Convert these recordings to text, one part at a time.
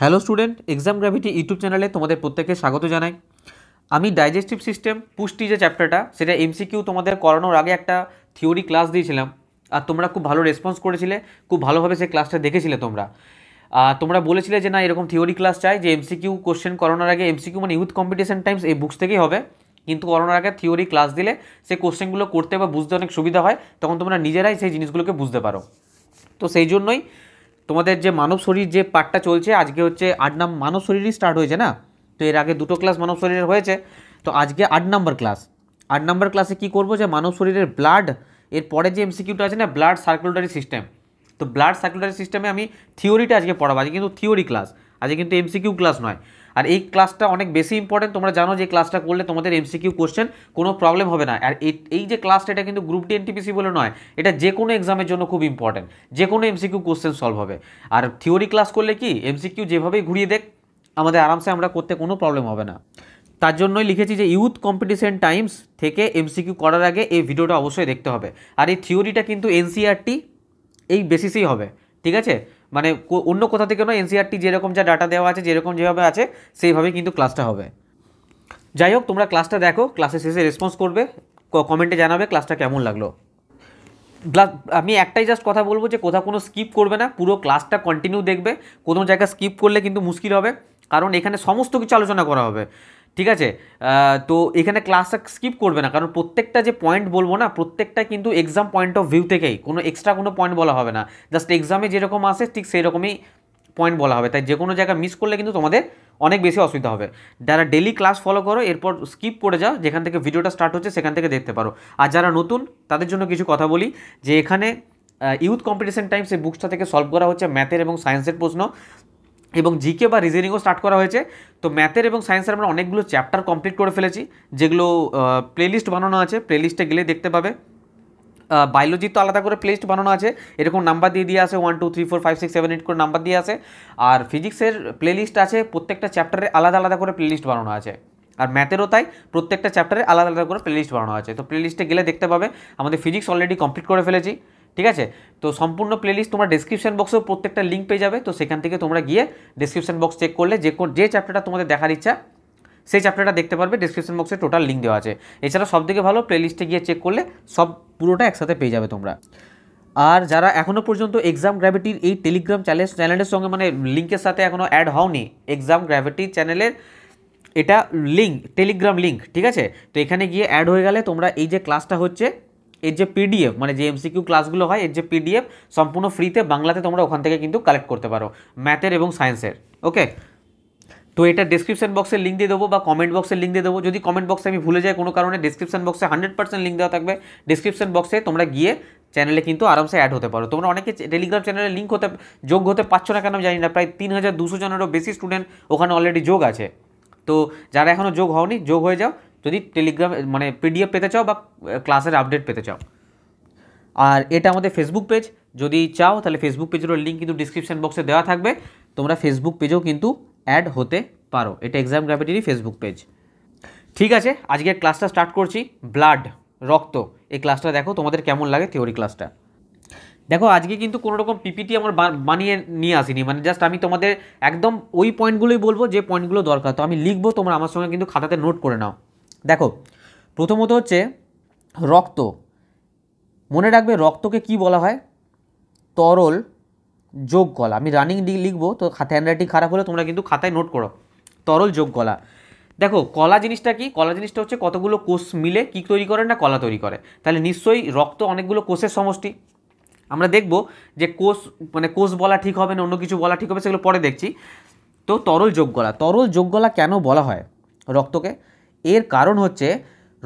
hello student exam gravity YouTube চ্যানেলে তোমাদের প্রত্যেককে স্বাগত জানাই আমি ডাইজেস্টিভ সিস্টেম পুষ্টি যে চ্যাপ্টারটা সেটা এমসিকিউ তোমাদের করানোর আগে একটা থিওরি ক্লাস দিয়েছিলাম আর তোমরা খুব ভালো রেসপন্স করেছিলে খুব ভালোভাবে সেই ক্লাসটা দেখেছিলে তোমরা আর তোমরা বলেছিলে যে না এরকম থিওরি ক্লাস চাই যে এমসিকিউ কোশ্চেন করানোর আগে এমসিকিউ মানে ইউথ কম্পিটিশান টাইমস এই বুকস থেকেই হবে কিন্তু করোনার আগে থিওরি ক্লাস দিলে সে কোশ্চেনগুলো করতে বা বুঝতে অনেক সুবিধা হয় তখন তোমরা নিজেরাই সেই জিনিসগুলোকে বুঝতে পারো তো সেই জন্যই তোমাদের যে মানব শরীর যে পার্টটা চলছে আজকে হচ্ছে আট নাম মানব শরীরই স্টার্ট হয়েছে না তো এর আগে দুটো ক্লাস মানব শরীরের হয়েছে তো আজকে আট নাম্বার ক্লাস আট নাম্বার ক্লাসে কি করব যে মানব শরীরের ব্লাড এর পরে যে এমসিকিউটা আছে না ব্লাড সার্কুলেটারি সিস্টেম তো ব্লাড সার্কুলেটারি সিস্টেমে আমি থিওরিটা আজকে পড়াবো আজকে কিন্তু থিওরি ক্লাস আজকে কিন্তু এমসিকিউ ক্লাস নয় আর এই ক্লাসটা অনেক বেশি ইম্পর্টেন্ট তোমরা জানো যে ক্লাসটা করলে তোমাদের এমসিকিউ কোশ্চেন কোনো প্রবলেম হবে না আর এই যে ক্লাসটা এটা কিন্তু গ্রুপ ডি বলে নয় এটা যে কোনো এক্সামের জন্য খুব ইম্পর্টেন্ট যে কোনো এমসিকিউ কোশ্চেন সলভ হবে আর থিওরি ক্লাস করলে কি এমসিকিউ যেভাবেই ঘুরিয়ে দেখ আমাদের আরামসে আমরা করতে কোনো প্রবলেম হবে না তার জন্যই লিখেছি যে ইউথ কম্পিটিশন টাইমস থেকে এমসিকিউ করার আগে এই ভিডিওটা অবশ্যই দেখতে হবে আর এই থিওরিটা কিন্তু এনসিআরটি e এই বেসিসেই হবে ঠিক আছে মানে অন্য কোথা থেকে নয় এনসিআরটি e যেরকম যা ডাটা দেওয়া আছে যেরকম যেভাবে আছে সেইভাবেই কিন্তু ক্লাসটা হবে যাই হোক তোমরা ক্লাসটা দেখো ক্লাসের শেষে রেসপন্স করবে কমেন্টে জানাবে ক্লাসটা কেমন লাগলো আমি একটাই জাস্ট কথা বলবো যে কোথাও কোনো স্কিপ করবে না পুরো ক্লাসটা কন্টিনিউ দেখবে কোনো জায়গা স্কিপ করলে কিন্তু মুশকিল হবে কারণ এখানে সমস্ত কিছু আলোচনা করা হবে ঠিক আছে তো এখানে ক্লাসটা স্কিপ করবে না কারণ প্রত্যেকটা যে পয়েন্ট বলবো না প্রত্যেকটা কিন্তু এক্সাম পয়েন্ট অফ ভিউ থেকেই কোনো এক্সট্রা কোনো পয়েন্ট বলা হবে না জাস্ট এক্সামে যেরকম আসে ঠিক সেই রকমই পয়েন্ট বলা হবে তাই যে কোনো জায়গা মিস করলে কিন্তু তোমাদের অনেক বেশি অসুবিধা হবে যারা ডেলি ক্লাস ফলো করো এরপর স্কিপ করে যাও যেখান থেকে ভিডিওটা স্টার্ট হচ্ছে সেখান থেকে দেখতে পারো আর যারা নতুন তাদের জন্য কিছু কথা বলি যে এখানে ইউথ কম্পিটিশন টাইমস এই বুকসটা থেকে সলভ করা হচ্ছে ম্যাথের এবং সায়েন্সের প্রশ্ন এবং জিকে বা রিজনিংও স্টার্ট করা হয়েছে তো ম্যাথের এবং সায়েন্সের আমরা অনেকগুলো চ্যাপ্টার কমপ্লিট করে ফেলেছি যেগুলো প্লেলিস্ট বানানো আছে প্লেলিস্টে গেলে দেখতে পাবে বায়োলজি তো আলাদা করে প্লেলিস্ট বানানো আছে এরকম নাম্বার দিয়ে দিয়ে আছে one two three four five six seven eight করে নাম্বার দিয়ে আসে আর ফিজিক্সের প্লেলিস্ট আছে প্রত্যেকটা চ্যাপ্টারে আলাদা আলাদা করে প্লেলিস্ট বানানো আছে আর ম্যাথেরও তাই প্রত্যেকটা চ্যাপ্টারে আলাদা আলাদা করে প্লেলিস্ট বানানো আছে তো প্লেলিস্টে গেলে দেখতে পাবে আমাদের ফিজিক্স অলরেডি কমপ্লিট করে ফেলেছি ঠিক আছে তো সম্পূর্ণ প্লেলিস্ট তোমরা ডিসক্রিপশন বক্সেও প্রত্যেকটা লিঙ্ক পেয়ে যাবে তো সেখান থেকে তোমরা গিয়ে ডিসক্রিপশন বক্স চেক করলে যে যে চ্যাপ্টারটা তোমাদের দেখার ইচ্ছা সেই চ্যাপ্টারটা দেখতে পারবে ডিসক্রিপশন বক্সে টোটাল লিঙ্ক দেওয়া আছে এছাড়া সবথেকে ভালো প্লেলিস্টে গিয়ে চেক করলে সব পুরোটা একসাথে পেয়ে যাবে তোমরা আর যারা এখনও পর্যন্ত এক্সাম গ্র্যাভিটির এই টেলিগ্রাম চ্যানেল চ্যানেলের সঙ্গে মানে লিঙ্কের সাথে এখনও অ্যাড হওনি এক্সাম গ্র্যাভিটি চ্যানেলের এটা লিঙ্ক টেলিগ্রাম লিঙ্ক ঠিক আছে তো এখানে গিয়ে অ্যাড হয়ে গেলে তোমরা এই যে ক্লাসটা হচ্ছে এর যে পিডিএফ মানে যে এমসিকিউ ক্লাসগুলো হয় এর যে পিডিএফ সম্পূর্ণ ফ্রিতে বাংলাতে তোমরা ওখান থেকে কিন্তু কালেক্ট করতে পারো ম্যাথের এবং সায়েন্সের ওকে তো এটা ডিসক্রিপশন বক্সের লিঙ্ক দিয়ে দেবো বা কমেন্ট বক্সের লিঙ্ক দিয়ে দেবো যদি কমেন্ট বক্সে আমি ভুলে যাই কোনো কারণে ডিসক্রিপশন বক্সে হান্ড্রেড পার্সেন্ট লিঙ্ক দেওয়া থাকবে ডিসক্রিপশন বক্সে তোমরা গিয়ে চ্যানেলে কিন্তু আরামসে অ্যাড হতে পারো তোমরা অনেকে টেলিগ্রাম চ্যানেলে লিঙ্ক হতে যোগ হতে পারছো না কেন আমি জানি না প্রায় তিন হাজার দুশো জনেরও বেশি স্টুডেন্ট ওখানে অলরেডি যোগ আছে তো যারা এখনও যোগ হওনি যোগ হয়ে যাও যদি টেলিগ্রাম মানে পিডিএফ পেতে চাও বা ক্লাসের আপডেট পেতে চাও আর এটা আমাদের ফেসবুক পেজ যদি চাও তাহলে ফেসবুক পেজেরও লিঙ্ক কিন্তু ডিসক্রিপশান বক্সে দেওয়া থাকবে তোমরা ফেসবুক পেজেও কিন্তু অ্যাড হতে পারো এটা এক্সাম গ্র্যাভিটিরই ফেসবুক পেজ ঠিক আছে আজকের ক্লাসটা স্টার্ট করছি ব্লাড রক্ত এই ক্লাসটা দেখো তোমাদের কেমন লাগে থিওরি ক্লাসটা দেখো আজকে কিন্তু কোনো রকম পিপিটি আমার বানিয়ে নিয়ে আসিনি মানে জাস্ট আমি তোমাদের একদম ওই পয়েন্টগুলোই বলবো যে পয়েন্টগুলো দরকার তো আমি লিখবো তোমরা আমার সঙ্গে কিন্তু খাতাতে নোট করে নাও দেখো প্রথমত হচ্ছে রক্ত মনে রাখবে রক্তকে কি বলা হয় তরল যোগ গলা আমি রানিং ডি লিখবো তো খাতা হ্যান্ডরাইটিং খারাপ হলে তোমরা কিন্তু খাতায় নোট করো তরল যোগ গলা দেখো কলা জিনিসটা কি কলা জিনিসটা হচ্ছে কতগুলো কোষ মিলে কি তৈরি করে না কলা তৈরি করে তাহলে নিশ্চয়ই রক্ত অনেকগুলো কোষের সমষ্টি আমরা দেখব যে কোষ মানে কোষ বলা ঠিক হবে না অন্য কিছু বলা ঠিক হবে সেগুলো পরে দেখছি তো তরল যোগ গলা তরল যোগ গলা কেন বলা হয় রক্তকে এর কারণ হচ্ছে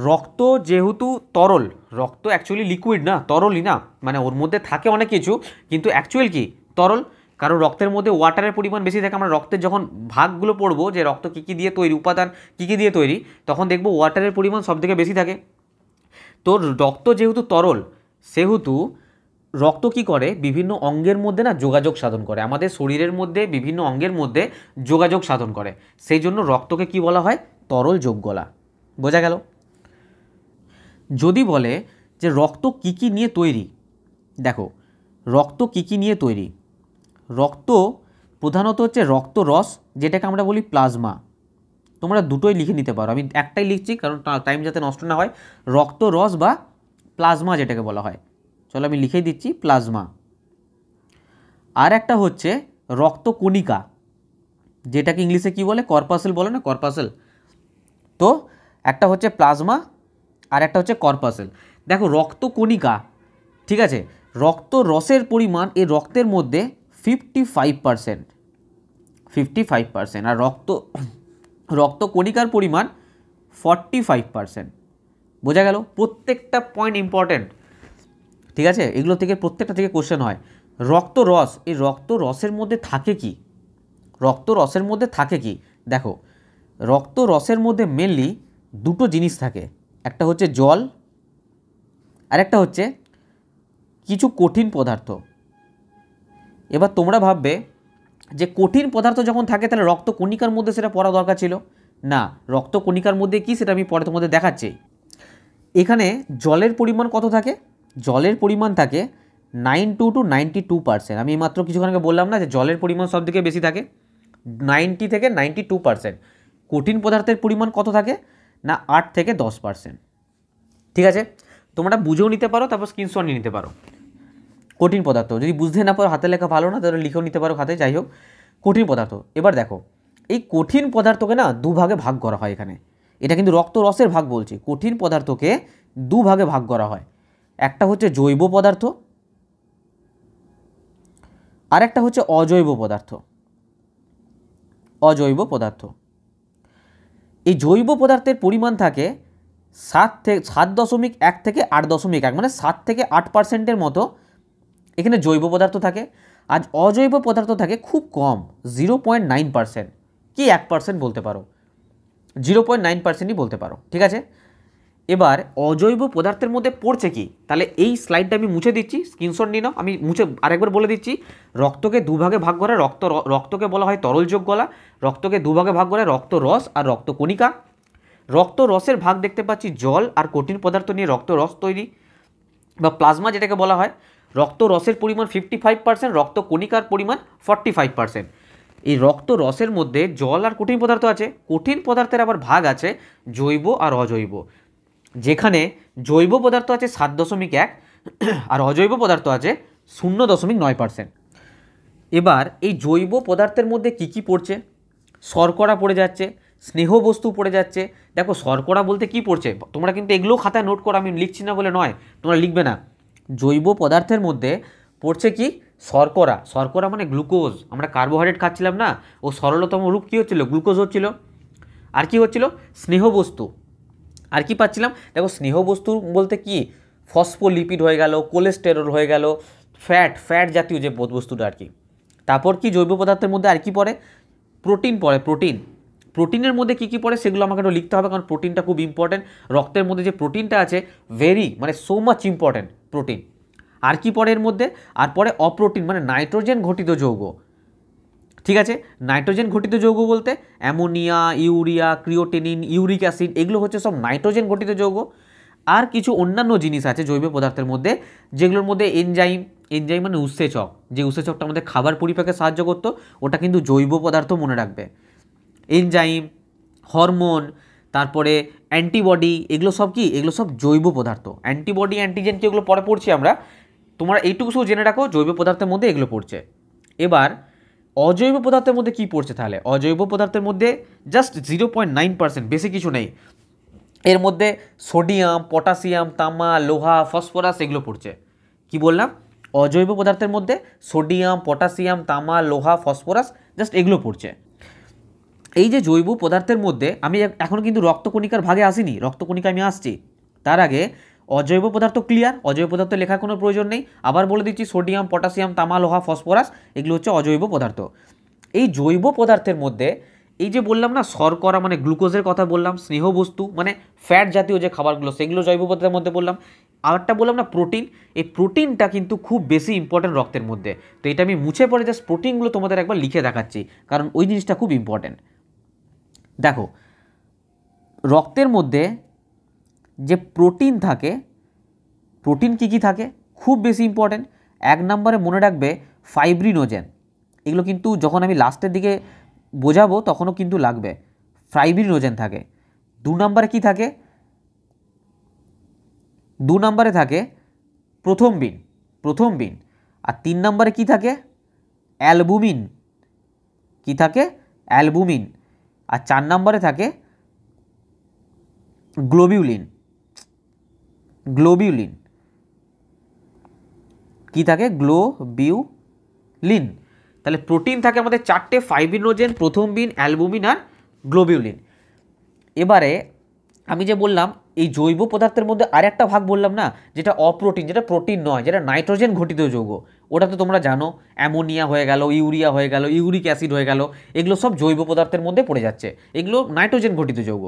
রক্ত যেহেতু তরল রক্ত অ্যাকচুয়ালি লিকুইড না তরলই না মানে ওর মধ্যে থাকে অনেক কিছু কিন্তু অ্যাকচুয়াল কি তরল কারণ রক্তের মধ্যে ওয়াটারের পরিমাণ বেশি থাকে আমরা রক্তের যখন ভাগগুলো পড়বো যে রক্ত কী কী দিয়ে তৈরি উপাদান কী কী দিয়ে তৈরি তখন দেখবো ওয়াটারের পরিমাণ সব থেকে বেশি থাকে তো রক্ত যেহেতু তরল সেহেতু রক্ত কি করে বিভিন্ন অঙ্গের মধ্যে না যোগাযোগ সাধন করে আমাদের শরীরের মধ্যে বিভিন্ন অঙ্গের মধ্যে যোগাযোগ সাধন করে সেই জন্য রক্তকে কি বলা হয় তরল যোগ গলা বোঝা গেল যদি বলে যে রক্ত কী কী নিয়ে তৈরি দেখো রক্ত কী কী নিয়ে তৈরি রক্ত প্রধানত হচ্ছে রক্তরস যেটাকে আমরা বলি প্লাজমা তোমরা দুটোই লিখে নিতে পারো আমি একটাই লিখছি কারণ টাইম যাতে নষ্ট না হয় রক্তরস বা প্লাজমা যেটাকে বলা হয় চলো আমি লিখে দিচ্ছি প্লাজমা আর একটা হচ্ছে রক্তকণিকা যেটাকে ইংলিশে কি বলে কর্পাসেল বলে না কর্পাসেল তো একটা হচ্ছে প্লাজমা আর একটা হচ্ছে কর্পাসেল দেখো রক্ত কণিকা ঠিক আছে রক্ত রসের পরিমাণ এই রক্তের মধ্যে fifty five percent fifty five percent আর রক্ত রক্ত কণিকার পরিমাণ ফর্টি ফাইভ পারসেন্ট বোঝা গেল প্রত্যেকটা পয়েন্ট ইম্পর্টেন্ট ঠিক আছে এগুলো থেকে প্রত্যেকটা থেকে কোশ্চেন হয় রক্ত রস এই রক্ত রসের মধ্যে থাকে কি রক্ত রসের মধ্যে থাকে কি দেখো রক্ত রসের মধ্যে মেনলি দুটো জিনিস থাকে একটা হচ্ছে জল আর একটা হচ্ছে কিছু কঠিন পদার্থ এবার তোমরা ভাববে যে কঠিন পদার্থ যখন থাকে তাহলে রক্ত কণিকার মধ্যে সেটা পড়া দরকার ছিল না রক্ত কণিকার মধ্যে কি সেটা আমি পরে তোমাদের দেখাচ্ছি এখানে জলের পরিমাণ কত থাকে জলের পরিমাণ থাকে nine two two ninety two percent আমি মাত্র কিছুক্ষণ আগে বললাম না যে জলের পরিমাণ সব থেকে বেশি থাকে নাইনটি থেকে নাইনটি টু পার্সেন্ট কঠিন পদার্থের পরিমাণ কত থাকে না আট থেকে দশ পার্সেন্ট ঠিক আছে তোমরা বুঝেও নিতে পারো তারপর স্ক্রিনশট নিয়ে নিতে পারো কঠিন পদার্থ যদি বুঝতে না পারো হাতে লেখা ভালো না তাহলে লিখেও নিতে পারো খাতে যাই হোক কঠিন পদার্থ এবার দেখো এই কঠিন পদার্থকে না দুভাগে ভাগ করা হয় এখানে এটা কিন্তু রক্ত রসের ভাগ বলছি কঠিন পদার্থকে দুভাগে ভাগ করা হয় একটা হচ্ছে জৈব পদার্থ আর একটা হচ্ছে অজৈব পদার্থ অজৈব পদার্থ এই জৈব পদার্থের পরিমাণ থাকে সাত থেকে সাত দশমিক এক থেকে আট দশমিক এক মানে সাত থেকে আট পার্সেন্টের মতো এখানে জৈব পদার্থ থাকে আজ অজৈব পদার্থ থাকে খুব কম জিরো পয়েন্ট নাইন পার্সেন্ট কি এক পার্সেন্ট বলতে পারো জিরো পয়েন্ট নাইন পার্সেন্টই বলতে পারো ঠিক আছে এবার অজৈব পদার্থের মধ্যে পড়ছে কি তাহলে এই স্লাইডটা আমি মুছে দিচ্ছি স্ক্রিনশট নিয়ে নাও আমি মুছে আরেকবার বলে দিচ্ছি রক্তকে দুভাগে ভাগ করা রক্ত রক্তকে বলা হয় তরল যোগ গলা রক্তকে দুভাগে ভাগ করা রক্ত রস আর রক্ত কণিকা রক্ত রসের ভাগ দেখতে পাচ্ছি জল আর কঠিন পদার্থ নিয়ে রক্ত রস তৈরি বা প্লাজমা যেটাকে বলা হয় রক্ত রসের পরিমাণ ফিফটি ফাইভ পার্সেন্ট রক্ত কণিকার পরিমাণ ফর্টি ফাইভ পার্সেন্ট এই রক্ত রসের মধ্যে জল আর কঠিন পদার্থ আছে কঠিন পদার্থের আবার ভাগ আছে জৈব আর অজৈব যেখানে জৈব পদার্থ আছে সাত দশমিক এক আর অজৈব পদার্থ আছে শূন্য দশমিক নয় পার্সেন্ট এবার এই জৈব পদার্থের মধ্যে কি কি পড়ছে শর্করা পড়ে যাচ্ছে স্নেহ বস্তু পড়ে যাচ্ছে দেখো শর্করা বলতে কি পড়ছে তোমরা কিন্তু এগুলো খাতায় নোট করো আমি লিখছি না বলে নয় তোমরা লিখবে না জৈব পদার্থের মধ্যে পড়ছে কি শর্করা শর্করা মানে গ্লুকোজ আমরা কার্বোহাইড্রেট খাচ্ছিলাম না ও সরলতম রূপ কী হচ্ছিল গ্লুকোজ হচ্ছিল আর কি হচ্ছিল স্নেহ বস্তু আর কি পাচ্ছিলাম দেখো স্নেহ বস্তু বলতে কি ফসফোলিপিড হয়ে গেল কোলেস্টেরল হয়ে গেল ফ্যাট ফ্যাট জাতীয় যে বস্তুটা আর কি তারপর কি জৈব পদার্থের মধ্যে আর কি পড়ে প্রোটিন পড়ে প্রোটিন প্রোটিনের মধ্যে কি কি পড়ে সেগুলো আমাকে একটু লিখতে হবে কারণ প্রোটিনটা খুব ইম্পর্টেন্ট রক্তের মধ্যে যে প্রোটিনটা আছে ভেরি মানে সো মাচ ইম্পর্টেন্ট প্রোটিন আর কি পড়ে এর মধ্যে আর পরে অপ্রোটিন মানে নাইট্রোজেন ঘটিত যৌগ ঠিক আছে নাইট্রোজেন ঘটিত যৌগ বলতে ammonia urea creatinine uric acid এগুলো হচ্ছে সব নাইট্রোজেন ঘটিত যৌগ আর কিছু অন্যান্য জিনিস আছে জৈব পদার্থের মধ্যে যেগুলোর মধ্যে এনজাইম এনজাইম মানে উৎসেচক যে উৎসেচকটা আমাদের খাবার পরিপাকে সাহায্য করতো ওটা কিন্তু জৈব পদার্থ মনে রাখবে এনজাইম হরমোন তারপরে অ্যান্টিবডি এগুলো সব কি এগুলো সব জৈব পদার্থ অ্যান্টিবডি অ্যান্টিজেন কি এগুলো পরে পড়ছি আমরা তোমরা এইটুকু শুধু জেনে রাখো জৈব পদার্থের মধ্যে এগুলো পড়ছে এবার অজৈব পদার্থের মধ্যে কি পড়ছে তাহলে অজৈব পদার্থের মধ্যে just zero point nine percent বেশি কিছু নেই এর মধ্যে সোডিয়াম পটাশিয়াম তামা লোহা ফসফরাস এগুলো পড়ছে কি বললাম অজৈব পদার্থের মধ্যে সোডিয়াম পটাশিয়াম তামা লোহা ফসফরাস জাস্ট এগুলো পড়ছে এই যে জৈব পদার্থের মধ্যে আমি এখনও কিন্তু রক্তকণিকার ভাগে আসিনি রক্তকণিকা আমি আসছি তার আগে অজৈব পদার্থ ক্লিয়ার অজৈব পদার্থ লেখার কোনো প্রয়োজন নেই আবার বলে দিচ্ছি সোডিয়াম পটাশিয়াম তামা লোহা ফসফরাস এগুলো হচ্ছে অজৈব পদার্থ এই জৈব পদার্থের মধ্যে এই যে বললাম না শর্করা মানে গ্লুকোজের কথা বললাম স্নেহ বস্তু মানে ফ্যাট জাতীয় যে খাবারগুলো সেগুলো জৈব পদার্থের মধ্যে বললাম আরেকটা বললাম না প্রোটিন এই প্রোটিনটা কিন্তু খুব বেশি ইম্পর্টেন্ট রক্তের মধ্যে তো এটা আমি মুছে পড়ে জাস্ট প্রোটিনগুলো তোমাদের একবার লিখে দেখাচ্ছি কারণ ওই জিনিসটা খুব ইম্পর্টেন্ট দেখো রক্তের মধ্যে যে প্রোটিন থাকে প্রোটিন কী কী থাকে খুব বেশি ইম্পর্টেন্ট এক নম্বরে মনে রাখবে ফাইব্রিনোজেন এগুলো কিন্তু যখন আমি লাস্টের দিকে বোঝাবো তখনও কিন্তু লাগবে ফাইব্রিনোজেন থাকে দু নম্বরে কি থাকে দু নম্বরে থাকে প্রথম বিন প্রথম বিন আর তিন নম্বরে কি থাকে অ্যালবুমিন কি থাকে অ্যালবুমিন আর চার নম্বরে থাকে গ্লোবিউলিন গ্লোবিউলিন কি থাকে গ্লোবিউলিন তাহলে প্রোটিন থাকে আমাদের চারটে ফাইবিনোজেন প্রথম বিন অ্যালবুমিন আর গ্লোবিউলিন এবারে আমি যে বললাম এই জৈব পদার্থের মধ্যে আরেকটা ভাগ বললাম না যেটা অপ্রোটিন যেটা প্রোটিন নয় যেটা নাইট্রোজেন ঘটিত যৌগ ওটা তো তোমরা জানো অ্যামোনিয়া হয়ে গেল ইউরিয়া হয়ে গেল ইউরিক অ্যাসিড হয়ে গেল এগুলো সব জৈব পদার্থের মধ্যে পড়ে যাচ্ছে এগুলো নাইট্রোজেন ঘটিত যৌগ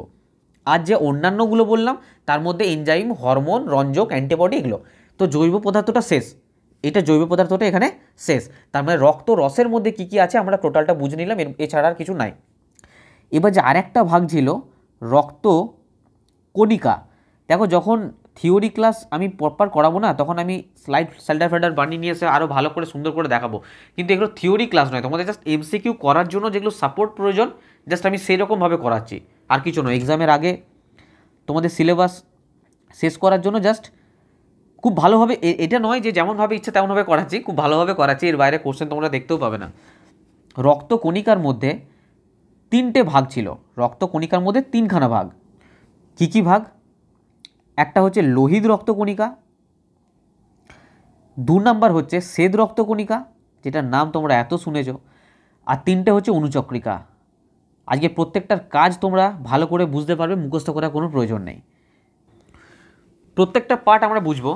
আর যে অন্যান্যগুলো বললাম তার মধ্যে এনজাইম হরমোন রঞ্জক অ্যান্টিবডি এগুলো তো জৈব পদার্থটা শেষ এটা জৈব পদার্থটা এখানে শেষ তার মানে রক্ত রসের মধ্যে কি কি আছে আমরা টোটালটা বুঝে নিলাম এছাড়া আর কিছু নাই এবার যে আরেকটা ভাগ ছিল রক্ত কণিকা দেখো যখন থিওরি ক্লাস আমি প্রপার করাবো না তখন আমি স্লাইড স্যাল্ডার ফেল্ডার বানিয়ে নিয়ে এসে আরও ভালো করে সুন্দর করে দেখাবো কিন্তু এগুলো থিওরি ক্লাস নয় তোমাদের জাস্ট এমসিকিউ করার জন্য যেগুলো সাপোর্ট প্রয়োজন জাস্ট আমি সেরকমভাবে করাচ্ছি আর কিছু নয় এক্সামের আগে তোমাদের সিলেবাস শেষ করার জন্য জাস্ট খুব ভালোভাবে এটা নয় যে যেমনভাবে ইচ্ছে তেমনভাবে করাচ্ছি খুব ভালোভাবে করাচ্ছি এর বাইরে কোশ্চেন তোমরা দেখতেও পাবে না রক্তকণিকার মধ্যে তিনটে ভাগ ছিল রক্তকণিকার মধ্যে তিনখানা ভাগ কি কি ভাগ একটা হচ্ছে লোহিত রক্তকণিকা দু নাম্বার হচ্ছে শ্বেত রক্তকণিকা যেটার নাম তোমরা এত শুনেছ আর তিনটে হচ্ছে অনুচক্রিকা আজকে প্রত্যেকটার কাজ তোমরা ভালো করে বুঝতে পারবে মুখস্থ করার কোনো প্রয়োজন নেই প্রত্যেকটা পার্ট আমরা বুঝবো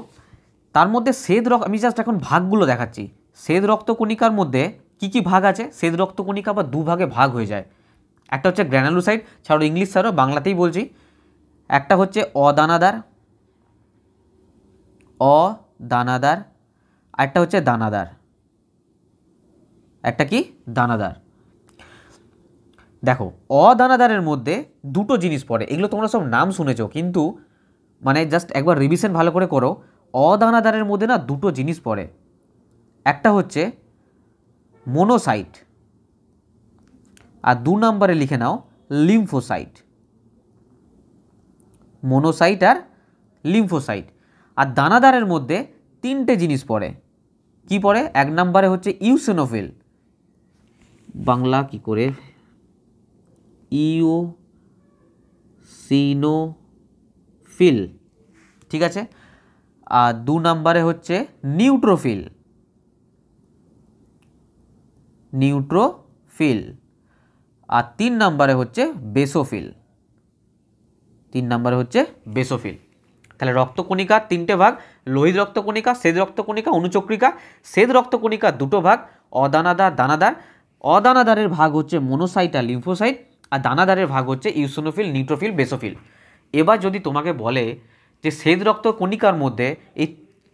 তার মধ্যে শ্বেত রক্ত আমি জাস্ট এখন ভাগগুলো দেখাচ্ছি শ্বেত রক্তকণিকার মধ্যে কি কি ভাগ আছে শ্বেত রক্তকণিকা বা দুভাগে ভাগ হয়ে যায় একটা হচ্ছে গ্র্যানালুসাইড ছাড়াও ইংলিশ ছাড়ো বাংলাতেই বলছি একটা হচ্ছে অদানাদার অদানাদার আরেকটা হচ্ছে দানাদার একটা কি দানাদার দেখো অদানাদারের মধ্যে দুটো জিনিস পড়ে এগুলো তোমরা সব নাম শুনেছ কিন্তু মানে জাস্ট একবার রিভিশন ভালো করে করো অদানাদারের মধ্যে না দুটো জিনিস পড়ে একটা হচ্ছে মোনোসাইট আর দু নম্বরে লিখে নাও লিম্ফোসাইট মোনোসাইট আর লিম্ফোসাইট আর দানাদারের মধ্যে তিনটে জিনিস পড়ে কি পড়ে এক নম্বরে হচ্ছে ইউসেনোফিল বাংলা কি করে ইউসিনোফিল ঠিক আছে আর দু নম্বরে হচ্ছে নিউট্রোফিল নিউট্রোফিল আর তিন নম্বরে হচ্ছে বেসোফিল তিন নম্বরে হচ্ছে বেসোফিল তাহলে রক্তকণিকা তিনটে ভাগ লোহিত রক্তকণিকা শ্বেত রক্তকণিকা অনুচক্রিকা শ্বেত রক্তকণিকা দুটো ভাগ অদানাদার দানাদার অদানাদারের ভাগ হচ্ছে মোনোসাইট আর লিম্ফোসাইট আর দানাদারের ভাগ হচ্ছে ইউসোনোফিল নিউট্রোফিল বেসোফিল এবার যদি তোমাকে বলে যে শ্বেত রক্ত কণিকার মধ্যে এই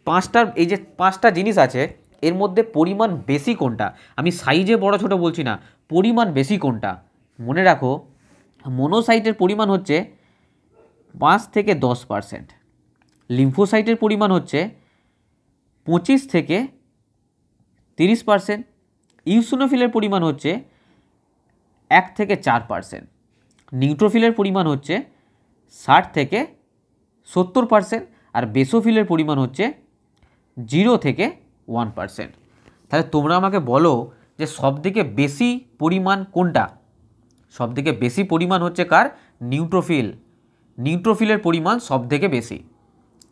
পাঁচটার এই যে পাঁচটা জিনিস আছে এর মধ্যে পরিমাণ বেশি কোনটা আমি সাইজে বড় ছোট বলছি না পরিমাণ বেশি কোনটা মনে রাখো মনোসাইটের পরিমাণ হচ্ছে পাঁচ থেকে দশ পারসেন্ট লিম্ফোসাইটের পরিমাণ হচ্ছে পঁচিশ থেকে তিরিশ পারসেন্ট ইউসুনোফিলের পরিমাণ হচ্ছে এক থেকে চার পার্সেন্ট নিউট্রোফিলের পরিমাণ হচ্ছে ষাট থেকে সত্তর পার্সেন্ট আর বেসোফিলের পরিমাণ হচ্ছে জিরো থেকে ওয়ান পার্সেন্ট তাহলে তোমরা আমাকে বলো যে সবথেকে বেশি পরিমাণ কোনটা সবথেকে বেশি পরিমাণ হচ্ছে কার নিউট্রোফিল নিউট্রোফিলের পরিমাণ সবথেকে বেশি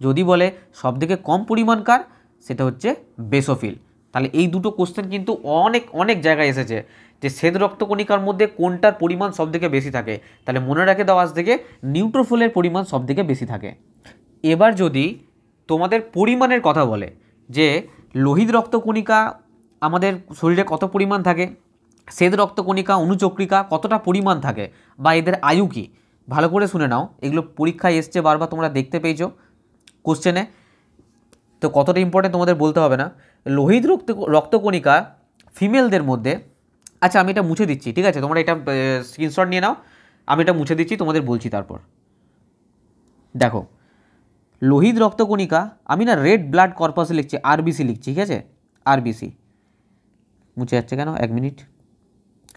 যদি বলে সবথেকে কম পরিমাণ কার সেটা হচ্ছে বেসোফিল তাহলে এই দুটো কোশ্চেন কিন্তু অনেক অনেক জায়গায় এসেছে যে শ্বেত রক্তকণিকার মধ্যে কোনটার পরিমাণ সবথেকে বেশি থাকে তাহলে মনে রাখে দাও আজ থেকে নিউট্রোফুলের পরিমাণ সবথেকে বেশি থাকে এবার যদি তোমাদের পরিমাণের কথা বলে যে লোহিত রক্তকণিকা আমাদের শরীরে কত পরিমাণ থাকে শ্বেত রক্তকণিকা অনুচক্রিকা কতটা পরিমাণ থাকে বা এদের আয়ু কী ভালো করে শুনে নাও এগুলো পরীক্ষায় এসছে বারবার তোমরা দেখতে পেয়েছো কোশ্চেনে তো কতটা ইম্পর্টেন্ট তোমাদের বলতে হবে না লোহিত রক্ত রক্তকণিকা ফিমেলদের মধ্যে আচ্ছা আমি এটা মুছে দিচ্ছি ঠিক আছে তোমরা এটা স্ক্রিনশট নিয়ে নাও আমি এটা মুছে দিচ্ছি তোমাদের বলছি তারপর দেখো লোহিত রক্তকণিকা আমি না রেড ব্লাড কর্পাস লিখছি আরবিসি লিখছি ঠিক আছে আরবিসি মুছে যাচ্ছে কেন এক মিনিট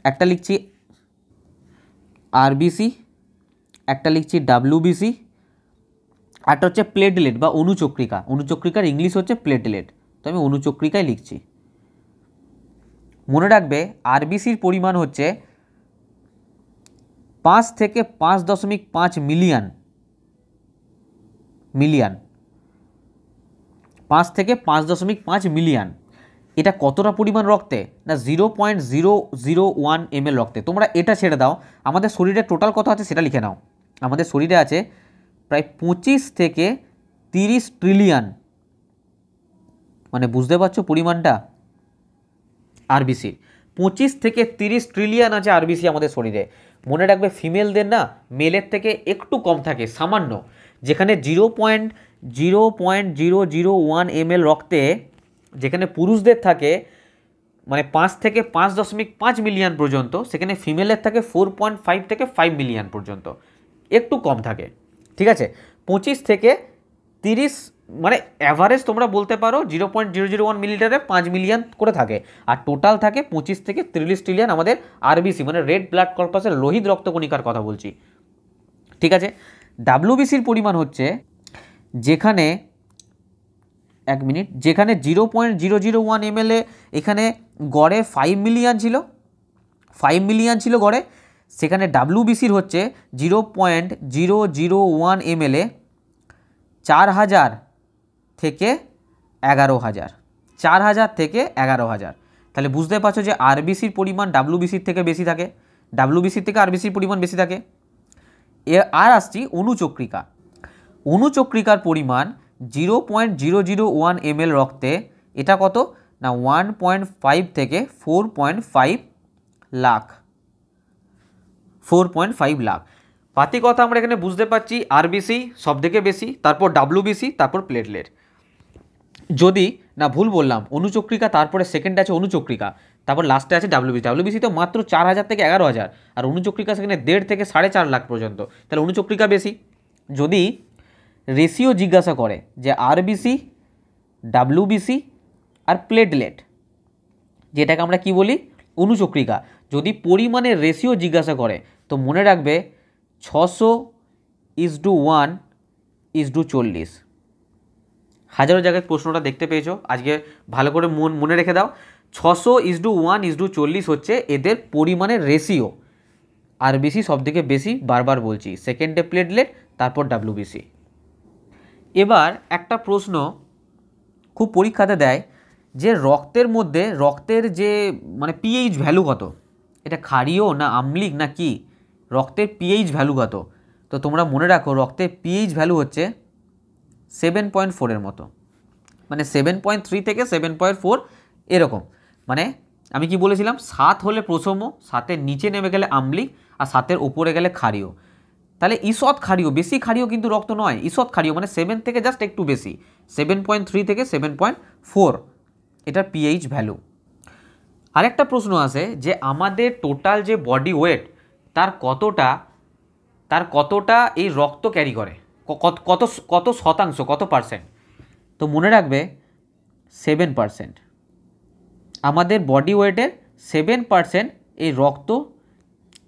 একটা লিখছি আরবিসি একটা লিখছি ডাব্লিউবিসি আরটা হচ্ছে প্লেটলেট বা অনুচক্রিকা অনুচক্রিকার ইংলিশ হচ্ছে প্লেটলেট তো আমি অনুচক্রিকায় লিখছি মনে রাখবে আরবিসির পরিমাণ হচ্ছে পাঁচ থেকে পাঁচ দশমিক পাঁচ মিলিয়ন মিলিয়ন পাঁচ থেকে পাঁচ দশমিক পাঁচ মিলিয়ন এটা কতটা পরিমাণ রক্তে না zero point zero zero one M L রক্তে তোমরা এটা ছেড়ে দাও আমাদের শরীরে টোটাল কত আছে সেটা লিখে নাও আমাদের শরীরে আছে প্রায় পঁচিশ থেকে তিরিশ ট্রিলিয়ন মানে বুঝতে পারছো পরিমাণটা আরবিসির পঁচিশ থেকে তিরিশ ট্রিলিয়ন আছে আরবিসি আমাদের শরীরে মনে রাখবে ফিমেলদের না মেলের থেকে একটু কম থাকে সামান্য যেখানে zero point zero point zero zero one M রক্তে যেখানে পুরুষদের থাকে মানে পাঁচ থেকে পাঁচ দশমিক পাঁচ মিলিয়ন পর্যন্ত সেখানে ফিমেলের থাকে ফোর পয়েন্ট ফাইভ থেকে ফাইভ মিলিয়ন পর্যন্ত একটু কম থাকে ঠিক আছে পঁচিশ থেকে তিরিশ মানে অ্যাভারেজ তোমরা বলতে পারো zero point zero zero one মিলিটারে পাঁচ মিলিয়ন করে থাকে আর টোটাল থাকে পঁচিশ থেকে তিরিশ ট্রিলিয়ন আমাদের আরবিসি মানে রেড ব্লাড কর্পাসের লোহিত রক্তকণিকার কথা বলছি ঠিক আছে ডাব্লিউবিসির পরিমাণ হচ্ছে যেখানে এক মিনিট যেখানে zero point zero zero one এমএলএ এখানে গড়ে ফাইভ মিলিয়ন ছিল ফাইভ মিলিয়ন ছিল গড়ে সেখানে ডাব্লুবিসির হচ্ছে zero point zero zero one এমএলএ চার হাজার থেকে এগারো হাজার চার হাজার থেকে এগারো হাজার তাহলে বুঝতে পারছো যে আরবিসির পরিমাণ ডাব্লুবিসির থেকে বেশি থাকে ডাব্লুবিসির থেকে আরবিসির পরিমাণ বেশি থাকে এ আর আসছি অনুচক্রিকা অনুচক্রিকার পরিমাণ zero point zero zero one M রক্তে এটা কত না ওয়ান পয়েন্ট ফাইভ থেকে four point five lakh four point five lakh পাতি কথা আমরা এখানে বুঝতে পারছি আরবিসি সব থেকে বেশি তারপর ডাব্লুবিসি তারপর প্লেটলেট যদি না ভুল বললাম অনুচক্রিকা তারপরে সেকেন্ড আছে অনুচক্রিকা তারপর লাস্টে আছে ডাব্লিউবিসি তো মাত্র চার হাজার থেকে এগারো হাজার আর অনুচক্রিকা সেখানে দেড় থেকে সাড়ে চার লাখ পর্যন্ত তাহলে অনুচক্রিকা বেশি যদি রেশিও জিজ্ঞাসা করে যে আরবিসি ডাব্লিউবিসি আর প্লেটলেট যেটাকে আমরা কি বলি অনুচক্রিকা যদি পরিমাণে রেশিও জিজ্ঞাসা করে তো মনে রাখবে ছশো is to one is to চল্লিশ হাজারো জায়গায় প্রশ্নটা দেখতে পেয়েছো আজকে ভালো করে মন মনে রেখে দাও ছশো is to one is to চল্লিশ হচ্ছে এদের পরিমাণের রেশিও আরবিসি সবথেকে বেশি বারবার বলছি সেকেন্ডে প্লেটলেট তারপর ডাব্লিউবিসি এবার একটা প্রশ্ন খুব পরীক্ষাতে দেয় যে রক্তের মধ্যে রক্তের যে মানে পিএইচ ভ্যালু কত এটা ক্ষারীয় না আম্লিক না কি রক্তের পিএইচ ভ্যালু কত তো তোমরা মনে রাখো রক্তের পিএইচ ভ্যালু হচ্ছে সেভেন পয়েন্ট ফোরের মতো মানে সেভেন পয়েন্ট থ্রি থেকে সেভেন পয়েন্ট ফোর এরকম মানে আমি কি বলেছিলাম সাত হলে প্রসম সাতের নিচে নেমে গেলে আম্লিক আর সাতের ওপরে গেলে ক্ষারীয় তাহলে ঈষৎ ক্ষারীয় বেশি ক্ষারীয় কিন্তু রক্ত নয় ঈষৎ ক্ষারীয় মানে সেভেন থেকে জাস্ট একটু বেশি সেভেন পয়েন্ট থ্রি থেকে সেভেন পয়েন্ট ফোর এটার পিএইচ ভ্যালু আরেকটা প্রশ্ন আছে যে আমাদের টোটাল যে বডি ওয়েট তার কতটা তার কতটা এই রক্ত ক্যারি করে কত কত কত শতাংশ কত পার্সেন্ট তো মনে রাখবে সেভেন পার্সেন্ট আমাদের বডি ওয়েটের সেভেন পার্সেন্ট এই রক্ত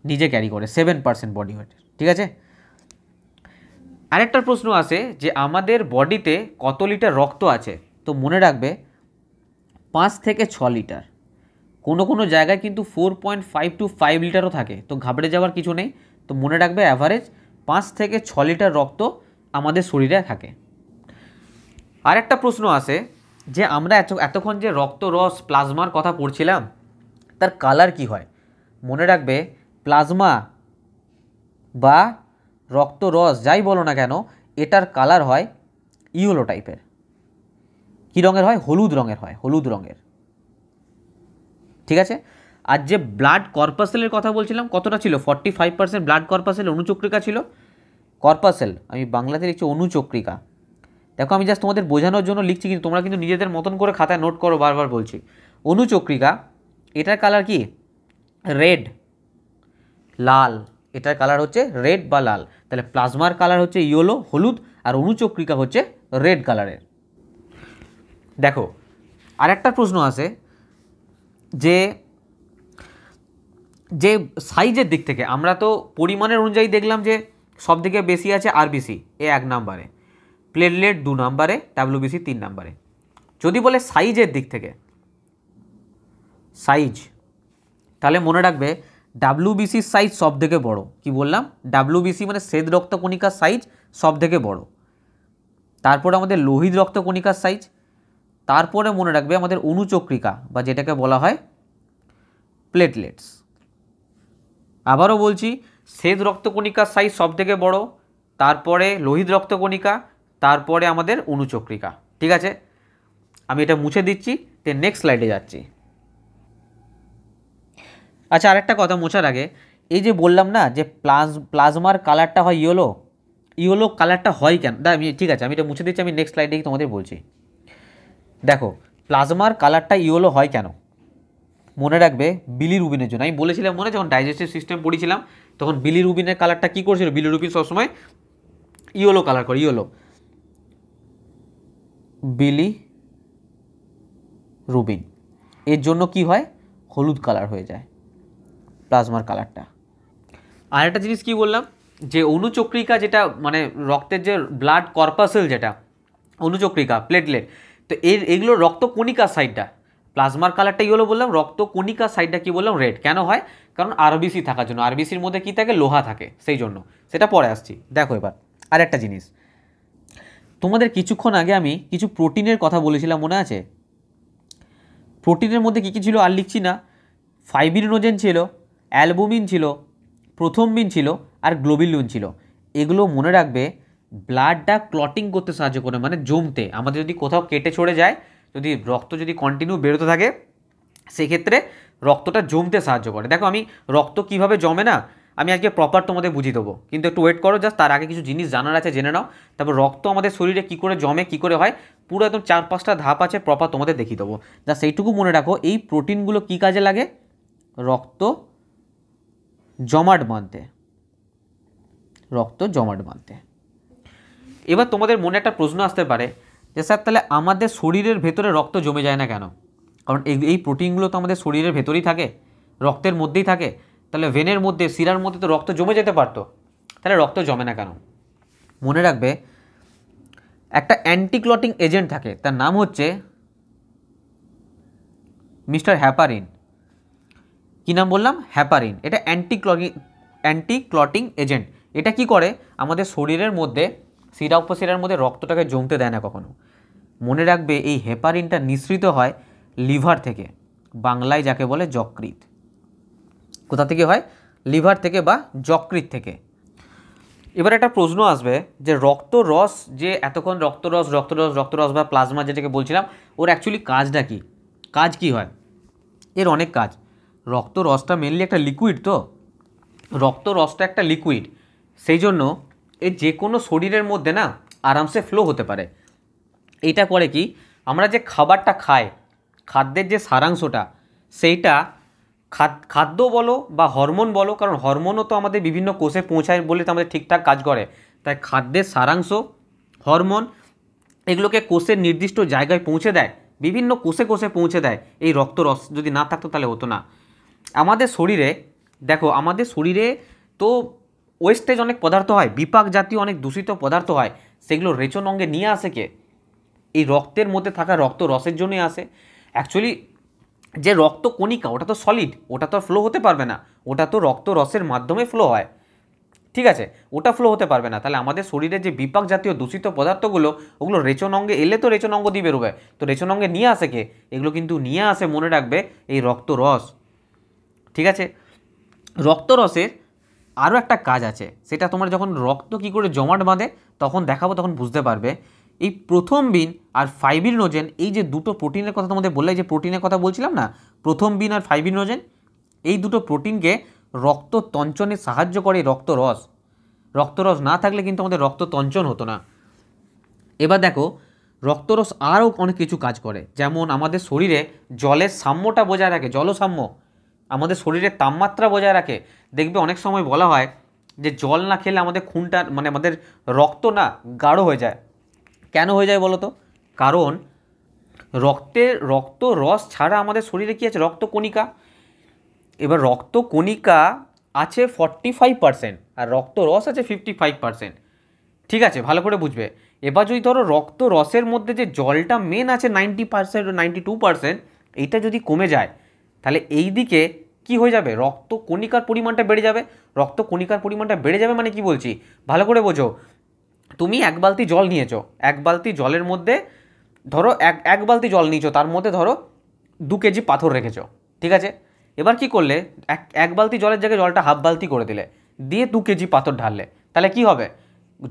নিজে ক্যারি করে সেভেন পার্সেন্ট বডি ওয়েটের ঠিক আছে আরেকটা প্রশ্ন আসে যে আমাদের বডিতে কত লিটার রক্ত আছে তো মনে রাখবে পাঁচ থেকে ছ লিটার কোনো কোনো জায়গায় কিন্তু four point five to five লিটারও থাকে তো ঘাবড়ে যাওয়ার কিছু নেই তো মনে রাখবে অ্যাভারেজ পাঁচ থেকে ছ লিটার রক্ত আমাদের শরীরে থাকে আরেকটা প্রশ্ন আসে যে আমরা এত এতক্ষণ যে রক্ত রস প্লাজমার কথা পড়ছিলাম তার কালার কি হয় মনে রাখবে প্লাজমা বা রক্ত রস যাই বলো না কেন এটার কালার হয় ইয়েলো টাইপের কী রঙের হয় হলুদ রঙের হয় হলুদ রঙের ঠিক আছে আর যে ব্লাড কর্পাসেলের কথা বলছিলাম কতটা ছিল forty five percent blood corpuscle অনুচক্রিকা ছিল কর্পাসেল আমি বাংলাতে লিখছি অনুচক্রিকা দেখো আমি জাস্ট তোমাদের বোঝানোর জন্য লিখছি কিন্তু তোমরা কিন্তু নিজেদের মতন করে খাতায় নোট করো বারবার বলছি অনুচক্রিকা এটার কালার কি রেড লাল এটার কালার হচ্ছে রেড বা লাল তাহলে প্লাজমার কালার হচ্ছে ইয়েলো হলুদ আর অনুচক্রিকা হচ্ছে রেড কালারের দেখো আর একটা প্রশ্ন আছে যে যে সাইজের দিক থেকে আমরা তো পরিমাণের অনুযায়ী দেখলাম যে সব থেকে বেশি আছে আরবিসি এ এক নাম্বারে প্লেটলেট দু নাম্বারে ডাব্লিউবিসি তিন নাম্বারে যদি বলে সাইজের দিক থেকে সাইজ তাহলে মনে রাখবে ডাব্লিউবিসির সাইজ সব থেকে বড়ো কি বললাম ডাব্লিউবিসি মানে শ্বেত রক্তকণিকার সাইজ সব থেকে বড়ো তারপর আমাদের লোহিত রক্তকণিকার সাইজ তারপরে মনে রাখবে আমাদের অনুচক্রিকা বা যেটাকে বলা হয় প্লেটলেটস আবারও বলছি শ্বেত রক্তকণিকার সাইজ সবথেকে বড় তারপরে লোহিত রক্তকণিকা তারপরে আমাদের অনুচক্রিকা ঠিক আছে আমি এটা মুছে দিচ্ছি তে নেক্সট স্লাইডে যাচ্ছি আচ্ছা আরেকটা কথা মোছার আগে এই যে বললাম না যে প্লাজ প্লাজমার কালারটা হয় ইয়েলো ইয়েলো কালারটা হয় কেন দা আমি ঠিক আছে আমি এটা মুছে দিচ্ছি আমি নেক্সট স্লাইডে তোমাদের বলছি দেখো প্লাজমার কালারটা ইয়েলো হয় কেন মনে রাখবে বিলি রুবিনের জন্য আমি বলেছিলাম মনে যখন ডাইজেস্টিভ সিস্টেম পড়েছিলাম তখন বিলি রুবিনের কালারটা কী করছিল বিলি রুবিন সবসময় ইয়েলো কালার করে ইয়েলো বিলি রুবিন এর জন্য কি হয় হলুদ কালার হয়ে যায় প্লাজমার কালারটা আর একটা জিনিস কি বললাম যে অনুচক্রিকা যেটা মানে রক্তের যে ব্লাড কর্পাসেল যেটা অনুচক্রিকা প্লেটলেট তো এর এগুলো রক্তকণিকা সাইডটা প্লাজমার কালারটা হলো বললাম রক্ত কণিকা সাইডটা কি বললাম রেড কেন হয় কারণ আরবিসি থাকার জন্য আরবিসির মধ্যে কি থাকে লোহা থাকে সেই জন্য সেটা পরে আসছি দেখো এবার আর একটা জিনিস তোমাদের কিছুক্ষণ আগে আমি কিছু প্রোটিনের কথা বলেছিলাম মনে আছে প্রোটিনের মধ্যে কী কী ছিল আর লিখছি না ফাইবিনোজেন ছিল অ্যালবুমিন ছিল প্রথমবিন ছিল আর গ্লোবিলুন ছিল এগুলো মনে রাখবে ব্লাডটা ক্লটিং করতে সাহায্য করে মানে জমতে আমাদের যদি কোথাও কেটে ছড়ে যায় যদি রক্ত যদি কন্টিনিউ বেরোতে থাকে সেক্ষেত্রে রক্তটা জমতে সাহায্য করে দেখো আমি রক্ত কিভাবে জমে না আমি আজকে প্রপার তোমাদের বুঝিয়ে দেবো কিন্তু একটু ওয়েট করো জাস্ট তার আগে কিছু জিনিস জানার আছে জেনে নাও তারপর রক্ত আমাদের শরীরে কি করে জমে কি করে হয় পুরো একদম চার পাঁচটা ধাপ আছে প্রপার তোমাদের দেখিয়ে দেবো যা সেইটুকু মনে রাখো এই প্রোটিনগুলো কি কাজে লাগে রক্ত জমাট বাঁধতে রক্ত জমাট বাঁধতে এবার তোমাদের মনে একটা প্রশ্ন আসতে পারে যে স্যার তাহলে আমাদের শরীরের ভেতরে রক্ত জমে যায় না কেন কারণ এই এই প্রোটিনগুলো তো আমাদের শরীরের ভেতরেই থাকে রক্তের মধ্যেই থাকে তাহলে ভেনের মধ্যে শিরার মধ্যে তো রক্ত জমে যেতে পারতো তাহলে রক্ত জমে না কেন মনে রাখবে একটা অ্যান্টিক্লটিং এজেন্ট থাকে তার নাম হচ্ছে মিস্টার হ্যাপারিন কি নাম বললাম হ্যাপারিন এটা অ্যান্টিক্লটিং অ্যান্টিক্লটিং এজেন্ট এটা কি করে আমাদের শরীরের মধ্যে শিরা উপশিরার মধ্যে রক্তটাকে জমতে দেয় না কখনো মনে রাখবে এই হেপারিনটা নিঃসৃত হয় লিভার থেকে বাংলায় যাকে বলে যকৃত কোথা থেকে হয় লিভার থেকে বা যকৃত থেকে এবার একটা প্রশ্ন আসবে যে রক্তরস যে এতক্ষণ রক্তরস রক্তরস রক্তরস বা প্লাজমা যেটাকে বলছিলাম ওর অ্যাকচুয়ালি কাজটা কি কাজ কি হয় এর অনেক কাজ রক্ত রসটা মেনলি একটা লিকুইড তো রক্ত রসটা একটা লিকুইড সেই জন্য এ যে কোনো শরীরের মধ্যে না আরামসে ফ্লো হতে পারে এটা করে কি আমরা যে খাবারটা খাই খাদ্যের যে সারাংশটা সেইটা খাদ্য বলো বা হরমোন বলো কারণ হরমোনও তো আমাদের বিভিন্ন কোষে পৌঁছায় বলে তো আমাদের ঠিকঠাক কাজ করে তাই খাদ্যের সারাংশ হরমোন এগুলোকে কোষের নির্দিষ্ট জায়গায় পৌঁছে দেয় বিভিন্ন কোষে কোষে পৌঁছে দেয় এই রক্তরস যদি না থাকতো তাহলে হতো না আমাদের শরীরে দেখো আমাদের শরীরে তো ওয়েস্টেজ অনেক পদার্থ হয় বিপাক জাতীয় অনেক দূষিত পদার্থ হয় সেগুলো রেচন অঙ্গে নিয়ে আসে কে এই রক্তের মধ্যে থাকা রক্ত রসের জন্যই আসে অ্যাকচুয়ালি যে রক্ত কণিকা ওটা তো সলিড ওটা তো ফ্লো হতে পারবে না ওটা তো রক্ত রসের মাধ্যমে ফ্লো হয় ঠিক আছে ওটা ফ্লো হতে পারবে না তাহলে আমাদের শরীরে যে বিপাক জাতীয় দূষিত পদার্থগুলো ওগুলো রেচন অঙ্গে এলে তো রেচন অঙ্গ দিয়ে বেরোবে তো রেচন অঙ্গে নিয়ে আসে কে এগুলো কিন্তু নিয়ে আসে মনে রাখবে এই রক্ত রস ঠিক আছে রসের আরও একটা কাজ আছে সেটা তোমার যখন রক্ত কি করে জমাট বাঁধে তখন দেখাবো তখন বুঝতে পারবে এই প্রথম বিন আর ফাইব্রিনোজেন এই যে দুটো প্রোটিনের কথা তোমাদের বললে যে প্রোটিনের কথা বলছিলাম না প্রথম বিন আর ফাইব্রিনোজেন এই দুটো প্রোটিনকে রক্ত তঞ্চনে সাহায্য করে রক্তরস রক্তরস না থাকলে কিন্তু আমাদের রক্ত তঞ্চন হতো না এবার দেখো রক্তরস আরও অনেক কিছু কাজ করে যেমন আমাদের শরীরে জলের সাম্যটা বজায় রাখে জলসাম্য আমাদের শরীরের তাপমাত্রা বজায় রাখে দেখবে অনেক সময় বলা হয় যে জল না খেলে আমাদের খুনটা মানে আমাদের রক্ত না গাঢ় হয়ে যায় কেন হয়ে যায় বলো তো কারণ রক্তের রক্ত রস ছাড়া আমাদের শরীরে কী আছে রক্ত কণিকা এবার রক্ত কণিকা আছে ফর্টি ফাইভ পারসেন্ট আর রক্ত রস আছে ফিফটি ফাইভ পারসেন্ট ঠিক আছে ভালো করে বুঝবে এবার যদি ধরো রক্ত রসের মধ্যে যে জলটা মেন আছে ninety percent ninety two percent এইটা যদি কমে যায় তাহলে এই দিকে কী হয়ে যাবে রক্ত কণিকার পরিমাণটা বেড়ে যাবে রক্ত কণিকার পরিমাণটা বেড়ে যাবে মানে কি বলছি ভালো করে বোঝো তুমি এক বালতি জল নিয়েছো এক বালতি জলের মধ্যে ধরো এক এক বালতি জল নিয়েছো তার মধ্যে ধরো দু কেজি পাথর রেখেছো ঠিক আছে এবার কি করলে এক এক বালতি জলের জায়গায় জলটা হাফ বালতি করে দিলে দিয়ে দু কেজি পাথর ঢাললে তাহলে কি হবে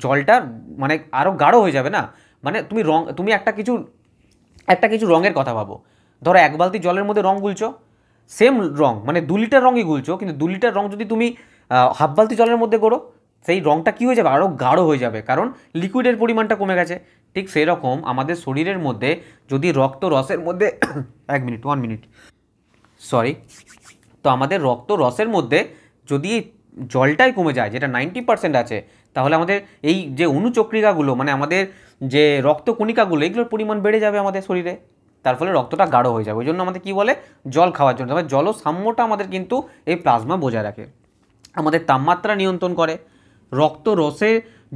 জলটা মানে আরও গাঢ় হয়ে যাবে না মানে তুমি রং তুমি একটা কিছু একটা কিছু রঙের কথা ভাবো ধরো এক বালতি জলের মধ্যে রং গুলছো সেম রং মানে দু লিটার রঙই গুলছো কিন্তু দু লিটার রং যদি তুমি হাফ বালতি জলের মধ্যে করো সেই রঙটা কী হয়ে যাবে আরও গাঢ় হয়ে যাবে কারণ লিকুইডের পরিমাণটা কমে গেছে ঠিক সেরকম আমাদের শরীরের মধ্যে যদি রক্ত রসের মধ্যে এক মিনিট ওয়ান মিনিট সরি তো আমাদের রক্ত রসের মধ্যে যদি জলটাই কমে যায় যেটা নাইনটি পার্সেন্ট আছে তাহলে আমাদের এই যে অনুচক্রিকাগুলো মানে আমাদের যে রক্ত কণিকাগুলো এগুলোর পরিমাণ বেড়ে যাবে আমাদের শরীরে তার ফলে রক্তটা গাঢ় হয়ে যাবে ওই জন্য আমাদের কী বলে জল খাওয়ার জন্য তবে জলসাম্যটা আমাদের কিন্তু এই প্লাজমা বজায় রাখে আমাদের তাপমাত্রা নিয়ন্ত্রণ করে রক্ত রসে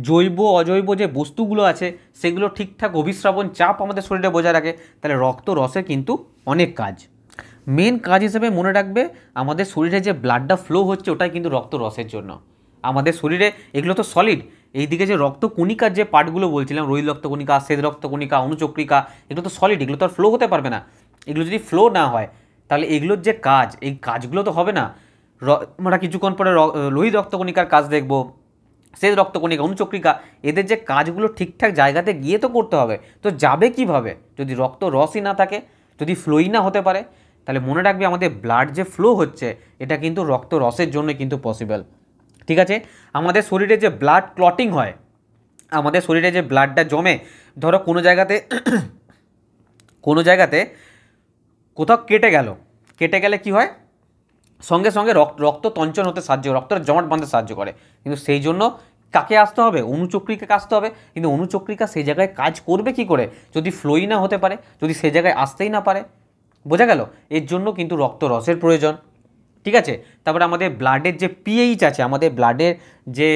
জৈব অজৈব যে বস্তুগুলো আছে সেগুলো ঠিকঠাক অভিশ্রাবণ চাপ আমাদের শরীরে বজায় রাখে তাহলে রক্ত রসের কিন্তু অনেক কাজ মেন কাজ হিসেবে মনে রাখবে আমাদের শরীরে যে ব্লাডটা ফ্লো হচ্ছে ওটাই কিন্তু রক্ত রসের জন্য আমাদের শরীরে এগুলো তো সলিড এইদিকে যে রক্ত কণিকার যে পার্টগুলো বলছিলাম রোহিত রক্তকণিকা শ্বেত রক্তকণিকা অনুচক্রিকা এগুলো তো সলিড এগুলো তো আর ফ্লো হতে পারবে না এগুলো যদি ফ্লো না হয় তাহলে এগুলোর যে কাজ এই কাজগুলো তো হবে না আমরা কিছুক্ষণ পরে লোহিত রক্তকণিকার কাজ দেখব শ্বেত রক্তকণিকা অনুচক্রিকা এদের যে কাজগুলো ঠিকঠাক জায়গাতে গিয়ে তো করতে হবে তো যাবে কিভাবে যদি রক্ত রসই না থাকে যদি ফ্লোই না হতে পারে তাহলে মনে রাখবে আমাদের ব্লাড যে ফ্লো হচ্ছে এটা কিন্তু রক্ত রসের জন্য কিন্তু পসিবল ঠিক আছে আমাদের শরীরে যে ব্লাড ক্লটিং হয় আমাদের শরীরে যে ব্লাডটা জমে ধরো কোনো জায়গাতে কোনো জায়গাতে কোথাও কেটে গেল কেটে গেলে কি হয় সঙ্গে সঙ্গে রক্ত রক্ত তঞ্চন হতে সাহায্য রক্তটা জমাট বাঁধতে সাহায্য করে কিন্তু সেই জন্য কাকে আসতে হবে অনুচক্রিকাকে আসতে হবে কিন্তু অনুচক্রিকা সেই জায়গায় কাজ করবে কি করে যদি ফ্লোই না হতে পারে যদি সে জায়গায় আসতেই না পারে বোঝা গেল এর জন্য কিন্তু রক্ত রসের প্রয়োজন ঠিক আছে তারপরে আমাদের ব্লাডের যে পিএইচ আছে আমাদের ব্লাডের যে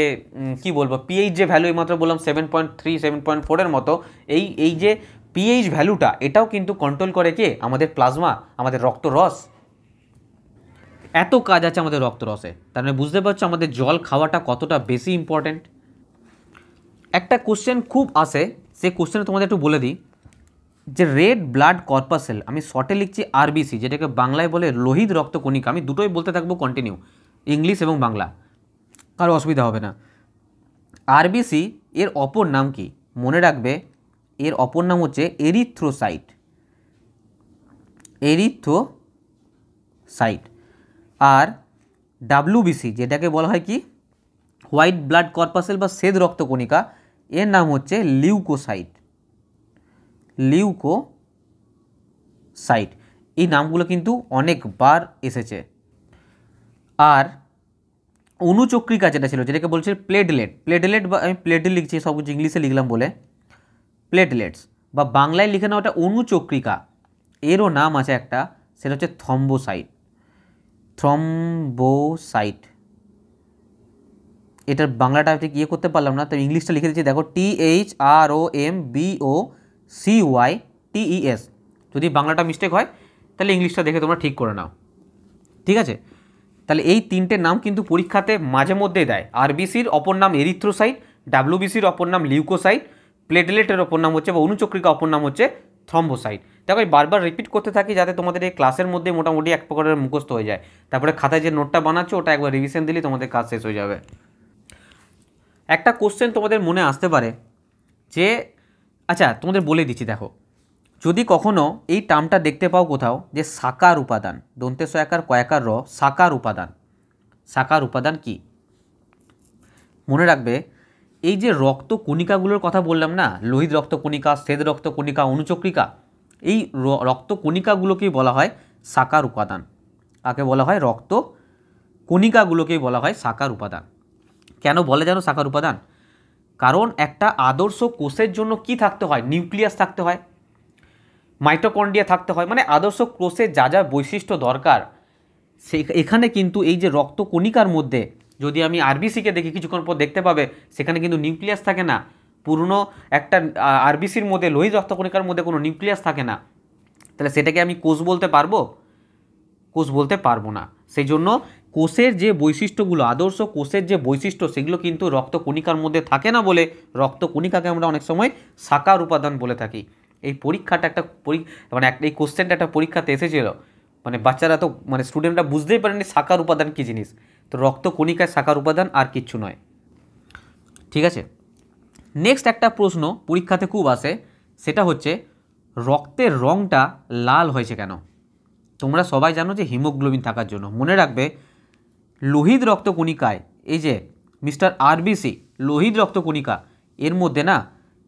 কি বলবো পিএইচ যে ভ্যালু এইমাত্র বললাম seven point three seven point ফোরের মতো এই এই যে পিএইচ ভ্যালুটা এটাও কিন্তু কন্ট্রোল করে কে আমাদের প্লাজমা আমাদের রক্ত রস এত কাজ আছে আমাদের রক্তরসে তার মানে বুঝতে পারছো আমাদের জল খাওয়াটা কতটা বেশি ইম্পর্ট্যান্ট একটা কোশ্চেন খুব আসে সেই কোশ্চেনে তোমাদের একটু বলে দিই যে রেড ব্লাড কর্পাসেল আমি শর্টে লিখছি আরবিসি যেটাকে বাংলায় বলে লোহিত রক্ত কণিকা আমি দুটোই বলতে থাকবো কন্টিনিউ ইংলিশ এবং বাংলা কারো অসুবিধা হবে না আরবিসি এর অপর নাম কি মনে রাখবে এর অপর নাম হচ্ছে এরিথ্রোসাইট এরিথ্রোসাইট আর ডাব্লুবিসি যেটাকে বলা হয় কি হোয়াইট ব্লাড কর্পাসেল বা শ্বেত রক্তকণিকা এর নাম হচ্ছে লিউকোসাইট লিউকোসাইট এই নামগুলো কিন্তু অনেকবার এসেছে আর অনুচক্রিকা যেটা ছিল যেটাকে বলছে প্লেটলেট প্লেটলেট বা আমি প্লেটে লিখছি সব কিছু ইংলিশে লিখলাম বলে প্লেটলেটস বা বাংলায় লিখে নেওয়াটা অনুচক্রিকা এরও নাম আছে একটা সেটা হচ্ছে থম্বোসাইট থ্রম্বোসাইট এটার বাংলাটা ঠিক ইয়ে করতে পারলাম না তো ইংলিশটা লিখে দিচ্ছি দেখো T H R O M B O C Y T E S যদি বাংলাটা মিস্টেক হয় তাহলে ইংলিশটা দেখে তোমরা ঠিক করে নাও ঠিক আছে তাহলে এই তিনটে নাম কিন্তু পরীক্ষাতে মাঝে মধ্যে দেয় আরবিসির অপর নাম এরিথ্রোসাইট ডাব্লিউবিসির অপর নাম লিউকোসাইট প্লেটলেটের অপর নাম হচ্ছে বা অনুচক্রিকা অপর নাম হচ্ছে থ্রম্বোসাইট দেখো এই বারবার রিপিট করতে থাকি যাতে তোমাদের এই ক্লাসের মধ্যে মোটামুটি এক প্রকারের মুখস্থ হয়ে যায় তারপরে খাতায় যে নোটটা বানাচ্ছো ওটা একবার রিভিশন দিলেই তোমাদের কাজ শেষ হয়ে যাবে একটা কোশ্চেন তোমাদের মনে আসতে পারে যে আচ্ছা তোমাদের বলে দিচ্ছি দেখো যদি কখনো এই টার্মটা দেখতে পাও কোথাও যে সাকার উপাদান দন্তে সয়াকার কয়াকার র সাকার উপাদান সাকার উপাদান কি মনে রাখবে এই যে রক্ত কণিকাগুলোর কথা বললাম না লোহিত রক্ত শ্বেদ শ্বেত কণিকা অনুচক্রিকা এই রক্ত কণিকাগুলোকেই বলা হয় সাকার উপাদান কাকে বলা হয় রক্ত কণিকাগুলোকেই বলা হয় সাকার উপাদান কেন বলে জানো সাকার উপাদান কারণ একটা আদর্শ কোষের জন্য কি থাকতে হয় নিউক্লিয়াস থাকতে হয় মাইটোকন্ডিয়া থাকতে হয় মানে আদর্শ কোষের যা যা বৈশিষ্ট্য দরকার সে এখানে কিন্তু এই যে রক্ত কণিকার মধ্যে যদি আমি আরবিসিকে দেখি কিছুক্ষণ পর দেখতে পাবে সেখানে কিন্তু নিউক্লিয়াস থাকে না পুরনো একটা আরবিসির মধ্যে লোহিত রক্তকণিকার মধ্যে কোনো নিউক্লিয়াস থাকে না তাহলে সেটাকে আমি কোষ বলতে পারবো কোষ বলতে পারবো না সেই জন্য কোষের যে বৈশিষ্ট্যগুলো আদর্শ কোষের যে বৈশিষ্ট্য সেগুলো কিন্তু রক্তকণিকার মধ্যে থাকে না বলে রক্তকণিকাকে আমরা অনেক সময় সাকার উপাদান বলে থাকি এই পরীক্ষাটা একটা মানে একটা এই কোশ্চেনটা একটা পরীক্ষাতে এসেছিল মানে বাচ্চারা তো মানে স্টুডেন্টরা বুঝতেই পারেনি সাকার উপাদান কী জিনিস তো রক্ত কণিকায় শাখার উপাদান আর কিচ্ছু নয় ঠিক আছে নেক্সট একটা প্রশ্ন পরীক্ষাতে খুব আসে সেটা হচ্ছে রক্তের রঙটা লাল হয়েছে কেন তোমরা সবাই জানো যে হিমোগ্লোবিন থাকার জন্য মনে রাখবে লোহিত রক্ত কণিকায় এই যে মিস্টার আরবিসি লোহিত রক্ত কণিকা এর মধ্যে না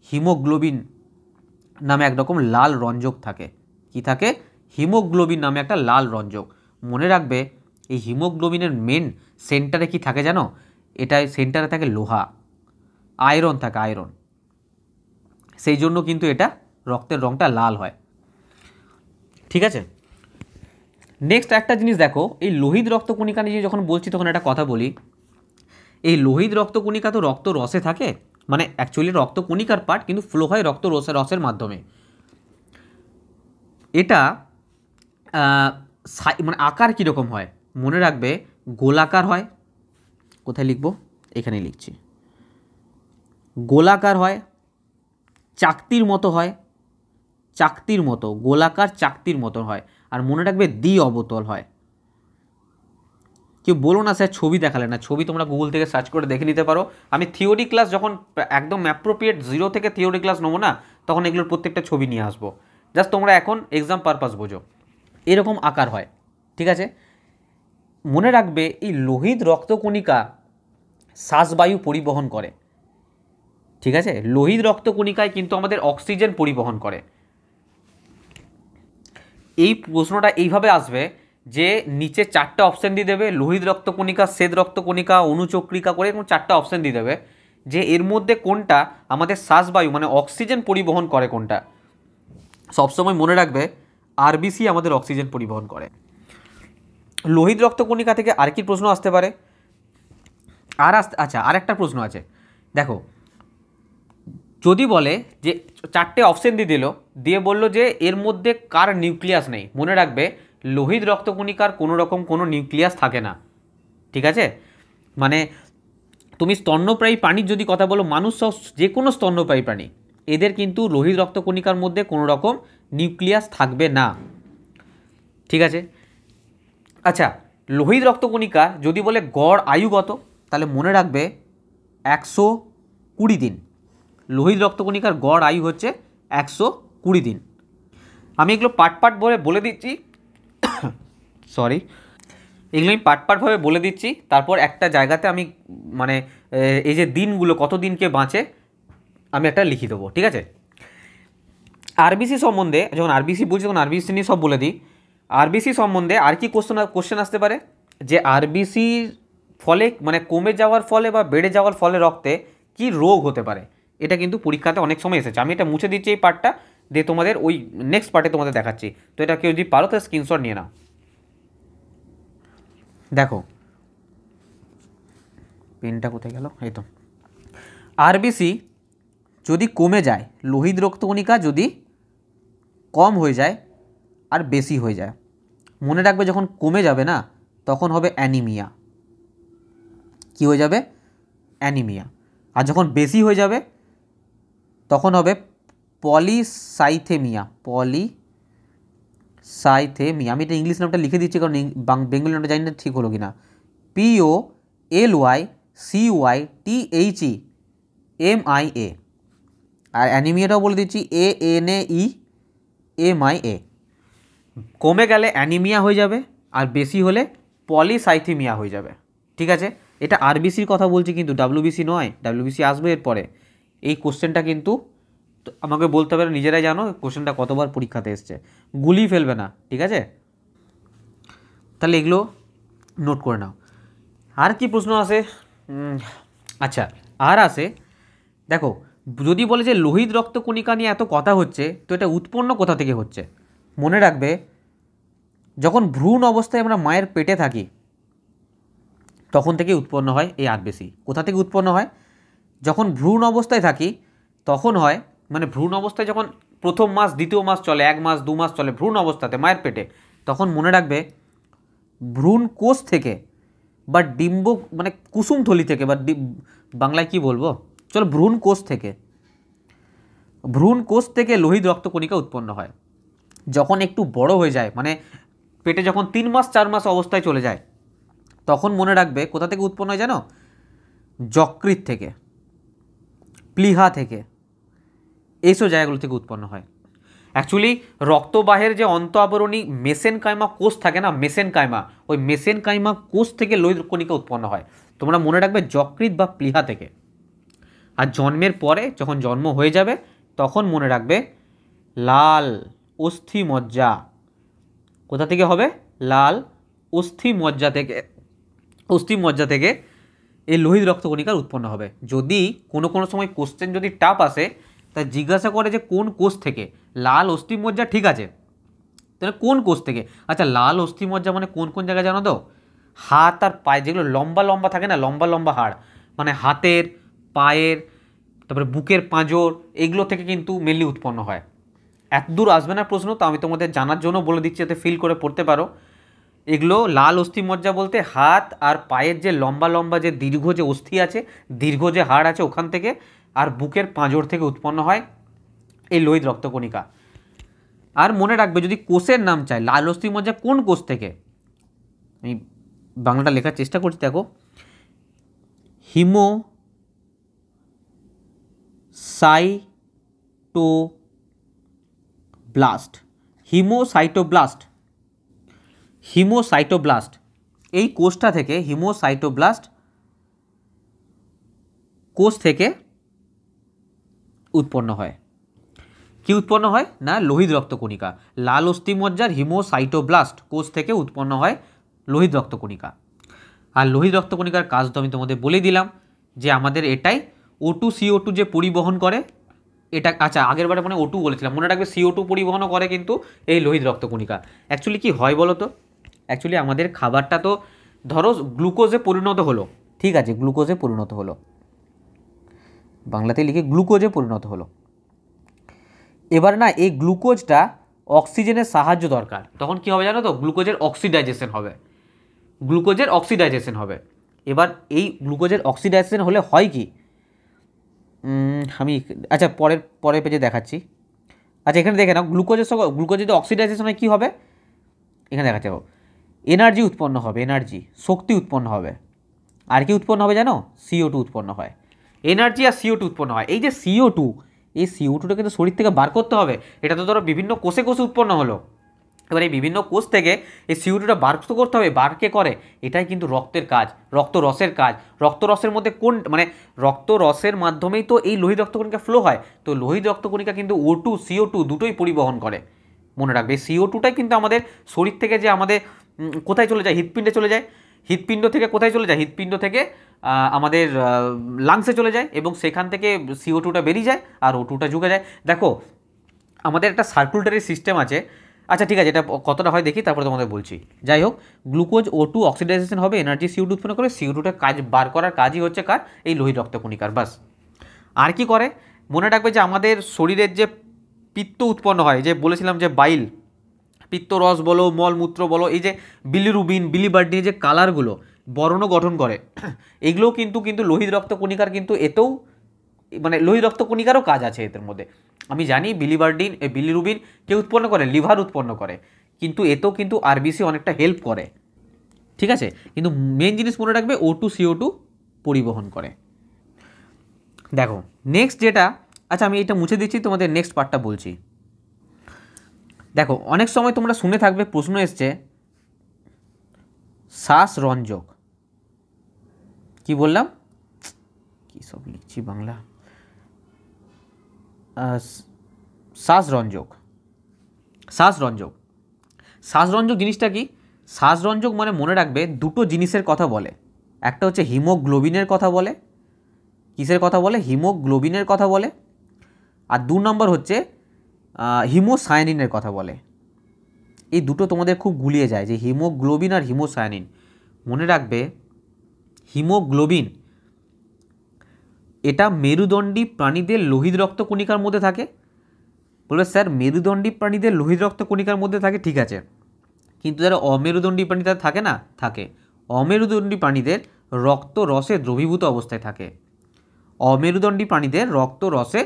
হিমোগ্লোবিন নামে একরকম লাল রঞ্জক থাকে কি থাকে হিমোগ্লোবিন নামে একটা লাল রঞ্জক মনে রাখবে এই হিমোগ্লোবিনের মেন সেন্টারে কি থাকে জানো এটা সেন্টারে থাকে লোহা আয়রন থাকে আয়রন সেই জন্য কিন্তু এটা রক্তের রঙটা লাল হয় ঠিক আছে নেক্সট একটা জিনিস দেখো এই লোহিত রক্তকণিকা নিয়ে যখন বলছি তখন একটা কথা বলি এই লোহিত রক্তকণিকা তো রক্ত রসে থাকে মানে অ্যাকচুয়ালি রক্তকণিকার পার্ট কিন্তু ফ্লো হয় রক্ত রসে রসের মাধ্যমে এটা মানে আকার কীরকম হয় মনে রাখবে গোলাকার হয় কোথায় লিখব এখানে লিখছি গোলাকার হয় চাকতির মতো হয় চাকতির মতো গোলাকার চাকতির মতো হয় আর মনে রাখবে দ্বি অবতল হয় কেউ বলো না স্যার ছবি দেখালে না ছবি তোমরা গুগল থেকে সার্চ করে দেখে নিতে পারো আমি থিওরি ক্লাস যখন একদম অ্যাপ্রোপ্রিয়েট জিরো থেকে থিওরি ক্লাস নেবো না তখন এগুলোর প্রত্যেকটা ছবি নিয়ে আসবো জাস্ট তোমরা এখন এক্সাম পারপাস বোঝো এরকম আকার হয় ঠিক আছে মনে রাখবে এই লোহিত রক্তকণিকা শ্বাসবায়ু পরিবহন করে ঠিক আছে লোহিত রক্তকণিকায় কিন্তু আমাদের অক্সিজেন পরিবহন করে এই প্রশ্নটা এইভাবে আসবে যে নিচে চারটা অপশান দিয়ে দেবে লোহিত রক্তকণিকা শ্বেত রক্তকণিকা অনুচক্রিকা করে এবং চারটা অপশান দিয়ে দেবে যে এর মধ্যে কোনটা আমাদের শ্বাসবায়ু মানে অক্সিজেন পরিবহন করে কোনটা সবসময় মনে রাখবে আরবিসি আমাদের অক্সিজেন পরিবহন করে লোহিত রক্তকণিকা থেকে আর কি প্রশ্ন আসতে পারে আর আসতে আচ্ছা আর একটা প্রশ্ন আছে দেখো যদি বলে যে চারটে অপশান দিয়ে দিল দিয়ে বলল যে এর মধ্যে কার নিউক্লিয়াস নেই মনে রাখবে লোহিত রক্তকণিকার কোনো রকম কোনো নিউক্লিয়াস থাকে না ঠিক আছে মানে তুমি স্তন্যপ্রায়ী প্রাণীর যদি কথা বলো মানুষ যে কোনো স্তন্যপ্রায়ী প্রাণী এদের কিন্তু লোহিত রক্তকণিকার মধ্যে কোনো রকম নিউক্লিয়াস থাকবে না ঠিক আছে আচ্ছা লোহিত রক্তকণিকা যদি বলে গড় আয়ুগত তাহলে মনে রাখবে একশো কুড়ি দিন লোহিত রক্তকণিকার গড় আয়ু হচ্ছে একশো কুড়ি দিন আমি এগুলো পাট পাট বলে বলে দিচ্ছি সরি এগুলো আমি পাট পাটভাবে বলে দিচ্ছি তারপর একটা জায়গাতে আমি মানে এই যে দিনগুলো কত দিনকে বাঁচে আমি একটা লিখে দেবো ঠিক আছে আরবিসি সম্বন্ধে যখন আরবিসি বলছি তখন আরবিসি নিয়ে সব বলে দিই আরবিসি সম্বন্ধে আর কি কোশ্চেন কোশ্চেন আসতে পারে যে আরবিসির ফলে মানে কমে যাওয়ার ফলে বা বেড়ে যাওয়ার ফলে রক্তে কি রোগ হতে পারে এটা কিন্তু পরীক্ষাতে অনেক সময় এসেছে আমি এটা মুছে দিচ্ছি এই পার্টটা দিয়ে তোমাদের ওই নেক্সট পার্টে তোমাদের দেখাচ্ছি তো এটা কেউ যদি পারো তো স্ক্রিনশট নিয়ে নাও দেখো পেনটা কোথায় গেল এই তো আরবিসি যদি কমে যায় লোহিত রক্তকণিকা যদি কম হয়ে যায় আর বেশি হয়ে যায় মনে রাখবে যখন কমে যাবে না তখন হবে অ্যানিমিয়া কি হয়ে যাবে অ্যানিমিয়া আর যখন বেশি হয়ে যাবে তখন হবে পলিসাইথেমিয়া পলি সাইথেমিয়া আমি এটা ইংলিশ নামটা লিখে দিচ্ছি কারণ বেঙ্গলি নামটা জানি না ঠিক হলো কি না P O L Y C Y T H E M I A আর অ্যানিমিয়াটাও বলে দিচ্ছি A N A E M I A কমে গেলে অ্যানিমিয়া হয়ে যাবে আর বেশি হলে পলিসাইথিমিয়া হয়ে যাবে ঠিক আছে এটা আরবিসির কথা বলছি কিন্তু ডাব্লিউবিসি নয় ডাব্লিউবিসি আসবে এরপরে এই কোশ্চেনটা কিন্তু আমাকে বলতে পারে নিজেরাই জানো কোশ্চেনটা কতবার পরীক্ষাতে এসছে গুলি ফেলবে না ঠিক আছে তাহলে এগুলো নোট করে নাও আর কি প্রশ্ন আসে আচ্ছা আর আসে দেখো যদি বলে যে লোহিত রক্তকণিকা নিয়ে এত কথা হচ্ছে তো এটা উৎপন্ন কোথা থেকে হচ্ছে মনে রাখবে যখন ভ্রূণ অবস্থায় আমরা মায়ের পেটে থাকি তখন থেকে উৎপন্ন হয় এই আরবিসি কোথা থেকে উৎপন্ন হয় যখন ভ্রূণ অবস্থায় থাকি তখন হয় মানে ভ্রূণ অবস্থায় যখন প্রথম মাস দ্বিতীয় মাস চলে এক মাস দু মাস চলে ভ্রূণ অবস্থাতে মায়ের পেটে তখন মনে রাখবে ভ্রূণ কোষ থেকে বা ডিম্ব মানে কুসুমথলি থেকে বা বাংলায় কি বলবো চলো ভ্রূণ কোষ থেকে ভ্রূণ কোষ থেকে লোহিত রক্তকণিকা উৎপন্ন হয় যখন একটু বড় হয়ে যায় মানে পেটে যখন তিন মাস চার মাস অবস্থায় চলে যায় তখন মনে রাখবে কোথা থেকে উৎপন্ন হয় জানো যকৃত থেকে প্লিহা থেকে এইসব জায়গাগুলো থেকে উৎপন্ন হয় অ্যাকচুয়ালি রক্তবাহের যে অন্ত আবরণী মেসেন কাইমা কোষ থাকে না মেসেন কাইমা ওই মেসেন কাইমা কোষ থেকে লোহিত কণিকা উৎপন্ন হয় তোমরা মনে রাখবে যকৃত বা প্লিহা থেকে আর জন্মের পরে যখন জন্ম হয়ে যাবে তখন মনে রাখবে লাল অস্থি মজ্জা কোথা থেকে হবে লাল অস্থি মজ্জা থেকে অস্থি মজ্জা থেকে এই লোহিত রক্তকণিকার উৎপন্ন হবে যদি কোনো কোনো সময় কোশ্চেন যদি টাপ আসে তা জিজ্ঞাসা করে যে কোন কোষ থেকে লাল অস্থি মজ্জা ঠিক আছে তাহলে কোন কোষ থেকে আচ্ছা লাল অস্থি মজ্জা মানে কোন কোন জায়গায় জানো তো হাত আর পায়ে যেগুলো লম্বা লম্বা থাকে না লম্বা লম্বা হাড় মানে হাতের পায়ের তারপরে বুকের পাঁজর এগুলো থেকে কিন্তু মেনলি উৎপন্ন হয় এত দূর আসবে না প্রশ্ন তো আমি তোমাদের জানার জন্য বলে দিচ্ছি যাতে ফিল করে পড়তে পারো এগুলো লাল অস্থি মজ্জা বলতে হাত আর পায়ের যে লম্বা লম্বা যে দীর্ঘ যে অস্থি আছে দীর্ঘ যে হাড় আছে ওখান থেকে আর বুকের পাঁজর থেকে উৎপন্ন হয় এই লোহিত রক্তকণিকা আর মনে রাখবে যদি কোষের নাম চায় লাল অস্থি মজ্জা কোন কোষ থেকে আমি বাংলাটা লেখার চেষ্টা করছি দেখো হিমো সাইটো ব্লাস্ট হিমোসাইটোব্লাস্ট হিমোসাইটোব্লাস্ট এই কোষটা থেকে হিমোসাইটোব্লাস্ট কোষ থেকে উৎপন্ন হয় কি উৎপন্ন হয় না লোহিত রক্তকণিকা লাল অস্থিমজ্জার হিমোসাইটোব্লাস্ট কোষ থেকে উৎপন্ন হয় লোহিত রক্তকণিকা আর লোহিত রক্তকণিকার কাজ তো আমি তোমাদের বলে দিলাম যে আমাদের এটাই ও টু সিও টু যে পরিবহন করে এটা আচ্ছা আগের বারে মানে ওটু বলেছিলাম মনে রাখবে সিও টু পরিবহনও করে কিন্তু এই লোহিত রক্তকণিকা অ্যাকচুয়ালি কি হয় বলো তো অ্যাকচুয়ালি আমাদের খাবারটা তো ধরো গ্লুকোজে পরিণত হলো ঠিক আছে গ্লুকোজে পরিণত হলো বাংলাতে লিখে গ্লুকোজে পরিণত হলো এবার না এই গ্লুকোজটা অক্সিজেনের সাহায্য দরকার তখন কি হবে জানো তো গ্লুকোজের অক্সিডাইজেশন হবে গ্লুকোজের অক্সিডাইজেশন হবে এবার এই গ্লুকোজের অক্সিডাইজেশন হলে হয় কি আমি আচ্ছা পরের পরের পেজে দেখাচ্ছি আচ্ছা এখানে দেখে নাও গ্লুকোজের সঙ্গে গ্লুকোজ যদি অক্সিডাইজেশনে কী হবে এখানে দেখাচ্ছে এনার্জি উৎপন্ন হবে এনার্জি শক্তি উৎপন্ন হবে আর কি উৎপন্ন হবে জানো সিও টু উৎপন্ন হয় এনার্জি আর সিও টু উৎপন্ন হয় এই যে সিও টু এই সিও টুটা কিন্তু শরীর থেকে বার করতে হবে এটা তো ধরো বিভিন্ন কোষে কোষে উৎপন্ন হলো এই বিভিন্ন কোষ থেকে এই সিউরিটা বার্ক তো করতে হবে বার্কে করে এটাই কিন্তু রক্তের কাজ রক্তরসের কাজ রক্তরসের মধ্যে কোন মানে রক্তরসের মাধ্যমেই তো এই লোহিত রক্তকণিকা ফ্লো হয় তো লোহিত রক্তকণিকা কিন্তু ও টু সিও টু দুটোই পরিবহন করে মনে রাখবে সিও টুটাই কিন্তু আমাদের শরীর থেকে যে আমাদের কোথায় চলে যায় হৃৎপিণ্ডে চলে যায় হৃৎপিণ্ড থেকে কোথায় চলে যায় হৃৎপিণ্ড থেকে আমাদের লাংসে চলে যায় এবং সেখান থেকে সিও টুটা বেরিয়ে যায় আর ও টুটা ঢুকে যায় দেখো আমাদের একটা সার্কুলেটারি সিস্টেম আছে আচ্ছা ঠিক আছে এটা কতটা হয় দেখি তারপরে তোমাদের বলছি যাই হোক গ্লুকোজ ও টু অক্সিডাইজেশন হবে এনার্জি সিউড উৎপন্ন করে সিউডুটা কাজ বার করার কাজই হচ্ছে কার এই লোহিত রক্তকণিকার বাস আর কি করে মনে রাখবে যে আমাদের শরীরের যে পিত্ত উৎপন্ন হয় যে বলেছিলাম যে বাইল পিত্তরস বলো মলমূত্র বলো এই যে বিলিরুবিন বিলিবার্ডিন যে কালারগুলো বর্ণ গঠন করে এগুলোও কিন্তু কিন্তু লোহিত রক্তকণিকার কিন্তু এতেও মানে লোহি রক্তকণিকারও কাজ আছে এদের মধ্যে আমি জানি বিলিবার্ডিন বিলিরুবিন কে উৎপন্ন করে লিভার উৎপন্ন করে কিন্তু এতেও কিন্তু আরবিসি অনেকটা হেল্প করে ঠিক আছে কিন্তু মেন জিনিস মনে রাখবে ও টু সিও টু পরিবহন করে দেখো নেক্সট যেটা আচ্ছা আমি এটা মুছে দিচ্ছি তোমাদের নেক্সট পার্টটা বলছি দেখো অনেক সময় তোমরা শুনে থাকবে প্রশ্ন এসছে শ্বাসরঞ্জক কি বললাম কী সব লিখছি বাংলা শ্বাসরঞ্জক শ্বাসরঞ্জক শ্বাসরঞ্জক জিনিসটা কি শ্বাসরঞ্জক মানে মনে রাখবে দুটো জিনিসের কথা বলে একটা হচ্ছে হিমোগ্লোবিনের কথা বলে কিসের কথা বলে হিমোগ্লোবিনের কথা বলে আর দু নম্বর হচ্ছে হিমোসায়ানিনের কথা বলে এই দুটো তোমাদের খুব গুলিয়ে যায় যে হিমোগ্লোবিন আর হিমোসায়ানিন মনে রাখবে হিমোগ্লোবিন এটা মেরুদণ্ডী প্রাণীদের লোহিত রক্তকণিকার মধ্যে থাকে বলবে স্যার মেরুদণ্ডী প্রাণীদের লোহিত রক্তকণিকার মধ্যে থাকে ঠিক আছে কিন্তু যারা অমেরুদণ্ডী প্রাণী তারা থাকে না থাকে অমেরুদণ্ডী প্রাণীদের রক্ত রসে দ্রবীভূত অবস্থায় থাকে অমেরুদণ্ডী প্রাণীদের রক্ত রসে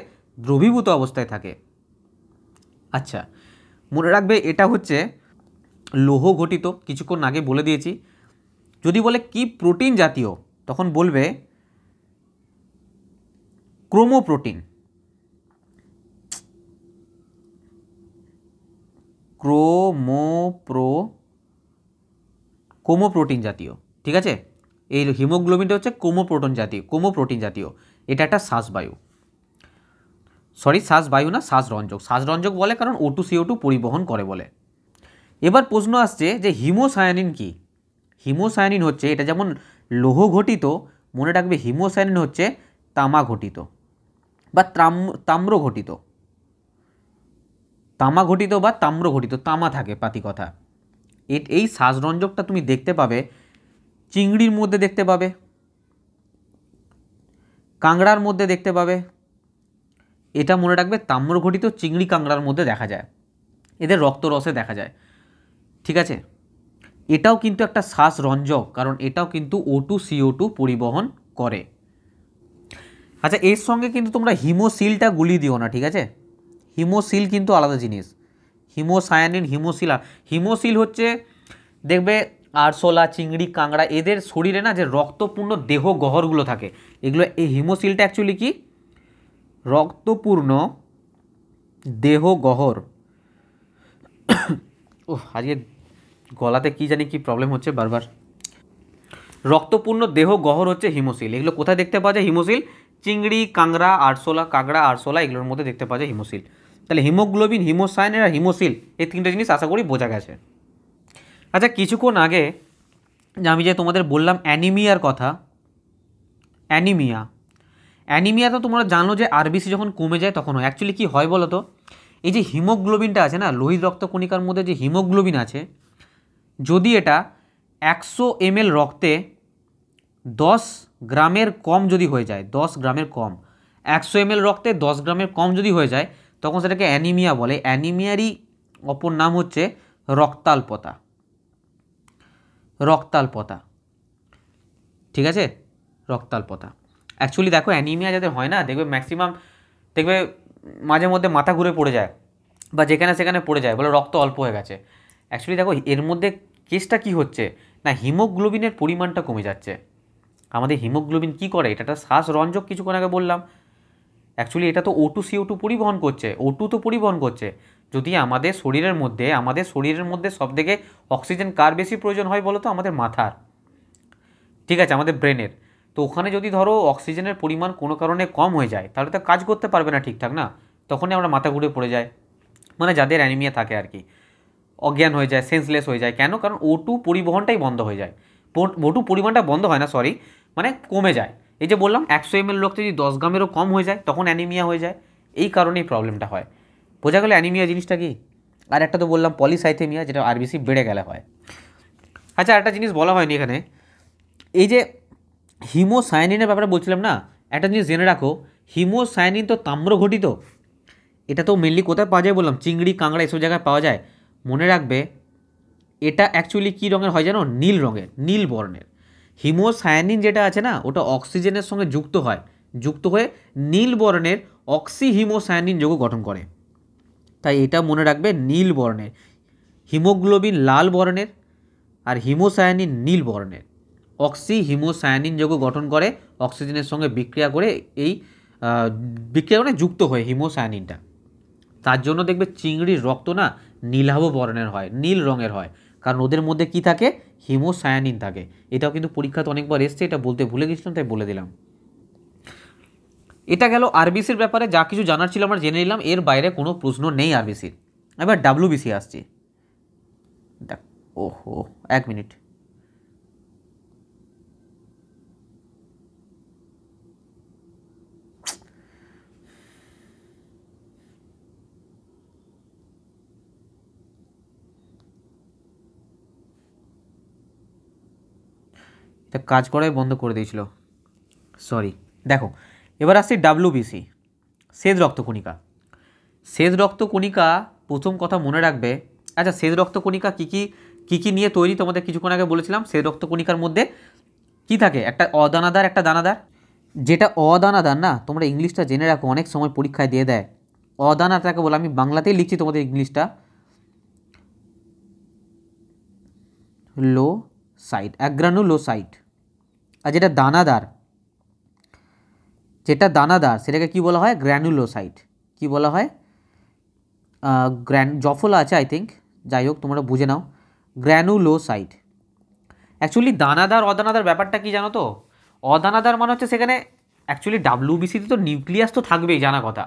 দ্রবীভূত অবস্থায় থাকে আচ্ছা মনে রাখবে এটা হচ্ছে লোহ ঘটিত কিছুক্ষণ আগে বলে দিয়েছি যদি বলে কি প্রোটিন জাতীয় তখন বলবে ক্রোমোপ্রোটিন ক্রোমোপ্রো কোমোপ্রোটিন জাতীয় ঠিক আছে এই হিমোগ্লোবিনটা হচ্ছে কোমোপ্রোটন জাতীয় কোমোপ্রোটিন জাতীয় এটা একটা শ্বাসবায়ু সরি শ্বাসবায়ু না শ্বাসরঞ্জক শ্বাসরঞ্জক বলে কারণ ওটু সিও টু পরিবহন করে বলে এবার প্রশ্ন আসছে যে হিমোসায়ানিন কি হিমোসায়ানিন হচ্ছে এটা যেমন লৌহ ঘটিত মনে রাখবে হিমোসায়ানিন হচ্ছে তামা ঘটিত বা তাম্র ঘটিত তামা ঘটিত বা তাম্র ঘটিত তামা থাকে পাতি কথা এই শ্বাসরঞ্জকটা তুমি দেখতে পাবে চিংড়ির মধ্যে দেখতে পাবে কাংড়ার মধ্যে দেখতে পাবে এটা মনে রাখবে তাম্র ঘটিত চিংড়ি কাঁকড়ার মধ্যে দেখা যায় এদের রক্তরসে দেখা যায় ঠিক আছে এটাও কিন্তু একটা শ্বাসরঞ্জক কারণ এটাও কিন্তু ও টু সিও টু পরিবহন করে আচ্ছা এর সঙ্গে কিন্তু তোমরা হিমোসিলটা গুলি দিও না ঠিক আছে হিমোসিল কিন্তু আলাদা জিনিস হিমোসায়ানিন হিমোসিল হিমোসিল হচ্ছে দেখবে আরশোলা চিংড়ি কাঁকড়া এদের শরীরে না যে রক্তপূর্ণ দেহ গহরগুলো থাকে এগুলো এই হিমোসিলটা অ্যাকচুয়ালি কি রক্তপূর্ণ দেহ গহর ও আজকে গলাতে কি জানি কি প্রবলেম হচ্ছে বারবার রক্তপূর্ণ দেহ গহর হচ্ছে হিমোসিল এগুলো কোথায় দেখতে পাওয়া যায় হিমোসিল চিংড়ি কাঁকড়া আরশোলা কাঁকড়া আরশোলা এগুলোর মধ্যে দেখতে পাওয়া যায় হিমোসিল তাহলে হিমোগ্লোবিন হিমোসাইন আর হিমোসিল এই তিনটে জিনিস আশা করি বোঝা গেছে আচ্ছা কিছুক্ষণ আগে যে আমি যে তোমাদের বললাম অ্যানিমিয়ার কথা অ্যানিমিয়া অ্যানিমিয়া তো তোমরা জানো যে আরবিসি যখন কমে যায় তখন হয় অ্যাকচুয়ালি কী হয় বলো তো এই যে হিমোগ্লোবিনটা আছে না লোহিত রক্তকণিকার মধ্যে যে হিমোগ্লোবিন আছে যদি এটা একশো এমএল রক্তে দশ গ্রামের কম যদি হয়ে যায় দশ গ্রামের কম একশো এম রক্তে দশ গ্রামের কম যদি হয়ে যায় তখন সেটাকে অ্যানিমিয়া বলে অ্যানিমিয়ারই অপর নাম হচ্ছে রক্তাল্পতা রক্তাল্পতা ঠিক আছে রক্তাল্পতা অ্যাকচুয়ালি দেখো অ্যানিমিয়া যাদের হয় না দেখবে ম্যাক্সিমাম দেখবে মাঝে মধ্যে মাথা ঘুরে পড়ে যায় বা যেখানে সেখানে পড়ে যায় বলে রক্ত অল্প হয়ে গেছে অ্যাকচুয়ালি দেখো এর মধ্যে কেসটা কি হচ্ছে না হিমোগ্লোবিনের পরিমাণটা কমে যাচ্ছে আমাদের হিমোগ্লোবিন কি করে এটা একটা শ্বাসরঞ্জক কিছুক্ষণ আগে বললাম অ্যাকচুয়ালি এটা তো ওটু সিও টু পরিবহন করছে ওটু তো পরিবহন করছে যদি আমাদের শরীরের মধ্যে আমাদের শরীরের মধ্যে সব থেকে অক্সিজেন কার বেশি প্রয়োজন হয় বলো তো আমাদের মাথার ঠিক আছে আমাদের ব্রেনের তো ওখানে যদি ধরো অক্সিজেনের পরিমাণ কোনো কারণে কম হয়ে যায় তাহলে তো কাজ করতে পারবে না ঠিকঠাক না তখনই আমরা মাথা ঘুরে পড়ে যায় মানে যাদের অ্যানিমিয়া থাকে আর কি অজ্ঞান হয়ে যায় সেন্সলেস হয়ে যায় কেন কারণ ওটু পরিবহনটাই বন্ধ হয়ে যায় ওটু পরিমাণটা বন্ধ হয় না সরি মানে কমে যায় এই যে বললাম একশো এম এল যদি দশ গ্রামেরও কম হয়ে যায় তখন অ্যানিমিয়া হয়ে যায় এই কারণেই প্রবলেমটা হয় বোঝা গেল অ্যানিমিয়া জিনিসটা কি আর একটা তো বললাম পলিসাইথেমিয়া যেটা আরবিসি বেড়ে গেলে হয় আচ্ছা একটা জিনিস বলা হয়নি এখানে এই যে হিমোসায়ানিনের ব্যাপারে বলছিলাম না একটা জিনিস জেনে রাখো হিমোসায়ানিন তো তাম্র ঘটিত এটা তো মেনলি কোথায় পাওয়া যায় বললাম চিংড়ি কাঁকড়া এসব জায়গায় পাওয়া যায় মনে রাখবে এটা অ্যাকচুয়ালি কী রঙের হয় জানো নীল রঙের নীল বর্ণের হিমোসায়ানিন যেটা আছে না ওটা অক্সিজেনের সঙ্গে যুক্ত হয় যুক্ত হয়ে নীল বর্ণের অক্সিহিমোসায়ানিন যোগ গঠন করে তাই এটা মনে রাখবে নীল বর্ণের হিমোগ্লোবিন লাল বর্ণের আর হিমোসায়ানিন নীল বর্ণের অক্সি হিমোসায়ানিন গঠন করে অক্সিজেনের সঙ্গে বিক্রিয়া করে এই বিক্রিয়া করে মানে যুক্ত হয়ে হিমোসায়ানিনটা তার জন্য দেখবে চিংড়ির রক্ত না নীলাভ বর্ণের হয় নীল রঙের হয় কারণ ওদের মধ্যে কি থাকে হিমোসায়ানিন থাকে এটাও কিন্তু পরীক্ষাতে অনেকবার এসছে এটা বলতে ভুলে গেছিলাম তাই বলে দিলাম এটা গেল আরবিসির ব্যাপারে যা কিছু জানার ছিল আমরা জেনে নিলাম এর বাইরে কোনো প্রশ্ন নেই আরবিসির এবার ডাব্লিউবিসি আসছে দেখ ওহো এক মিনিট এটা কাজ করাই বন্ধ করে দিয়েছিল সরি দেখো এবার আসছি ডাব্লিউবিসি সেজ রক্তকণিকা সেজ রক্তকণিকা প্রথম কথা মনে রাখবে আচ্ছা সেজ রক্তকণিকা কী কী কী কী নিয়ে তৈরি তোমাদের কিছুক্ষণ আগে বলেছিলাম সেজ রক্তকণিকার মধ্যে কি থাকে একটা অদানাদার একটা দানাদার যেটা অদানাদার না তোমরা ইংলিশটা জেনে রাখো অনেক সময় পরীক্ষায় দিয়ে দেয় তাকে বলে আমি বাংলাতেই লিখছি তোমাদের ইংলিশটা লো সাইট সাইট আর যেটা দানাদার যেটা দানাদার সেটাকে কি বলা হয় গ্র্যানুলোসাইট কি বলা হয় গ্র্যান জফলা আছে আই থিঙ্ক যাই হোক তোমরা বুঝে নাও গ্র্যানুলোসাইট অ্যাকচুয়ালি দানাদার অদানাদার ব্যাপারটা কি জানো তো অদানাদার মানে হচ্ছে সেখানে অ্যাকচুয়ালি ডাব্লিউবিসিতে তো নিউক্লিয়াস তো থাকবেই জানা কথা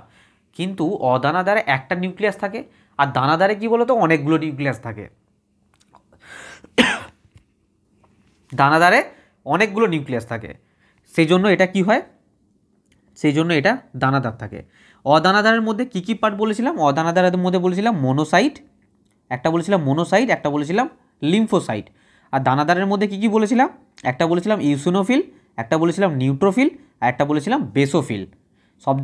কিন্তু অদানাদারে একটা নিউক্লিয়াস থাকে আর দানাদারে কি বলো তো অনেকগুলো নিউক্লিয়াস থাকে দানাদারে অনেকগুলো নিউক্লিয়াস থাকে সেই জন্য এটা কি হয় সেই জন্য এটা দানাদার থাকে অদানাদারের মধ্যে কী কী পার্ট বলেছিলাম অদানাদারের মধ্যে বলেছিলাম মনোসাইট একটা বলেছিলাম মনোসাইট একটা বলেছিলাম লিম্ফোসাইট আর দানাদারের মধ্যে কী কী বলেছিলাম একটা বলেছিলাম ইউসিনোফিল একটা বলেছিলাম নিউট্রোফিল আর একটা বলেছিলাম বেসোফিল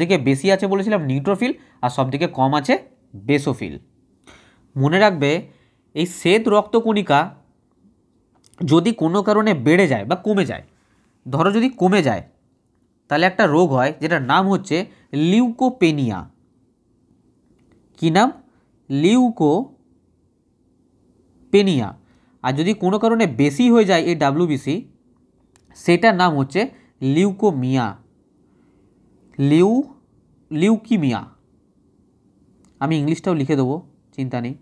থেকে বেশি আছে বলেছিলাম নিউট্রোফিল আর থেকে কম আছে বেসোফিল মনে রাখবে এই শ্বেত রক্তকণিকা যদি কোনো কারণে বেড়ে যায় বা কমে যায় ধরো যদি কমে যায় তাহলে একটা রোগ হয় যেটার নাম হচ্ছে লিউকোপেনিয়া কী নাম লিউকোপেনিয়া আর যদি কোনো কারণে বেশি হয়ে যায় এই ডাব্লিউবিসি সেটার নাম হচ্ছে লিউকোমিয়া লিউ লিউকিমিয়া আমি ইংলিশটাও লিখে দেবো চিন্তা নেই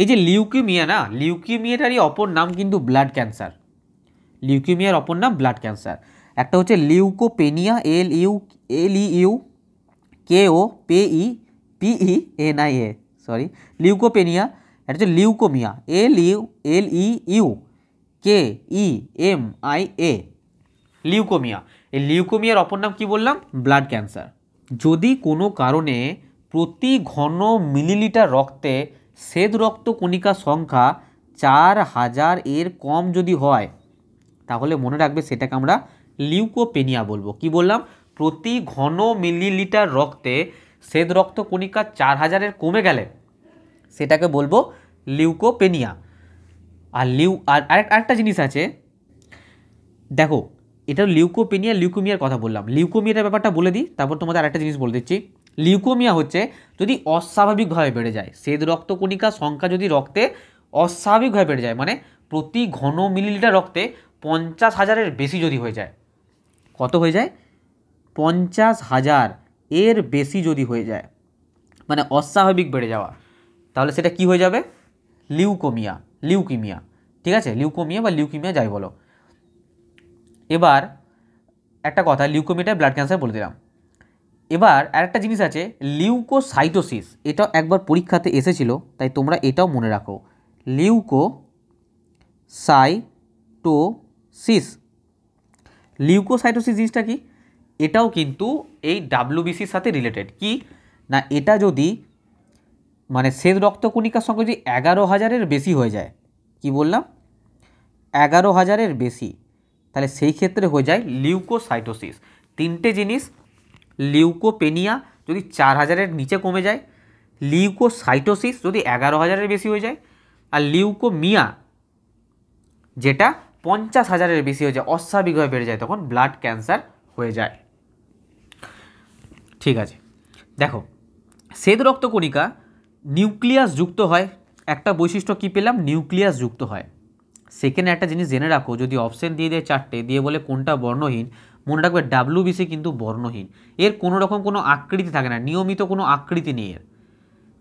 এই যে লিউকিমিয়া না লিউকিমিয়াটারই অপর নাম কিন্তু ব্লাড ক্যান্সার লিউকিমিয়ার অপর নাম ব্লাড ক্যান্সার একটা হচ্ছে leukopenia L U L E U K O P E P E N I A sorry leukopenia এটা হচ্ছে leukaemia L U L E U K E M I A leukaemia এই লিউকোমিয়ার অপর নাম কী বললাম blood cancer যদি কোনো কারণে প্রতি ঘন মিলিলিটার রক্তে শ্বেত কণিকার সংখ্যা চার হাজার এর কম যদি হয় তাহলে মনে রাখবে সেটাকে আমরা লিউকোপেনিয়া বলবো কি বললাম প্রতি ঘন মিলিলিটার রক্তে শ্বেত রক্তকণিকা চার হাজারের কমে গেলে সেটাকে বলবো লিউকোপেনিয়া আর লিউ আর আরেকটা জিনিস আছে দেখো এটা লিউকোপেনিয়া লিউকোমিয়ার কথা বললাম লিউকোমিয়ার ব্যাপারটা বলে দিই তারপর তোমাদের আরেকটা জিনিস বলে দিচ্ছি লিউকোমিয়া হচ্ছে যদি অস্বাভাবিকভাবে বেড়ে যায় সেদ রক্তকণিকা সংখ্যা যদি রক্তে অস্বাভাবিকভাবে বেড়ে যায় মানে প্রতি ঘন মিলিলিটার রক্তে পঞ্চাশ হাজারের বেশি যদি হয়ে যায় কত হয়ে যায় পঞ্চাশ হাজার এর বেশি যদি হয়ে যায় মানে অস্বাভাবিক বেড়ে যাওয়া তাহলে সেটা কি হয়ে যাবে লিউকোমিয়া লিউকিমিয়া ঠিক আছে লিউকোমিয়া বা লিউকিমিয়া যাই বলো এবার একটা কথা লিউকোমিয়াটাই ব্লাড ক্যান্সার বলে দিলাম এবার আরেকটা জিনিস আছে লিউকোসাইটোসিস এটা একবার পরীক্ষাতে এসেছিল তাই তোমরা এটাও মনে রাখো লিউকো সাইটোসিস লিউকোসাইটোসিস জিনিসটা কি এটাও কিন্তু এই ডাব্লিউবিসির সাথে রিলেটেড কি না এটা যদি মানে শ্বেত রক্তকণিকার সঙ্গে যদি এগারো হাজারের বেশি হয়ে যায় কি বললাম এগারো হাজারের বেশি তাহলে সেই ক্ষেত্রে হয়ে যায় লিউকোসাইটোসিস তিনটে জিনিস লিউকোপেনিয়া যদি চার হাজারের নিচে কমে যায় লিউকোসাইটোসিস যদি এগারো হাজারের বেশি হয়ে যায় আর লিউকোমিয়া যেটা পঞ্চাশ হাজারের বেশি হয়ে যায় অস্বাভাবিকভাবে বেড়ে যায় তখন ব্লাড ক্যান্সার হয়ে যায় ঠিক আছে দেখো শ্বেত রক্তকণিকা নিউক্লিয়াস যুক্ত হয় একটা বৈশিষ্ট্য কী পেলাম নিউক্লিয়াস যুক্ত হয় সেকেন্ড একটা জিনিস জেনে রাখো যদি অপশান দিয়ে দেয় চারটে দিয়ে বলে কোনটা বর্ণহীন মনে রাখবে ডাব্লিউবিসি কিন্তু বর্ণহীন এর কোনো রকম কোনো আকৃতি থাকে না নিয়মিত কোনো আকৃতি নেই এর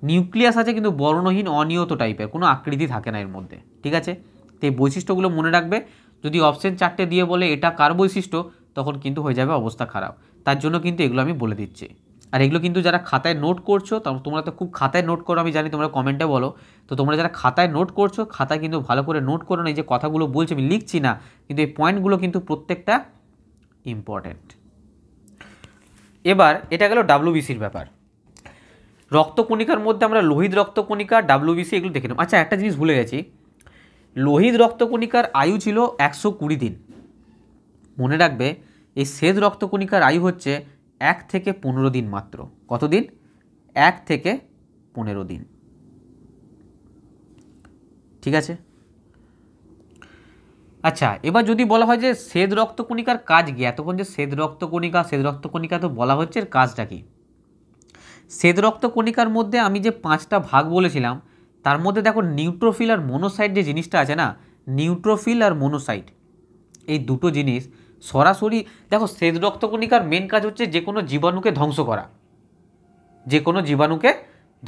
নিউক্লিয়াস আছে কিন্তু বর্ণহীন অনিয়ত টাইপের কোনো আকৃতি থাকে না এর মধ্যে ঠিক আছে তো এই বৈশিষ্ট্যগুলো মনে রাখবে যদি অপশন চারটে দিয়ে বলে এটা কার বৈশিষ্ট্য তখন কিন্তু হয়ে যাবে অবস্থা খারাপ তার জন্য কিন্তু এগুলো আমি বলে দিচ্ছি আর এগুলো কিন্তু যারা খাতায় নোট করছো তোমরা তো খুব খাতায় নোট করো আমি জানি তোমরা কমেন্টে বলো তো তোমরা যারা খাতায় নোট করছো খাতায় কিন্তু ভালো করে নোট করো না এই যে কথাগুলো বলছি আমি লিখছি না কিন্তু এই পয়েন্টগুলো কিন্তু প্রত্যেকটা ইম্পর্ট্যান্ট এবার এটা গেল ডাব্লুবিসির ব্যাপার রক্তকণিকার মধ্যে আমরা লোহিত রক্তকণিকা ডাব্লুবিসি এগুলো দেখে নেব আচ্ছা একটা জিনিস ভুলে গেছি লোহিত রক্তকণিকার আয়ু ছিল একশো কুড়ি দিন মনে রাখবে এই শ্বেত রক্তকণিকার আয়ু হচ্ছে এক থেকে পনেরো দিন মাত্র কতদিন এক থেকে পনেরো দিন ঠিক আছে আচ্ছা এবার যদি বলা হয় যে শ্বেত রক্তকণিকার কাজ কি এতক্ষণ যে শ্বেত রক্তকণিকা শ্বেত রক্তকণিকা তো বলা হচ্ছে এর কাজটা কি শ্বেত রক্তকণিকার মধ্যে আমি যে পাঁচটা ভাগ বলেছিলাম তার মধ্যে দেখো নিউট্রোফিল আর মনোসাইট যে জিনিসটা আছে না নিউট্রোফিল আর মনোসাইট এই দুটো জিনিস সরাসরি দেখো শ্বেত রক্তকণিকার মেন কাজ হচ্ছে যে কোনো জীবাণুকে ধ্বংস করা যে কোনো জীবাণুকে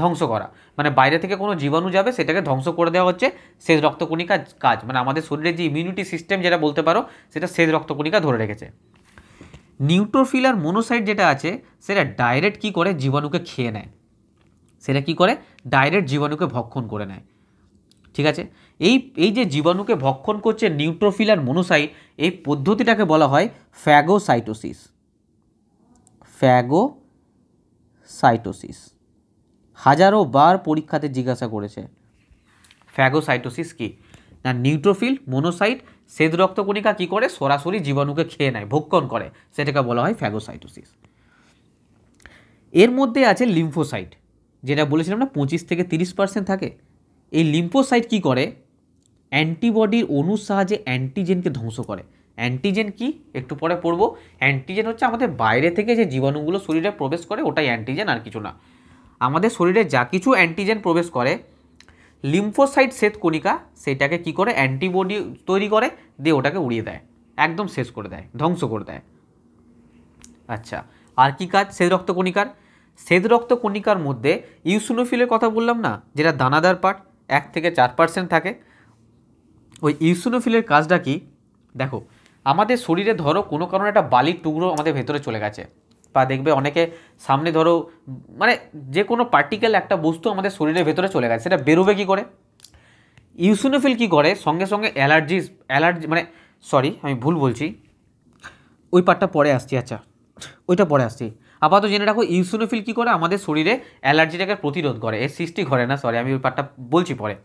ধ্বংস করা মানে বাইরে থেকে কোনো জীবাণু যাবে সেটাকে ধ্বংস করে দেওয়া হচ্ছে শেষ রক্তকণিকার কাজ মানে আমাদের শরীরের যে ইমিউনিটি সিস্টেম যেটা বলতে পারো সেটা শেষ রক্তকণিকা ধরে রেখেছে নিউট্রোফিল আর মোনোসাইড যেটা আছে সেটা ডাইরেক্ট কি করে জীবাণুকে খেয়ে নেয় সেটা কি করে ডাইরেক্ট জীবাণুকে ভক্ষণ করে নেয় ঠিক আছে এই এই যে জীবাণুকে ভক্ষণ করছে নিউট্রোফিল আর মোনোসাইট এই পদ্ধতিটাকে বলা হয় ফ্যাগোসাইটোসিস ফ্যাগোসাইটোসিস হাজারো বার পরীক্ষাতে জিজ্ঞাসা করেছে ফ্যাগোসাইটোসিস কি না নিউট্রোফিল মোনোসাইট শ্বেত রক্তকণিকা কী করে সরাসরি জীবাণুকে খেয়ে নেয় ভক্ষণ করে সেটাকে বলা হয় ফ্যাগোসাইটোসিস এর মধ্যে আছে লিম্ফোসাইট যেটা বলেছিলাম না পঁচিশ থেকে তিরিশ পার্সেন্ট থাকে এই লিম্ফোসাইট কি করে অ্যান্টিবডির অণুর সাহায্যে অ্যান্টিজেনকে ধ্বংস করে অ্যান্টিজেন কি একটু পরে পড়বো অ্যান্টিজেন হচ্ছে আমাদের বাইরে থেকে যে জীবাণুগুলো শরীরে প্রবেশ করে ওটাই অ্যান্টিজেন আর কিছু না আমাদের শরীরে যা কিছু অ্যান্টিজেন প্রবেশ করে লিম্ফোসাইট শ্বেত কণিকা সেটাকে কি করে অ্যান্টিবডি তৈরি করে দিয়ে ওটাকে উড়িয়ে দেয় একদম শেষ করে দেয় ধ্বংস করে দেয় আচ্ছা আর কি কাজ শ্বেত রক্ত কণিকার শ্বেত রক্ত কণিকার মধ্যে ইউসুনোফিলের কথা বললাম না যেটা দানাদার পার্ট এক থেকে চার পার্সেন্ট থাকে ওই ইউসুনোফিলের কাজটা কি দেখো আমাদের শরীরে ধরো কোনো কারণে একটা বালির টুকরো আমাদের ভেতরে চলে গেছে বা দেখবে অনেকে সামনে ধরো মানে যে কোনো পার্টিকেল একটা বস্তু আমাদের শরীরের ভেতরে চলে গেছে সেটা বেরোবে কী করে ইউসুনোফিল কী করে সঙ্গে সঙ্গে অ্যালার্জি অ্যালার্জি মানে সরি আমি ভুল বলছি ওই পার্টটা পরে আসছি আচ্ছা ওইটা পরে আসছি আপাতত জেনে রাখো ইউসুনোফিল কী করে আমাদের শরীরে অ্যালার্জিটাকে প্রতিরোধ করে এর সৃষ্টি করে না সরি আমি ওই পার্টটা বলছি পরে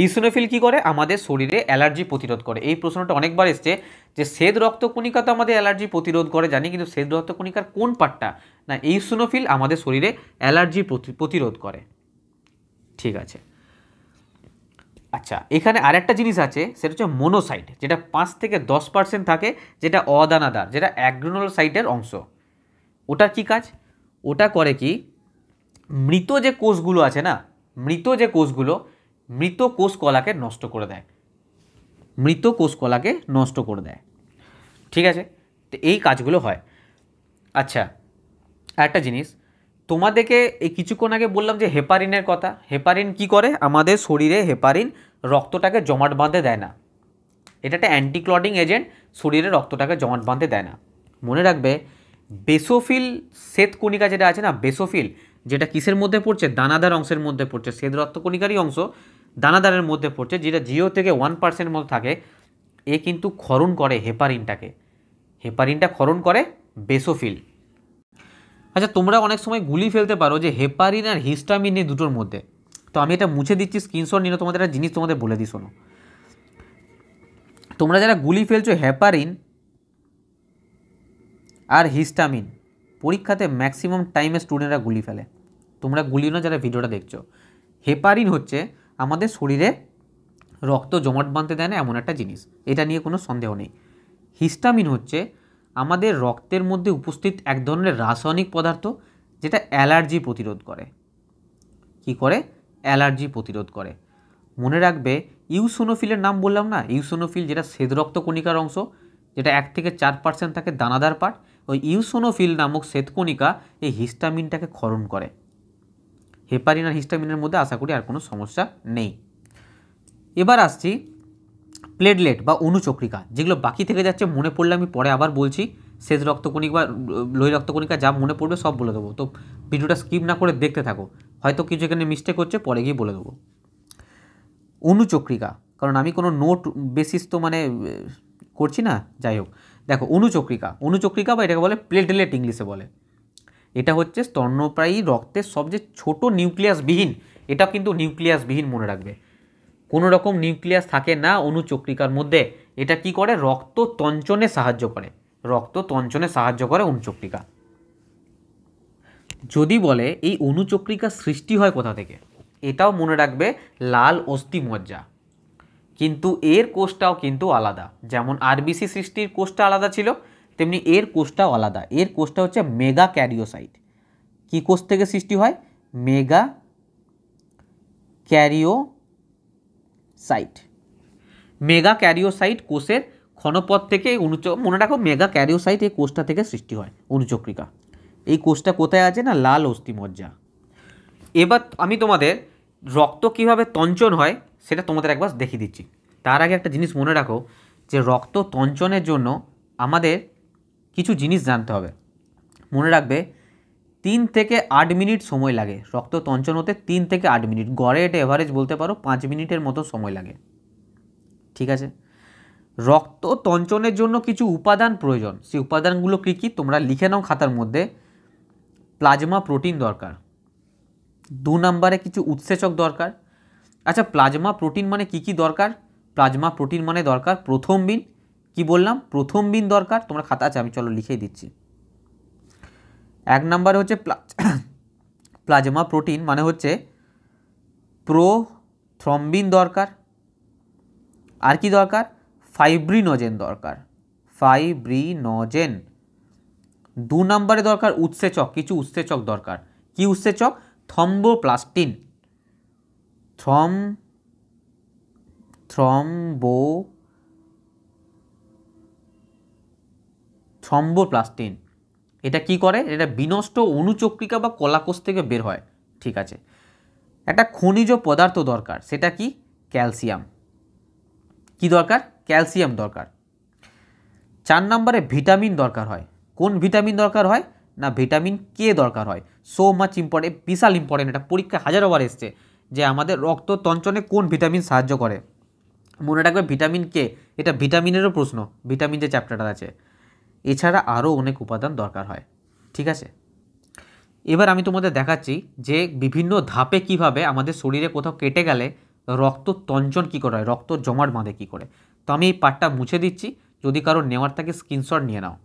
ইউসুনোফিল কী করে আমাদের শরীরে অ্যালার্জি প্রতিরোধ করে এই প্রশ্নটা অনেকবার এসছে যে শ্বেত রক্তকণিকা তো আমাদের অ্যালার্জি প্রতিরোধ করে জানি কিন্তু শ্বেত রক্তকণিকার কোন পার্টটা না এই সুনোফিল আমাদের শরীরে অ্যালার্জি প্রতিরোধ করে ঠিক আছে আচ্ছা এখানে আরেকটা জিনিস আছে সেটা হচ্ছে মোনোসাইট যেটা পাঁচ থেকে দশ পার্সেন্ট থাকে যেটা অদানাদার যেটা সাইটের অংশ ওটার কি কাজ ওটা করে কি মৃত যে কোষগুলো আছে না মৃত যে কোষগুলো মৃত কোষ কলাকে নষ্ট করে দেয় মৃত কোষকলাকে নষ্ট করে দেয় ঠিক আছে তো এই কাজগুলো হয় আচ্ছা একটা জিনিস তোমাদেরকে এই কিছুক্ষণ আগে বললাম যে হেপারিনের কথা হেপারিন কি করে আমাদের শরীরে হেপারিন রক্তটাকে জমাট বাঁধে দেয় না এটা একটা অ্যান্টিক্লডিং এজেন্ট শরীরে রক্তটাকে জমাট বাঁধে দেয় না মনে রাখবে বেসোফিল শ্বেতকণিকা যেটা আছে না বেসোফিল যেটা কিসের মধ্যে পড়ছে দানাদার অংশের মধ্যে পড়ছে শ্বেত রক্তকণিকারই অংশ দানাদারের মধ্যে পড়ছে যেটা জিও থেকে ওয়ান পার্সেন্ট মতো থাকে এ কিন্তু ক্ষরণ করে হেপারিনটাকে হেপারিনটা ক্ষরণ করে বেসোফিল আচ্ছা তোমরা অনেক সময় গুলি ফেলতে পারো যে হেপারিন আর হিস্টামিন নিয়ে দুটোর মধ্যে তো আমি এটা মুছে দিচ্ছি স্ক্রিনশট নিয়ে তোমাদের একটা জিনিস তোমাদের বলে দিই শোনো তোমরা যারা গুলি ফেলছো হেপারিন আর হিস্টামিন পরীক্ষাতে ম্যাক্সিমাম টাইমে স্টুডেন্টরা গুলি ফেলে তোমরা গুলি না যারা ভিডিওটা দেখছো হেপারিন হচ্ছে আমাদের শরীরে রক্ত জমাট বাঁধতে দেয় না এমন একটা জিনিস এটা নিয়ে কোনো সন্দেহ নেই হিস্টামিন হচ্ছে আমাদের রক্তের মধ্যে উপস্থিত এক ধরনের রাসায়নিক পদার্থ যেটা অ্যালার্জি প্রতিরোধ করে কি করে অ্যালার্জি প্রতিরোধ করে মনে রাখবে ইউসোনোফিলের নাম বললাম না ইউসোনোফিল যেটা শ্বেত রক্তকণিকার অংশ যেটা এক থেকে চার পার্সেন্ট থাকে দানাদার পার্ট ওই ইউসোনোফিল নামক শ্বেতকণিকা এই হিস্টামিনটাকে ক্ষরণ করে হেপারিন আর হিস্টামিনের মধ্যে আশা করি আর কোনো সমস্যা নেই এবার আসছি প্লেটলেট বা অনুচক্রিকা যেগুলো বাকি থেকে যাচ্ছে মনে পড়লে আমি পরে আবার বলছি শেষ রক্তকণিক বা লোহী রক্তকণিকা যা মনে পড়বে সব বলে দেবো তো ভিডিওটা স্কিপ না করে দেখতে থাকো হয়তো কিছু এখানে মিস্টেক হচ্ছে পরে গিয়ে বলে দেবো অনুচক্রিকা কারণ আমি কোনো নোট বেসিস তো মানে করছি না যাই হোক দেখো অনুচক্রিকা অনুচক্রিকা বা এটাকে বলে প্লেটলেট ইংলিশে বলে এটা হচ্ছে স্তন্যপ্রায়ী রক্তের সবচেয়ে ছোট নিউক্লিয়াসবিহীন এটা কিন্তু নিউক্লিয়াসবিহীন মনে রাখবে কোনো রকম নিউক্লিয়াস থাকে না অনুচক্রিকার মধ্যে এটা কি করে রক্ত তঞ্চনে সাহায্য করে রক্ত তঞ্চনে সাহায্য করে অনুচক্রিকা যদি বলে এই অনুচক্রিকা সৃষ্টি হয় কোথা থেকে এটাও মনে রাখবে লাল অস্থি মজ্জা কিন্তু এর কোষটাও কিন্তু আলাদা যেমন আরবিসি সৃষ্টির কোষটা আলাদা ছিল তেমনি এর কোষটাও আলাদা এর কোষটা হচ্ছে মেগা ক্যারিওসাইট কি কোষ থেকে সৃষ্টি হয় মেগা ক্যারিওসাইট মেগা ক্যারিওসাইট কোষের ক্ষণপথ থেকে অনুচ মনে রাখো মেগা ক্যারিওসাইট এই কোষটা থেকে সৃষ্টি হয় অনুচক্রিকা এই কোষটা কোথায় আছে না লাল অস্থিমজ্জা এবার আমি তোমাদের রক্ত কিভাবে তঞ্চন হয় সেটা তোমাদের একবার দেখিয়ে দিচ্ছি তার আগে একটা জিনিস মনে রাখো যে রক্ত তঞ্চনের জন্য আমাদের কিছু জিনিস জানতে হবে মনে রাখবে তিন থেকে আট মিনিট সময় লাগে রক্ত তঞ্চন হতে তিন থেকে আট মিনিট গড়ে এটা এভারেজ বলতে পারো পাঁচ মিনিটের মতো সময় লাগে ঠিক আছে রক্ত তঞ্চনের জন্য কিছু উপাদান প্রয়োজন সেই উপাদানগুলো কী কী তোমরা লিখে নাও খাতার মধ্যে প্লাজমা প্রোটিন দরকার দু নম্বরে কিছু উৎসেচক দরকার আচ্ছা প্লাজমা প্রোটিন মানে কি কি দরকার প্লাজমা প্রোটিন মানে দরকার প্রথম বিন কি বললাম প্রথম বিন দরকার তোমরা খাতা আছে আমি চলো লিখেই দিচ্ছি এক নাম্বার হচ্ছে প্লাজমা প্রোটিন মানে হচ্ছে প্রো থ্রম্বিন দরকার আর কি দরকার ফাইব্রিনোজেন দরকার ফাইব্রিনোজেন দু নম্বরে দরকার উৎসেচক কিছু উৎসেচক দরকার কি উৎসেচক থম্বোপ্লাস্টিন থ্রম থ্রম্বো থ্রম্বোপ্লাস্টিন এটা কি করে এটা বিনষ্ট অনুচক্রিকা বা কলাকোষ থেকে বের হয় ঠিক আছে একটা খনিজ পদার্থ দরকার সেটা কি ক্যালসিয়াম কি দরকার ক্যালসিয়াম দরকার চার নম্বরে ভিটামিন দরকার হয় কোন ভিটামিন দরকার হয় না ভিটামিন কে দরকার হয় সো মাচ ইম্পর্টেন্ট বিশাল ইম্পর্টেন্ট এটা পরীক্ষা হাজারোবার এসছে যে আমাদের রক্ত তঞ্চনে কোন ভিটামিন সাহায্য করে মনে রাখবে ভিটামিন কে এটা ভিটামিনেরও প্রশ্ন ভিটামিন যে চ্যাপ্টারটা আছে এছাড়া আরও অনেক উপাদান দরকার হয় ঠিক আছে এবার আমি তোমাদের দেখাচ্ছি যে বিভিন্ন ধাপে কিভাবে আমাদের শরীরে কোথাও কেটে গেলে রক্ত তঞ্জন কী করে হয় রক্ত জমাট বাঁধে কী করে তো আমি এই পাটটা মুছে দিচ্ছি যদি কারো নেওয়ার থাকে স্ক্রিনশট নিয়ে নাও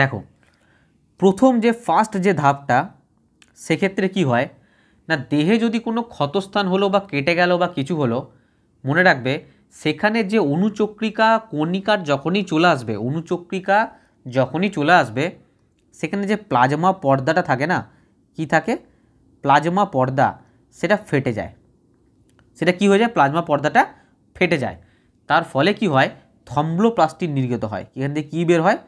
দেখো প্রথম যে ফার্স্ট যে ধাপটা সেক্ষেত্রে কি হয় না দেহে যদি কোনো ক্ষতস্থান হলো বা কেটে গেল বা কিছু হলো মনে রাখবে সেখানে যে অনুচক্রিকা কণিকার যখনই চলে আসবে অনুচক্রিকা যখনই চলে আসবে সেখানে যে প্লাজমা পর্দাটা থাকে না কি থাকে প্লাজমা পর্দা সেটা ফেটে যায় সেটা কি হয়ে যায় প্লাজমা পর্দাটা ফেটে যায় তার ফলে কি হয় থম্ব্লোপ্লাস্টিন নির্গত হয় এখান থেকে কী বের হয়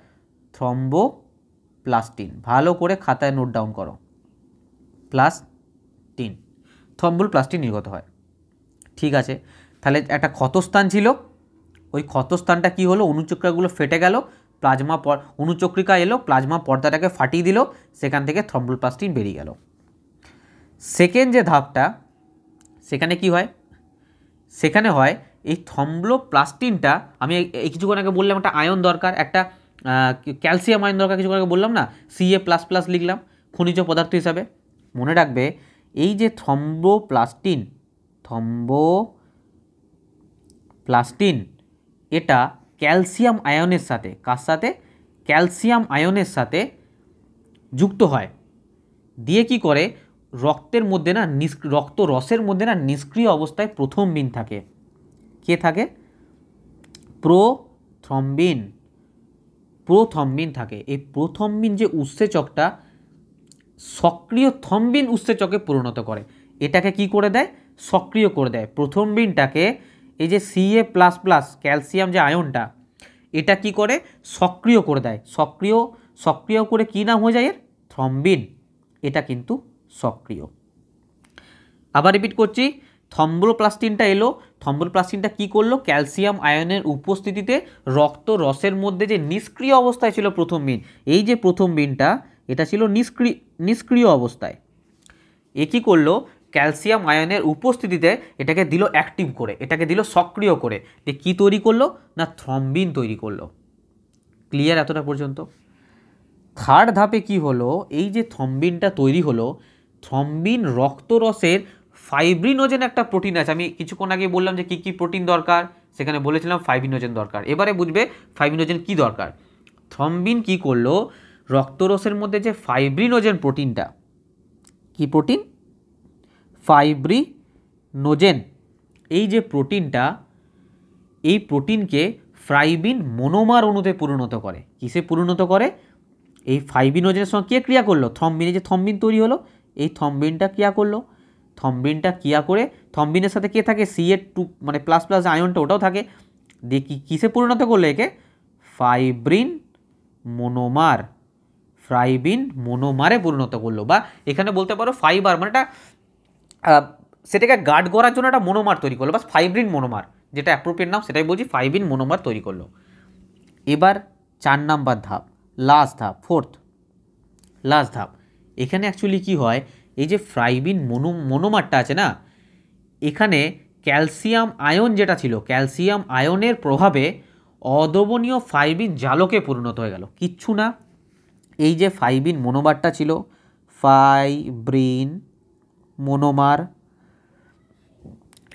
থ্রম্বোপ্লাস্টিন ভালো করে খাতায় নোট ডাউন করো প্লাস্টিন থম্বল প্লাস্টিন নির্গত হয় ঠিক আছে তাহলে একটা ক্ষতস্থান ছিল ওই ক্ষতস্থানটা কি হলো অনুচক্রাগুলো ফেটে গেল প্লাজমা অনুচক্রিকা এলো প্লাজমা পর্দাটাকে ফাটিয়ে দিল সেখান থেকে থ্রম্বোপ্লাস্টিন বেরিয়ে গেল সেকেন্ড যে ধাপটা সেখানে কি হয় সেখানে হয় এই প্লাস্টিনটা আমি এই কিছুক্ষণ আগে বললাম একটা আয়ন দরকার একটা ক্যালসিয়াম আয়ন দরকার কিছুক্ষণ আগে বললাম না সিএ প্লাস প্লাস লিখলাম খনিজ পদার্থ হিসাবে মনে রাখবে এই যে প্লাস্টিন থম্বো প্লাস্টিন এটা ক্যালসিয়াম আয়নের সাথে কার সাথে ক্যালসিয়াম আয়নের সাথে যুক্ত হয় দিয়ে কি করে রক্তের মধ্যে না রক্ত রসের মধ্যে না নিষ্ক্রিয় অবস্থায় প্রথম বিন থাকে কে থাকে প্রোথ্রম্বিন প্রোথম্বিন থাকে এই প্রথম্বিন যে উৎসেচকটা সক্রিয় থম্বিন উৎসেচকে পরিণত করে এটাকে কি করে দেয় সক্রিয় করে দেয় প্রথম বিনটাকে এই যে সিএ প্লাস প্লাস ক্যালসিয়াম যে আয়নটা এটা কি করে সক্রিয় করে দেয় সক্রিয় সক্রিয় করে কি নাম হয়ে যায় এর থ্রম্বিন এটা কিন্তু সক্রিয় আবার রিপিট করছি থম্বোপ্লাস্টিনটা এলো থম্বোপ্লাস্টিনটা কি করলো ক্যালসিয়াম আয়নের উপস্থিতিতে রক্ত রসের মধ্যে যে নিষ্ক্রিয় অবস্থায় ছিল প্রথম বিন এই যে প্রথম বিনটা এটা ছিল নিষ্ক্রিয় নিষ্ক্রিয় অবস্থায় এ কী করলো ক্যালসিয়াম আয়নের উপস্থিতিতে এটাকে দিল অ্যাক্টিভ করে এটাকে দিল সক্রিয় করে যে কী তৈরি করলো না থ্রম্বিন তৈরি করলো ক্লিয়ার এতটা পর্যন্ত থার্ড ধাপে কি হলো এই যে থ্রম্বিনটা তৈরি হলো থ্রম্বিন রক্তরসের ফাইব্রিনোজেন একটা প্রোটিন আছে আমি কিছুক্ষণ আগে বললাম যে কী কী প্রোটিন দরকার সেখানে বলেছিলাম ফাইব্রিনোজেন দরকার এবারে বুঝবে ফাইব্রিনোজেন কি দরকার থ্রম্বিন কি করলো রক্তরসের মধ্যে যে ফাইব্রিনোজেন প্রোটিনটা কি প্রোটিন ফাইব্রিনোজেন এই যে প্রোটিনটা এই প্রোটিনকে ফ্রাইবিন মোনোমার অণুতে পরিণত করে কিসে পরিণত করে এই ফাইবিনোজেনের সঙ্গে কে ক্রিয়া করলো থম্বিনে যে থম্বিন তৈরি হলো এই থম্বিনটা ক্রিয়া করলো থম্বিনটা ক্রিয়া করে থম্বিনের সাথে কে থাকে সি এর টু মানে প্লাস প্লাস আয়নটা ওটাও থাকে দিয়ে কি কিসে পরিণত করলো একে ফাইব্রিন মোনোমার ফ্রাইবিন মোনোমারে পরিণত করলো বা এখানে বলতে পারো ফাইবার মানে এটা সেটাকে গার্ড করার জন্য একটা মনোমার তৈরি করলো বা ফাইব্রিন মনোমার যেটা অ্যাপ্রোপ্রিয়েট নাম সেটাই বলছি ফাইব্রিন মনোমার তৈরি করলো এবার চার নাম্বার ধাপ লাস্ট ধাপ ফোর্থ লাস্ট ধাপ এখানে অ্যাকচুয়ালি কি হয় এই যে ফ্রাইবিন মনো মনোমারটা আছে না এখানে ক্যালসিয়াম আয়ন যেটা ছিল ক্যালসিয়াম আয়নের প্রভাবে অদবনীয় ফাইবিন জালকে পরিণত হয়ে গেল কিচ্ছু না এই যে ফাইবিন মনোমারটা ছিল ফাইব্রিন মনোমার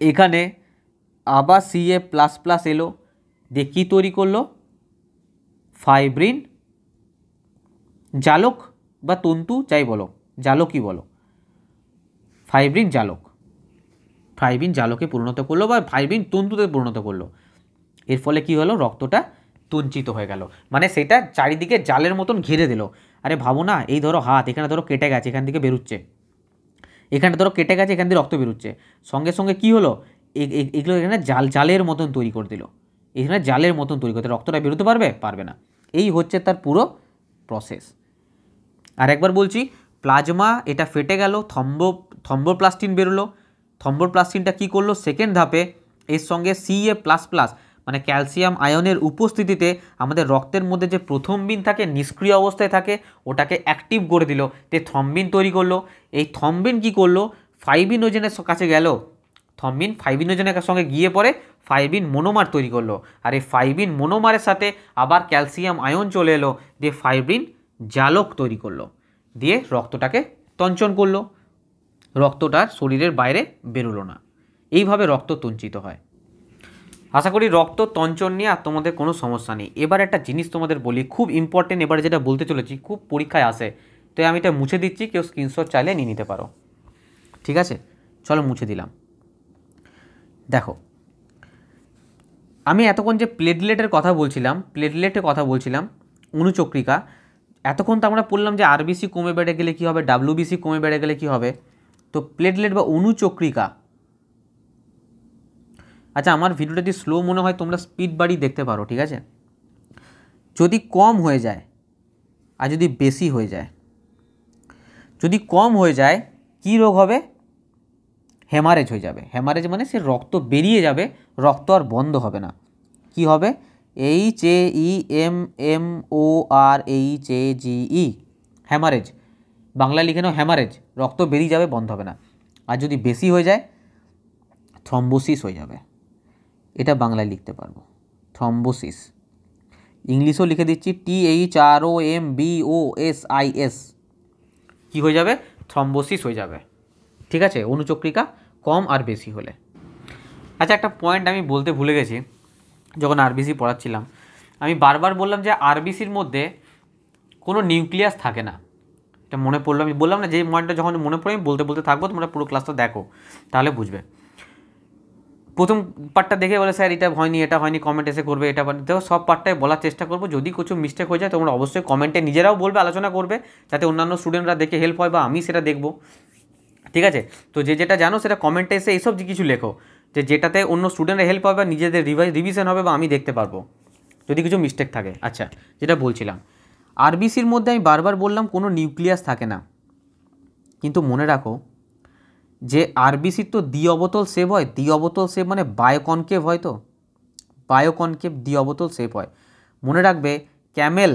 এখানে আবার সিএ প্লাস প্লাস এলো দিয়ে কী তৈরি করলো ফাইব্রিন জালক বা তন্তু যাই বলো জালকই বলো ফাইব্রিন জালক ফাইব্রিন জালকে পরিণত করলো বা ফাইব্রিন তন্তুতে পরিণত করলো এর ফলে কি হলো রক্তটা তঞ্চিত হয়ে গেল মানে সেটা চারিদিকে জালের মতন ঘিরে দিল আরে ভাবো না এই ধরো হাত এখানে ধরো কেটে গেছে এখান থেকে বেরোচ্ছে এখানটা ধরো কেটে গেছে এখান দিয়ে রক্ত বেরোচ্ছে সঙ্গে সঙ্গে কী হলো এগুলো এখানে জাল জালের মতন তৈরি করে দিল এখানে জালের মতন তৈরি করতে রক্তটা বেরোতে পারবে পারবে না এই হচ্ছে তার পুরো প্রসেস আর একবার বলছি প্লাজমা এটা ফেটে গেল থম্ব থম্বোপ্লাস্টিন বেরোলো থম্বোপ্লাস্টিনটা কি করলো সেকেন্ড ধাপে এর সঙ্গে সিএ প্লাস প্লাস মানে ক্যালসিয়াম আয়নের উপস্থিতিতে আমাদের রক্তের মধ্যে যে প্রথম বিন থাকে নিষ্ক্রিয় অবস্থায় থাকে ওটাকে অ্যাক্টিভ করে দিল তে থম্বিন তৈরি করলো এই থম্বিন কি করলো ফাইবিনোজেনের কাছে গেল থম্বিন ফাইবিনোজেনের সঙ্গে গিয়ে পরে ফাইবিন মোনোমার তৈরি করলো আর এই ফাইবিন মোনোমারের সাথে আবার ক্যালসিয়াম আয়ন চলে এলো দিয়ে ফাইব্রিন জালক তৈরি করলো দিয়ে রক্তটাকে তঞ্চন করলো রক্তটা শরীরের বাইরে বেরোলো না এইভাবে রক্ত তঞ্চিত হয় আশা করি রক্ত তঞ্চন নিয়ে আর তোমাদের কোনো সমস্যা নেই এবার একটা জিনিস তোমাদের বলি খুব ইম্পর্টেন্ট এবার যেটা বলতে চলেছি খুব পরীক্ষায় আসে তো আমি এটা মুছে দিচ্ছি কেউ স্ক্রিনশট চাইলে নিয়ে নিতে পারো ঠিক আছে চলো মুছে দিলাম দেখো আমি এতক্ষণ যে প্লেটলেটের কথা বলছিলাম প্লেটলেটের কথা বলছিলাম অনুচক্রিকা এতক্ষণ তো আমরা পড়লাম যে আরবিসি কমে বেড়ে গেলে কী হবে ডাব্লিউবিসি কমে বেড়ে গেলে কী হবে তো প্লেটলেট বা অনুচক্রিকা আচ্ছা আমার ভিডিওটা যদি স্লো মনে হয় তোমরা স্পিড বাড়ি দেখতে পারো ঠিক আছে যদি কম হয়ে যায় আর যদি বেশি হয়ে যায় যদি কম হয়ে যায় কি রোগ হবে হেমারেজ হয়ে যাবে হেমারেজ মানে সে রক্ত বেরিয়ে যাবে রক্ত আর বন্ধ হবে না কি হবে H A E M M O R H A G E haemorrhage বাংলায় লিখে নাও হ্যামারেজ রক্ত বেরিয়ে যাবে বন্ধ হবে না আর যদি বেশি হয়ে যায় থ্রম্বোসিস হয়ে যাবে এটা বাংলায় লিখতে পারবো থ্রম্বোসিস ইংলিশেও লিখে দিচ্ছি T H R O M B O S I S কী হয়ে যাবে থ্রম্বোসিস হয়ে যাবে ঠিক আছে অনুচক্রিকা কম আর বেশি হলে আচ্ছা একটা পয়েন্ট আমি বলতে ভুলে গেছি যখন আরবিসি পড়াচ্ছিলাম আমি বারবার বললাম যে আরবিসির মধ্যে কোনো নিউক্লিয়াস থাকে না এটা মনে পড়লো আমি বললাম না যে পয়েন্টটা যখন মনে পড়ে আমি বলতে বলতে থাকবো তোমরা পুরো ক্লাসটা দেখো তাহলে বুঝবে প্রথম পার্টটা দেখে বলে স্যার এটা হয়নি এটা হয়নি কমেন্ট এসে করবে এটা দেখো সব পার্টটাই বলার চেষ্টা করবো যদি কিছু মিস্টেক হয়ে যায় তোমরা অবশ্যই কমেন্টে নিজেরাও বলবে আলোচনা করবে যাতে অন্যান্য স্টুডেন্টরা দেখে হেল্প হয় বা আমি সেটা দেখবো ঠিক আছে তো যে যেটা জানো সেটা কমেন্টে এসে এইসব কিছু লেখো যে যেটাতে অন্য স্টুডেন্টরা হেল্প হবে বা নিজেদের রিভাইজ রিভিশন হবে বা আমি দেখতে পারবো যদি কিছু মিস্টেক থাকে আচ্ছা যেটা বলছিলাম আরবিসির মধ্যে আমি বারবার বললাম কোনো নিউক্লিয়াস থাকে না কিন্তু মনে রাখো যে আরবিসির তো দ্বি অবতল সেভ হয় দ্বি অবতল শেপ মানে বায়োকনকেভ হয় তো বায়োকনকেভ দ্বি অবতল শেপ হয় মনে রাখবে ক্যামেল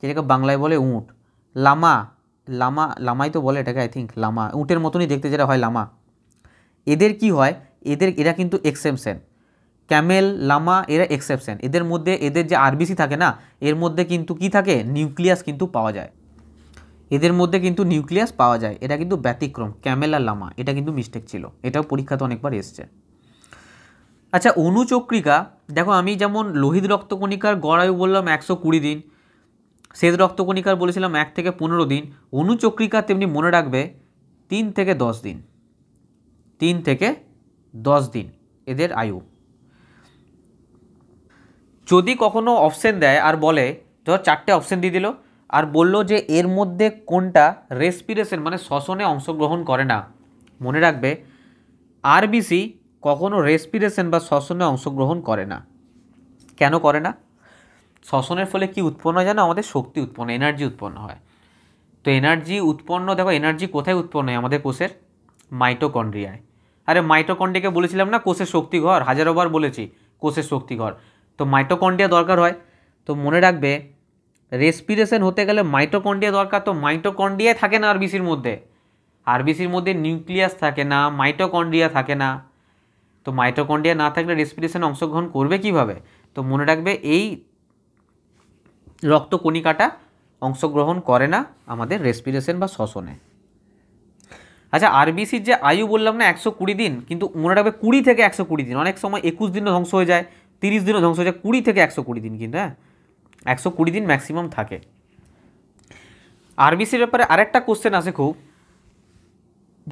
যেটাকে বাংলায় বলে উঁট লামা লামা লামাই তো বলে এটাকে আই থিঙ্ক লামা উঁটের মতনই দেখতে যেটা হয় লামা এদের কি হয় এদের এরা কিন্তু এক্সেপশন ক্যামেল লামা এরা এক্সেপশন এদের মধ্যে এদের যে আরবিসি থাকে না এর মধ্যে কিন্তু কি থাকে নিউক্লিয়াস কিন্তু পাওয়া যায় এদের মধ্যে কিন্তু নিউক্লিয়াস পাওয়া যায় এটা কিন্তু ব্যতিক্রম ক্যামেলা লামা এটা কিন্তু মিস্টেক ছিল এটাও পরীক্ষাতে অনেকবার এসছে আচ্ছা অনুচক্রিকা দেখো আমি যেমন লোহিত রক্তকণিকার গড়ায়ু বললাম একশো কুড়ি দিন শ্বেত রক্তকণিকার বলেছিলাম এক থেকে পনেরো দিন অনুচক্রিকা তেমনি মনে রাখবে তিন থেকে দশ দিন তিন থেকে দশ দিন এদের আয়ু যদি কখনো অপশন দেয় আর বলে ধর চারটে অপশান দিয়ে দিল আর বলল যে এর মধ্যে কোনটা রেসপিরেশন মানে শ্বসনে অংশগ্রহণ করে না মনে রাখবে আরবিসি কখনও রেসপিরেশন বা শ্বসনে অংশগ্রহণ করে না কেন করে না শ্বসনের ফলে কি উৎপন্ন হয় জানো আমাদের শক্তি উৎপন্ন এনার্জি উৎপন্ন হয় তো এনার্জি উৎপন্ন দেখো এনার্জি কোথায় উৎপন্ন হয় আমাদের কোষের মাইটোকন্ড্রিয়ায় আরে মাইটোকন্ড্রিয়াকে বলেছিলাম না কোষের শক্তিঘর হাজারোবার বলেছি কোষের শক্তিঘর তো মাইটোকন্ড্রিয়া দরকার হয় তো মনে রাখবে রেসপিরেশন হতে গেলে মাইটোকন্ডিয়া দরকার তো মাইটোকন্ডিয়াই থাকে না আরবিসির মধ্যে আরবিসির মধ্যে নিউক্লিয়াস থাকে না মাইটোকন্ডিয়া থাকে না তো মাইটোকন্ডিয়া না থাকলে রেসপিরেশন অংশগ্রহণ করবে কিভাবে তো মনে রাখবে এই রক্তকণিকাটা অংশগ্রহণ করে না আমাদের রেসপিরেশন বা শ্বসনে আচ্ছা আরবিসির যে আয়ু বললাম না একশো কুড়ি দিন কিন্তু মনে রাখবে কুড়ি থেকে একশো কুড়ি দিন অনেক সময় একুশ দিনও ধ্বংস হয়ে যায় তিরিশ দিনও ধ্বংস হয়ে যায় কুড়ি থেকে একশো কুড়ি দিন কিন্তু হ্যাঁ একশো কুড়ি দিন ম্যাক্সিমাম থাকে আরবিসির ব্যাপারে আরেকটা কোশ্চেন আছে খুব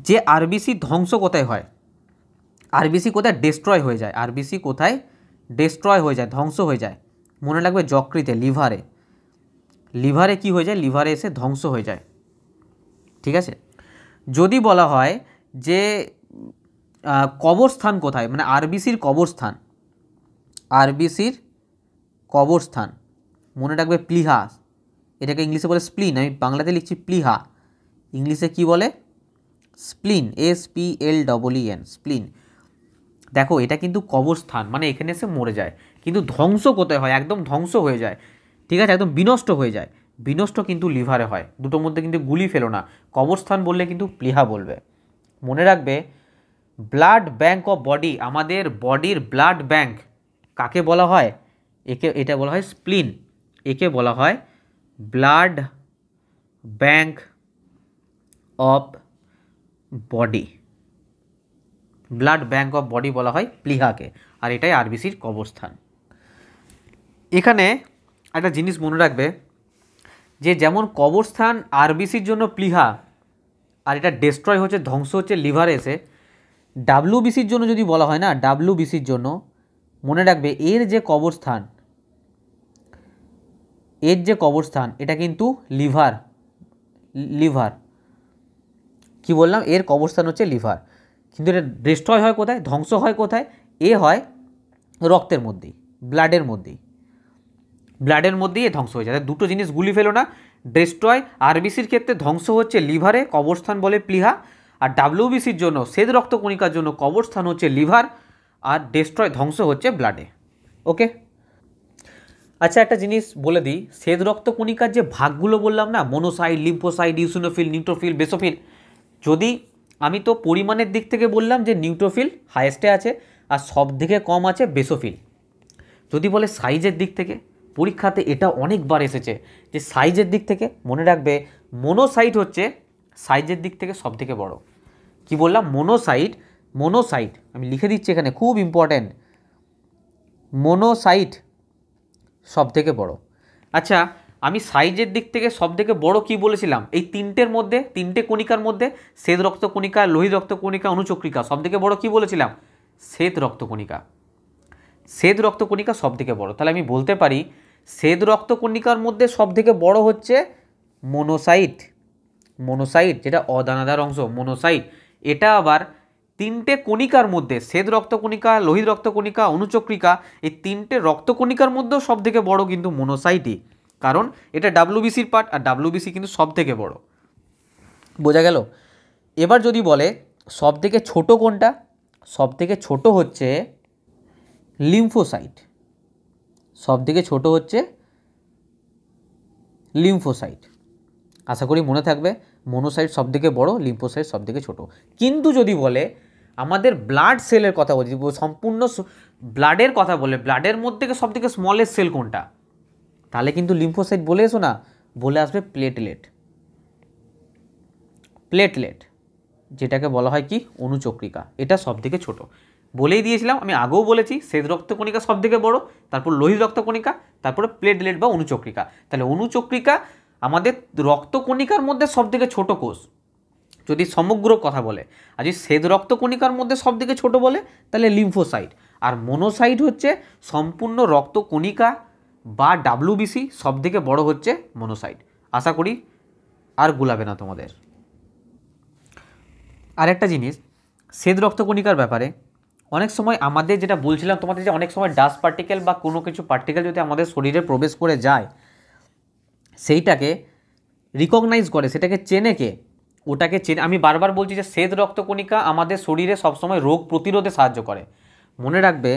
যে আরবিসি ধ্বংস কোথায় হয় আরবিসি কোথায় ডেস্ট্রয় হয়ে যায় আরবিসি কোথায় ডেস্ট্রয় হয়ে যায় ধ্বংস হয়ে যায় মনে লাগবে যকৃতে লিভারে লিভারে কি হয়ে যায় লিভারে এসে ধ্বংস হয়ে যায় ঠিক আছে যদি বলা হয় যে কবরস্থান কোথায় মানে আরবিসির কবরস্থান আরবিসির কবরস্থান মনে রাখবে প্লিহা এটাকে ইংলিশে বলে স্প্লিন আমি বাংলাতে লিখছি প্লিহা ইংলিশে কি বলে spleen S P L double N spleen দেখো এটা কিন্তু কবরস্থান মানে এখানে এসে মরে যায় কিন্তু ধ্বংস কোথায় হয় একদম ধ্বংস হয়ে যায় ঠিক আছে একদম বিনষ্ট হয়ে যায় বিনষ্ট কিন্তু লিভারে হয় দুটোর মধ্যে কিন্তু গুলি ফেলো না কবরস্থান বললে কিন্তু প্লিহা বলবে মনে রাখবে ব্লাড ব্যাঙ্ক অফ বডি আমাদের বডির ব্লাড ব্যাঙ্ক কাকে বলা হয় একে এটা বলা হয় স্প্লিন একে বলা হয় blood bank of body blood bank of body বলা হয় প্লিহাকে আর এটাই আরবিসির কবরস্থান এখানে একটা জিনিস মনে রাখবে যে যেমন কবরস্থান আরবিসির জন্য প্লিহা আর এটা ডেস্ট্রয় হচ্ছে ধ্বংস হচ্ছে লিভার এসে ডাব্লিউবিসির জন্য যদি বলা হয় না ডাব্লিউবিসির জন্য মনে রাখবে এর যে কবরস্থান এর যে কবরস্থান এটা কিন্তু লিভার লিভার কি বললাম এর কবরস্থান হচ্ছে লিভার কিন্তু এটা ডিস্ট্রয় হয় কোথায় ধ্বংস হয় কোথায় এ হয় রক্তের মধ্যেই ব্লাডের মধ্যেই ব্লাডের মধ্যেই এ ধ্বংস হয়ে যায় দুটো জিনিস গুলি ফেলো না ডেস্ট্রয় আরবিসির ক্ষেত্রে ধ্বংস হচ্ছে লিভারে কবরস্থান বলে প্লিহা আর ডাব্লিউবিসির জন্য শ্বেত রক্তকণিকার জন্য কবরস্থান হচ্ছে লিভার আর ডেস্ট্রয় ধ্বংস হচ্ছে ব্লাডে ওকে আচ্ছা একটা জিনিস বলে দিই শ্বেত রক্তকণিকার যে ভাগগুলো বললাম না monocyte lymphocyte eosinophil neutrophil basophil যদি আমি তো পরিমাণের দিক থেকে বললাম যে নিউট্রোফিল হায়েস্টে আছে আর সব থেকে কম আছে বেসোফিল যদি বলে সাইজের দিক থেকে পরীক্ষাতে এটা অনেকবার এসেছে যে সাইজের দিক থেকে মনে রাখবে মনোসাইট হচ্ছে সাইজের দিক থেকে সব থেকে বড়ো কি বললাম মনোসাইট মনোসাইট আমি লিখে দিচ্ছি এখানে খুব ইম্পর্ট্যান্ট মনোসাইট সব থেকে বড় আচ্ছা আমি সাইজের দিক থেকে সব থেকে বড় কি বলেছিলাম এই তিনটের মধ্যে তিনটে কণিকার মধ্যে শ্বেত রক্তকণিকা লোহিত রক্তকণিকা অনুচক্রিকা সব থেকে বড় কি বলেছিলাম শ্বেত রক্তকণিকা শ্বেত রক্তকণিকা সব থেকে বড় তাহলে আমি বলতে পারি শ্বেত রক্তকণিকার মধ্যে সব থেকে বড় হচ্ছে মোনোসাইট মোনোসাইট যেটা অদানাদার অংশ মোনোসাইট এটা আবার তিনটে কণিকার মধ্যে রক্ত রক্তকণিকা লোহিত রক্তকণিকা অনুচক্রিকা এই তিনটে রক্তকণিকার মধ্যেও সব থেকে বড় কিন্তু মোনোসাইটি কারণ এটা ডাব্লুবিসির পার্ট আর ডাব্লুবিসি কিন্তু সব থেকে বড় বোঝা গেল এবার যদি বলে সবথেকে ছোট কোনটা সবথেকে ছোট হচ্ছে লিম্ফোসাইট সবথেকে ছোট হচ্ছে লিম্ফোসাইট আশা করি মনে থাকবে মনোসাইট সব থেকে বড় লিম্ফোসাইট থেকে ছোট কিন্তু যদি বলে আমাদের ব্লাড সেলের কথা বলছি সম্পূর্ণ ব্লাডের কথা বলে ব্লাডের মধ্যে সব থেকে স্মলেস্ট সেল কোনটা তাহলে কিন্তু লিম্ফোসাইট বলে এসো না বলে আসবে প্লেটলেট প্লেটলেট যেটাকে বলা হয় কি অনুচক্রিকা এটা সব থেকে ছোটো বলেই দিয়েছিলাম আমি আগেও বলেছি শ্বেত রক্তকণিকা সব থেকে বড়ো তারপর লোহিত রক্তকণিকা তারপরে প্লেটলেট বা অনুচক্রিকা তাহলে অনুচক্রিকা আমাদের রক্তকণিকার মধ্যে সব থেকে ছোটো কোষ যদি সমগ্র কথা বলে আর যদি শ্বেত রক্তকণিকার মধ্যে সব দিকে ছোটো বলে তাহলে লিম্ফোসাইট আর মনোসাইট হচ্ছে সম্পূর্ণ রক্তকণিকা বা ডাব্লুবিসি থেকে বড় হচ্ছে মনোসাইট আশা করি আর গুলাবে না তোমাদের আর একটা জিনিস শ্বেত রক্তকণিকার ব্যাপারে অনেক সময় আমাদের যেটা বলছিলাম তোমাদের যে অনেক সময় ডাস্ট পার্টিকেল বা কোনো কিছু পার্টিকেল যদি আমাদের শরীরে প্রবেশ করে যায় সেইটাকে রিকগনাইজ করে সেটাকে চেনেকে ওটাকে চেনে আমি বারবার বলছি যে শ্বেত রক্তকণিকা আমাদের শরীরে সবসময় রোগ প্রতিরোধে সাহায্য করে মনে রাখবে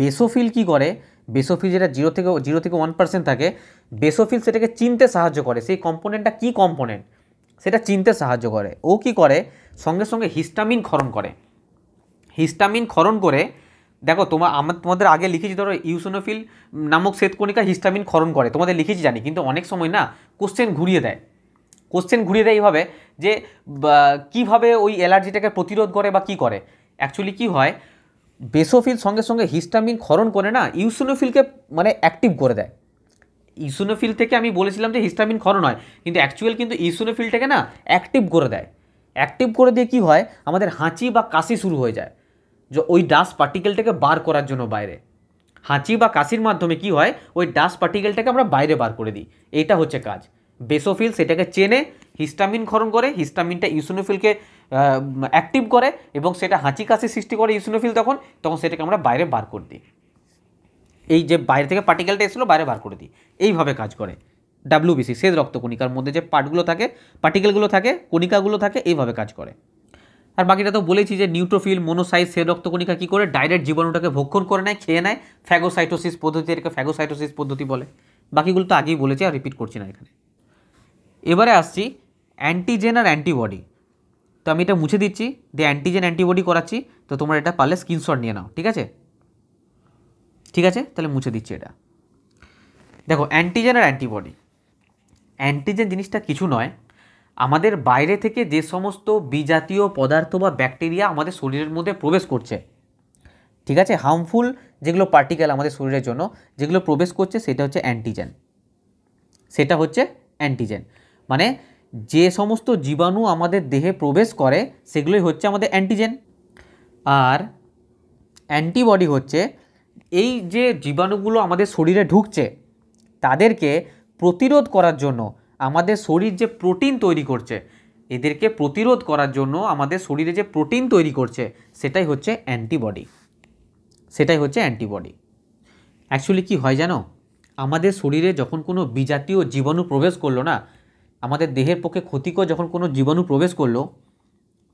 বেসোফিল কি করে বেসোফিল যেটা জিরো থেকে জিরো থেকে ওয়ান পার্সেন্ট থাকে বেসোফিল সেটাকে চিনতে সাহায্য করে সেই কম্পোনেন্টটা কি কম্পোনেন্ট সেটা চিনতে সাহায্য করে ও কি করে সঙ্গে সঙ্গে হিস্টামিন ক্ষরণ করে হিস্টামিন ক্ষরণ করে দেখো তোমার আমার তোমাদের আগে লিখেছি ধরো ইউসোনোফিল নামক শ্বেতকণিকা হিস্টামিন খরণ করে তোমাদের লিখেছি জানি কিন্তু অনেক সময় না কোশ্চেন ঘুরিয়ে দেয় কোশ্চেন ঘুরিয়ে দেয় এইভাবে যে কিভাবে ওই অ্যালার্জিটাকে প্রতিরোধ করে বা কি করে অ্যাকচুয়ালি কি হয় বেসোফিল সঙ্গে সঙ্গে হিস্টামিন ক্ষরণ করে না ইউসিনোফিলকে মানে অ্যাক্টিভ করে দেয় ইউসিনোফিল থেকে আমি বলেছিলাম যে হিস্টামিন ক্ষরণ হয় কিন্তু অ্যাকচুয়াল কিন্তু ইউসিনোফিলটাকে না অ্যাক্টিভ করে দেয় অ্যাক্টিভ করে দিয়ে কি হয় আমাদের হাঁচি বা কাশি শুরু হয়ে যায় যে ওই ডাস্ট পার্টিকেলটাকে বার করার জন্য বাইরে হাঁচি বা কাশির মাধ্যমে কি হয় ওই ডাস্ট পার্টিকেলটাকে আমরা বাইরে বার করে দিই এইটা হচ্ছে কাজ বেসোফিল সেটাকে চেনে হিস্টামিন ক্ষরণ করে হিস্টামিনটা ইউসোনোফিলকে অ্যাক্টিভ করে এবং সেটা হাঁচি কাশি সৃষ্টি করে ইউসোনোফিল তখন তখন সেটাকে আমরা বাইরে বার করে দিই এই যে বাইরে থেকে পার্টিকেলটা এসেছিলো বাইরে বার করে দিই এইভাবে কাজ করে ডাব্লিউবিসি সে রক্তকণিকার মধ্যে যে পার্টগুলো থাকে পার্টিকেলগুলো থাকে কণিকাগুলো থাকে এইভাবে কাজ করে আর বাকিটা তো বলেছি যে নিউট্রোফিল মোনোসাইট সে রক্তকণিকা কী করে ডাইরেক্ট জীবাণুটাকে ভক্ষণ করে নেয় খেয়ে নেয় ফ্যাগোসাইটোসিস পদ্ধতি এটাকে ফ্যাগোসাইটোসিস পদ্ধতি বলে বাকিগুলো তো আগেই বলেছি আর রিপিট করছি না এখানে এবারে আসছি অ্যান্টিজেন আর অ্যান্টিবডি তো আমি এটা মুছে দিচ্ছি দিয়ে অ্যান্টিজেন অ্যান্টিবডি করাচ্ছি তো তোমরা এটা পারলে স্ক্রিনশট নিয়ে নাও ঠিক আছে ঠিক আছে তাহলে মুছে দিচ্ছি এটা দেখো অ্যান্টিজেন আর অ্যান্টিবডি অ্যান্টিজেন জিনিসটা কিছু নয় আমাদের বাইরে থেকে যে সমস্ত বিজাতীয় পদার্থ বা ব্যাকটেরিয়া আমাদের শরীরের মধ্যে প্রবেশ করছে ঠিক আছে হার্মফুল যেগুলো পার্টিকেল আমাদের শরীরের জন্য যেগুলো প্রবেশ করছে সেটা হচ্ছে অ্যান্টিজেন সেটা হচ্ছে অ্যান্টিজেন মানে যে সমস্ত জীবাণু আমাদের দেহে প্রবেশ করে সেগুলোই হচ্ছে আমাদের অ্যান্টিজেন আর অ্যান্টিবডি হচ্ছে এই যে জীবাণুগুলো আমাদের শরীরে ঢুকছে তাদেরকে প্রতিরোধ করার জন্য আমাদের শরীর যে প্রোটিন তৈরি করছে এদেরকে প্রতিরোধ করার জন্য আমাদের শরীরে যে প্রোটিন তৈরি করছে সেটাই হচ্ছে অ্যান্টিবডি সেটাই হচ্ছে অ্যান্টিবডি অ্যাকচুয়ালি কি হয় জানো আমাদের শরীরে যখন কোনো বিজাতীয় জীবাণু প্রবেশ করলো না আমাদের দেহের পক্ষে ক্ষতিকর যখন কোনো জীবাণু প্রবেশ করলো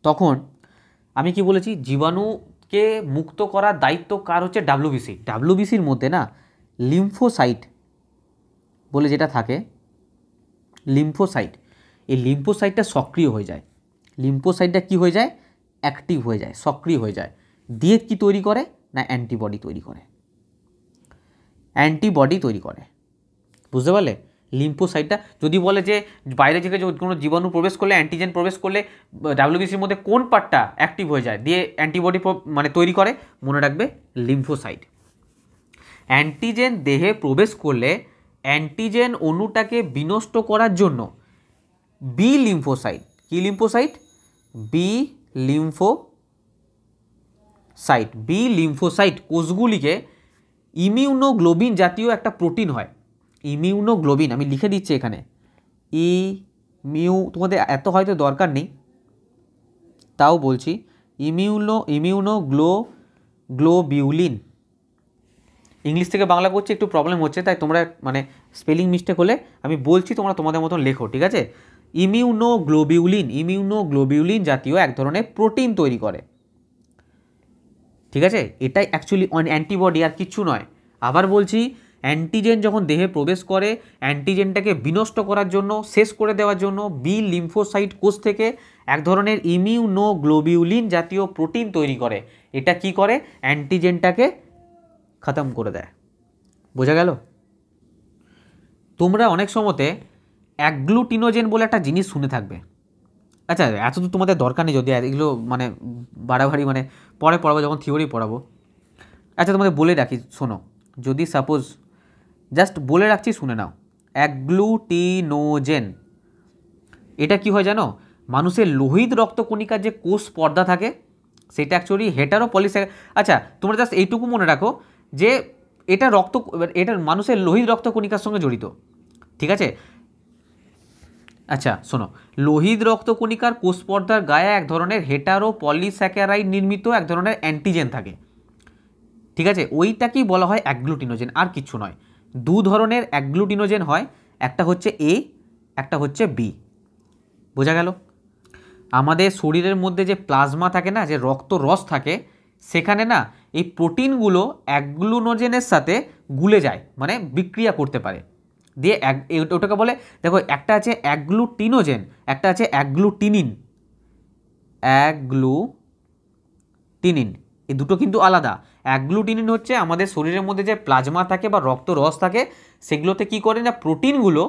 তখন আমি কি বলেছি জীবাণুকে মুক্ত করার দায়িত্ব কার হচ্ছে ডাব্লুবিসি ডাব্লুবিসির মধ্যে না লিম্ফোসাইট বলে যেটা থাকে লিম্ফোসাইট এই লিম্ফোসাইটটা সক্রিয় হয়ে যায় লিম্ফোসাইটটা কি হয়ে যায় অ্যাক্টিভ হয়ে যায় সক্রিয় হয়ে যায় দিয়ে কি তৈরি করে না অ্যান্টিবডি তৈরি করে অ্যান্টিবডি তৈরি করে বুঝতে পারলে লিম্ফোসাইটটা যদি বলে যে বাইরে থেকে যে কোনো জীবাণু প্রবেশ করলে অ্যান্টিজেন প্রবেশ করলে ডাব্লিউবিসির মধ্যে কোন পার্টটা অ্যাক্টিভ হয়ে যায় দিয়ে অ্যান্টিবডি মানে তৈরি করে মনে রাখবে লিম্ফোসাইট অ্যান্টিজেন দেহে প্রবেশ করলে অ্যান্টিজেন অণুটাকে বিনষ্ট করার জন্য বি লিম্ফোসাইট কি lymphocyte B lymphocyte B lymphocyte কোষগুলিকে ইমিউনোগ্লোবিন জাতীয় একটা প্রোটিন হয় ইমিউনোগ্লোবিন আমি লিখে দিচ্ছি এখানে ইমিউ তোমাদের এত হয়তো দরকার নেই তাও বলছি ইমিউনো ইমিউনোগ্লো গ্লোবিউলিন ইংলিশ থেকে বাংলা করছে একটু প্রবলেম হচ্ছে তাই তোমরা মানে স্পেলিং মিস্টেক হলে আমি বলছি তোমরা তোমাদের মতন লেখো ঠিক আছে ইমিউনোগ্লোবিউলিন ইমিউনোগ্লোবিউলিন জাতীয় এক ধরনের প্রোটিন তৈরি করে ঠিক আছে এটাই অ্যাকচুয়ালি অ্যান্টিবডি আর কিচ্ছু নয় আবার বলছি অ্যান্টিজেন যখন দেহে প্রবেশ করে অ্যান্টিজেনটাকে বিনষ্ট করার জন্য শেষ করে দেওয়ার জন্য বি লিম্ফোসাইট কোষ থেকে এক ধরনের ইমিউনোগ্লোবিউলিন জাতীয় প্রোটিন তৈরি করে এটা কি করে অ্যান্টিজেনটাকে খতম করে দেয় বোঝা গেল তোমরা অনেক সময়তে অ্যাগ্লুটিনোজেন বলে একটা জিনিস শুনে থাকবে আচ্ছা এত তো তোমাদের দরকার নেই যদি এগুলো মানে বাড়াবাড়ি মানে পরে পড়াবো যখন থিওরি পড়াবো আচ্ছা তোমাদের বলে রাখি শোনো যদি সাপোজ জাস্ট বলে রাখছি শুনে নাও অ্যাগ্লুটিনোজেন এটা কি হয় জানো মানুষের লোহিত রক্তকণিকার যে কোষ পর্দা থাকে সেটা অ্যাকচুয়ালি হেটারো পলিসে আচ্ছা তোমরা জাস্ট এইটুকু মনে রাখো যে এটা রক্ত এটা মানুষের লোহিত রক্তকণিকার সঙ্গে জড়িত ঠিক আছে আচ্ছা শোনো লোহিত রক্তকণিকার কোষপর্দার গায়ে এক ধরনের হেটারো পলিস্যাকারাইড নির্মিত এক ধরনের অ্যান্টিজেন থাকে ঠিক আছে ওইটাকেই বলা হয় অ্যাগ্লুটিনোজেন আর কিছু নয় দু ধরনের অ্যাগ্লুটিনোজেন হয় একটা হচ্ছে এ একটা হচ্ছে বি বোঝা গেল আমাদের শরীরের মধ্যে যে প্লাজমা থাকে না যে রক্ত রস থাকে সেখানে না এই প্রোটিনগুলো অ্যাগ্লুনোজেনের সাথে গুলে যায় মানে বিক্রিয়া করতে পারে দিয়ে ওটাকে বলে দেখো একটা আছে অ্যাগ্লুটিনোজেন একটা আছে অ্যাগ্লুটিনিন অ্যাগ্লুটিনিন এই দুটো কিন্তু আলাদা অ্যাগ্লুটিনিন হচ্ছে আমাদের শরীরের মধ্যে যে প্লাজমা থাকে বা রক্ত রস থাকে সেগুলোতে কি করে না প্রোটিনগুলো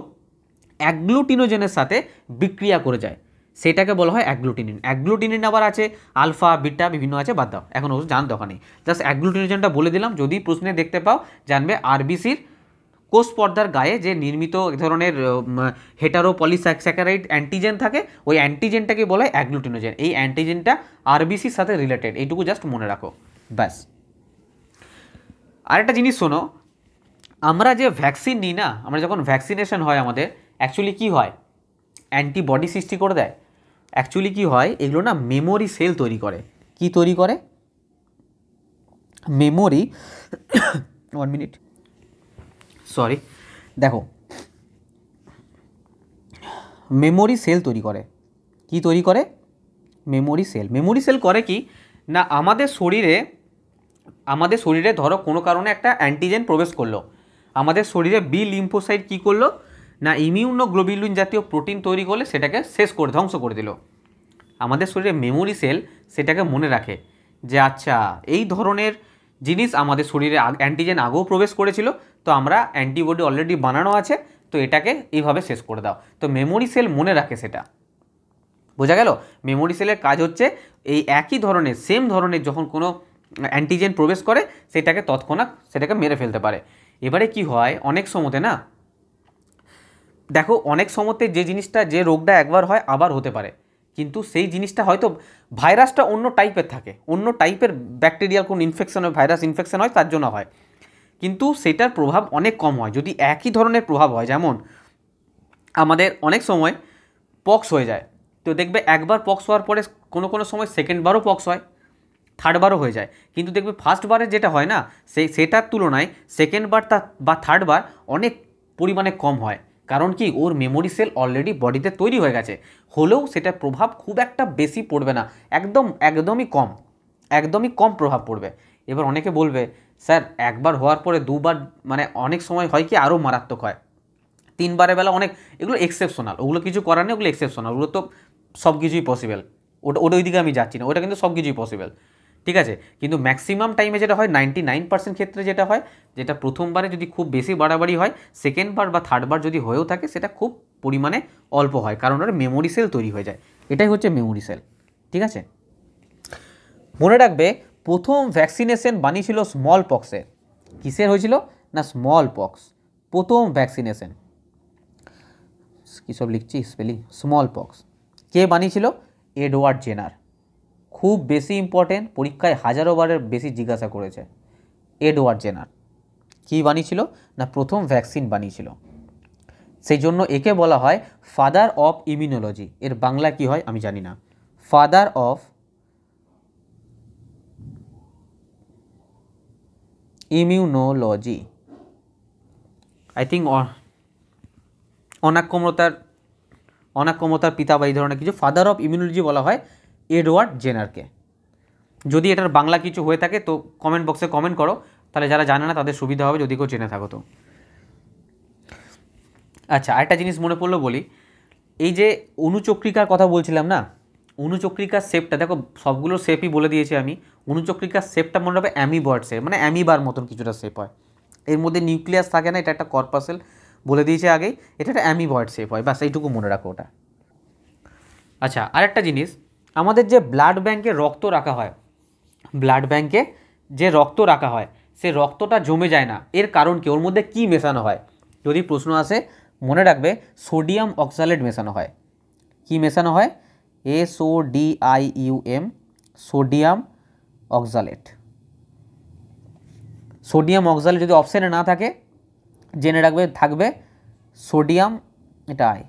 অ্যাগ্লুটিনোজেনের সাথে বিক্রিয়া করে যায় সেটাকে বলা হয় অ্যাগ্লুটিনিন অ্যাগ্লুটিনিন আবার আছে আলফা বিটা বিভিন্ন আছে বাদ দাও এখন ওষুধ জান দোকানে জাস্ট অ্যাগ্লুটিনোজেনটা বলে দিলাম যদি প্রশ্নে দেখতে পাও জানবে আরবিসির কোষ পর্দার গায়ে যে নির্মিত এক ধরনের হেটারো পলিস্যাক্যারাইড অ্যান্টিজেন থাকে ওই অ্যান্টিজেনটাকে বলা হয় অ্যাগ্লুটিনোজেন এই অ্যান্টিজেনটা আরবিসির সাথে রিলেটেড এইটুকু জাস্ট মনে রাখো ব্যাস আরেকটা জিনিস শোনো আমরা যে ভ্যাকসিন নিই না আমরা যখন ভ্যাকসিনেশন হয় আমাদের অ্যাকচুয়ালি কি হয় অ্যান্টিবডি সৃষ্টি করে দেয় অ্যাকচুয়ালি কি হয় এগুলো না মেমোরি সেল তৈরি করে কি তৈরি করে মেমোরি ওয়ান মিনিট সরি দেখো মেমোরি সেল তৈরি করে কি তৈরি করে মেমোরি সেল মেমোরি সেল করে কি না আমাদের শরীরে আমাদের শরীরে ধরো কোনো কারণে একটা অ্যান্টিজেন প্রবেশ করলো আমাদের শরীরে বি লিম্ফোসাইড কী করলো না ইমিউনোগ্লোবিলুন জাতীয় প্রোটিন তৈরি করলে সেটাকে শেষ করে ধ্বংস করে দিল আমাদের শরীরে মেমোরি সেল সেটাকে মনে রাখে যে আচ্ছা এই ধরনের জিনিস আমাদের শরীরে অ্যান্টিজেন আগেও প্রবেশ করেছিল তো আমরা অ্যান্টিবডি অলরেডি বানানো আছে তো এটাকে এইভাবে শেষ করে দাও তো মেমোরি সেল মনে রাখে সেটা বোঝা গেল মেমোরি সেলের কাজ হচ্ছে এই একই ধরনের সেম ধরনের যখন কোনো অ্যান্টিজেন প্রবেশ করে সেটাকে তৎক্ষণাৎ সেটাকে মেরে ফেলতে পারে এবারে কি হয় অনেক সময়তে না দেখো অনেক সময়তে যে জিনিসটা যে রোগটা একবার হয় আবার হতে পারে কিন্তু সেই জিনিসটা হয়তো ভাইরাসটা অন্য টাইপের থাকে অন্য টাইপের ব্যাকটেরিয়াল কোন ইনফেকশন হয় ভাইরাস ইনফেকশন হয় তার জন্য হয় কিন্তু সেটার প্রভাব অনেক কম হয় যদি একই ধরনের প্রভাব হয় যেমন আমাদের অনেক সময় পক্স হয়ে যায় তো দেখবে একবার পক্স হওয়ার পরে কোনো কোনো সময় সেকেন্ডবারও পক্স হয় থার্ড বারও হয়ে যায় কিন্তু দেখবে বারে যেটা হয় না সে সেটার তুলনায় সেকেন্ড বার বা থার্ডবার অনেক পরিমাণে কম হয় কারণ কি ওর মেমোরি সেল অলরেডি বডিতে তৈরি হয়ে গেছে হলেও সেটা প্রভাব খুব একটা বেশি পড়বে না একদম একদমই কম একদমই কম প্রভাব পড়বে এবার অনেকে বলবে স্যার একবার হওয়ার পরে দুবার মানে অনেক সময় হয় কি আরও মারাত্মক হয় তিনবারের বেলা অনেক এগুলো এক্সেপশনাল ওগুলো কিছু করার নেই ওগুলো এক্সেপশনাল ওগুলো তো সব কিছুই পসিবল ওটা ওটা ওই দিকে আমি যাচ্ছি না ওটা কিন্তু সব কিছুই পসিবল ঠিক আছে কিন্তু ম্যাক্সিমাম টাইমে যেটা হয় নাইনটি নাইন পার্সেন্ট ক্ষেত্রে যেটা হয় যেটা প্রথমবারে যদি খুব বেশি বাড়াবাড়ি হয় সেকেন্ডবার বা থার্ডবার যদি হয়েও থাকে সেটা খুব পরিমাণে অল্প হয় কারণ ওর মেমোরি সেল তৈরি হয়ে যায় এটাই হচ্ছে মেমোরি সেল ঠিক আছে মনে রাখবে প্রথম ভ্যাকসিনেশন বানিয়েছিল স্মল পক্সে কিসের হয়েছিল না স্মল পক্স প্রথম ভ্যাকসিনেশন কী সব লিখছি স্পেলিং স্মল পক্স কে বানিয়েছিল এডওয়ার্ড জেনার খুব বেশি ইম্পর্টেন্ট পরীক্ষায় হাজারো বারের বেশি জিজ্ঞাসা করেছে এডওয়ার্ড জেনার কী বানিয়েছিল না প্রথম ভ্যাকসিন বানিয়েছিল সেই জন্য একে বলা হয় ফাদার অফ ইমিউনোলজি এর বাংলা কি হয় আমি জানি না father of immunology I think অনাক্রমতার অনাক্রমতার পিতা বা এই ধরনের কিছু ফাদার অফ ইমিউনোলজি বলা হয় এডওয়ার্ড জেনারকে যদি এটার বাংলা কিছু হয়ে থাকে তো কমেন্ট বক্সে কমেন্ট করো তাহলে যারা জানে না তাদের সুবিধা হবে যদি কেউ জেনে থাকো তো আচ্ছা আরেকটা জিনিস মনে পড়লো বলি এই যে অনুচক্রিকার কথা বলছিলাম না অনুচক্রিকার শেপটা দেখো সবগুলো শেপই বলে দিয়েছি আমি অনুচক্রিকার শেপটা মনে হবে অ্যামি অ্যামিবার্ড শেপ মানে অ্যামিবার মতন কিছুটা শেপ হয় এর মধ্যে নিউক্লিয়াস থাকে না এটা একটা কর্পাসেল বলে দিয়েছে আগেই এটা একটা অ্যামি অ্যামিবয়েড শেপ হয় ব্যাস এইটুকু মনে রাখো ওটা আচ্ছা আরেকটা জিনিস আমাদের যে ব্লাড ব্যাংকে রক্ত রাখা হয় ব্লাড ব্যাংকে যে রক্ত রাখা হয় সে রক্তটা জমে যায় না এর কারণ কি ওর মধ্যে কি মেশানো হয় যদি প্রশ্ন আসে মনে রাখবে সোডিয়াম অক্সালেট মেশানো হয় কি মেশানো হয় S O D I U M sodium oxalate sodium oxalate যদি অপশানে না থাকে জেনে রাখবে থাকবে সোডিয়াম এটা আয়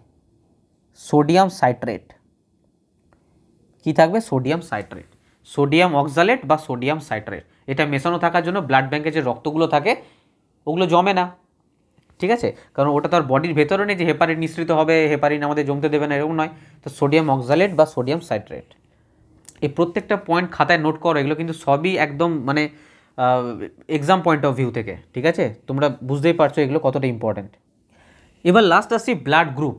সোডিয়াম সাইট্রেট কি থাকবে সোডিয়াম সাইট্রেট সোডিয়াম অক্সালেট বা সোডিয়াম সাইট্রেট এটা মেশানো থাকার জন্য ব্লাড ব্যাঙ্কে যে রক্তগুলো থাকে ওগুলো জমে না ঠিক আছে কারণ ওটা তো আর বডির ভেতরে নেই যে হেপারিন নিঃসৃত হবে হেপারিন আমাদের জমতে দেবে না এরকম নয় তো সোডিয়াম অক্সালেট বা সোডিয়াম সাইট্রেট এই প্রত্যেকটা পয়েন্ট খাতায় নোট করো এগুলো কিন্তু সবই একদম মানে এক্সাম পয়েন্ট অফ ভিউ থেকে ঠিক আছে তোমরা বুঝতেই পারছো এগুলো কতটা ইম্পর্ট্যান্ট এবার লাস্ট আসছি ব্লাড গ্রুপ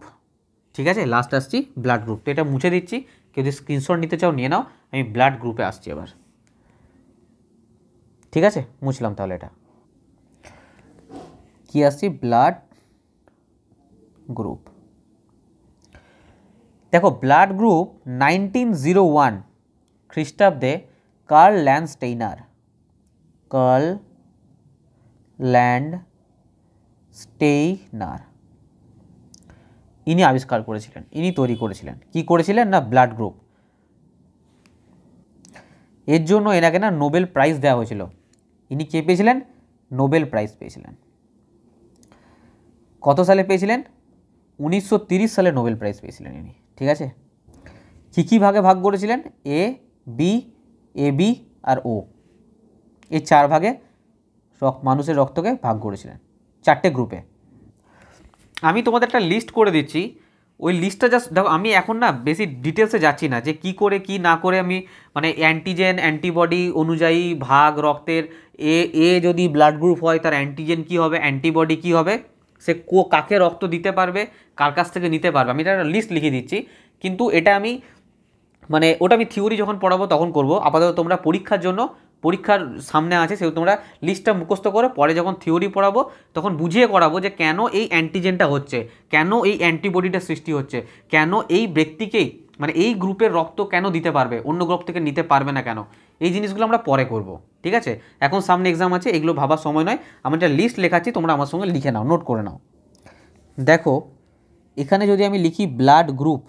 ঠিক আছে লাস্ট আসছি ব্লাড গ্রুপ তো এটা মুছে দিচ্ছি কেউ যদি স্ক্রিনশট নিতে চাও নিয়ে নাও আমি ব্লাড গ্রুপে আসছি এবার ঠিক আছে মুছলাম তাহলে এটা কি আসছি ব্লাড গ্রুপ দেখো blood group nineteen zero one খ্রিস্টাব্দে Karl Landsteiner Karl Landsteiner ইনি আবিষ্কার করেছিলেন ইনি তৈরি করেছিলেন কি করেছিলেন না ব্লাড গ্রুপ এর জন্য এনাকে না নোবেল প্রাইজ দেওয়া হয়েছিল ইনি কে পেয়েছিলেন নোবেল প্রাইজ পেয়েছিলেন কত সালে পেয়েছিলেন উনিশশো সালে নোবেল প্রাইজ পেয়েছিলেন ইনি ঠিক আছে কী কী ভাগে ভাগ করেছিলেন এ বি এ বি আর ও এই চার ভাগে মানুষের রক্তকে ভাগ করেছিলেন চারটে গ্রুপে আমি তোমাদের একটা লিস্ট করে দিচ্ছি ওই লিস্টটা জাস্ট দেখো আমি এখন না বেশি ডিটেলসে যাচ্ছি না যে কি করে কি না করে আমি মানে অ্যান্টিজেন অ্যান্টিবডি অনুযায়ী ভাগ রক্তের এ এ যদি ব্লাড গ্রুপ হয় তার অ্যান্টিজেন কি হবে অ্যান্টিবডি কি হবে সে কো কাকে রক্ত দিতে পারবে কার কাছ থেকে নিতে পারবে আমি এটা একটা লিস্ট লিখে দিচ্ছি কিন্তু এটা আমি মানে ওটা আমি থিওরি যখন পড়াবো তখন করব আপাতত তোমরা পরীক্ষার জন্য পরীক্ষার সামনে আছে সেহেতু তোমরা লিস্টটা মুখস্থ করো পরে যখন থিওরি পড়াবো তখন বুঝিয়ে করাবো যে কেন এই অ্যান্টিজেনটা হচ্ছে কেন এই অ্যান্টিবডিটা সৃষ্টি হচ্ছে কেন এই ব্যক্তিকেই মানে এই গ্রুপের রক্ত কেন দিতে পারবে অন্য গ্রুপ থেকে নিতে পারবে না কেন এই জিনিসগুলো আমরা পরে করব ঠিক আছে এখন সামনে এক্সাম আছে এগুলো ভাবার সময় নয় আমি যেটা লিস্ট লেখাচ্ছি তোমরা আমার সঙ্গে লিখে নাও নোট করে নাও দেখো এখানে যদি আমি লিখি ব্লাড গ্রুপ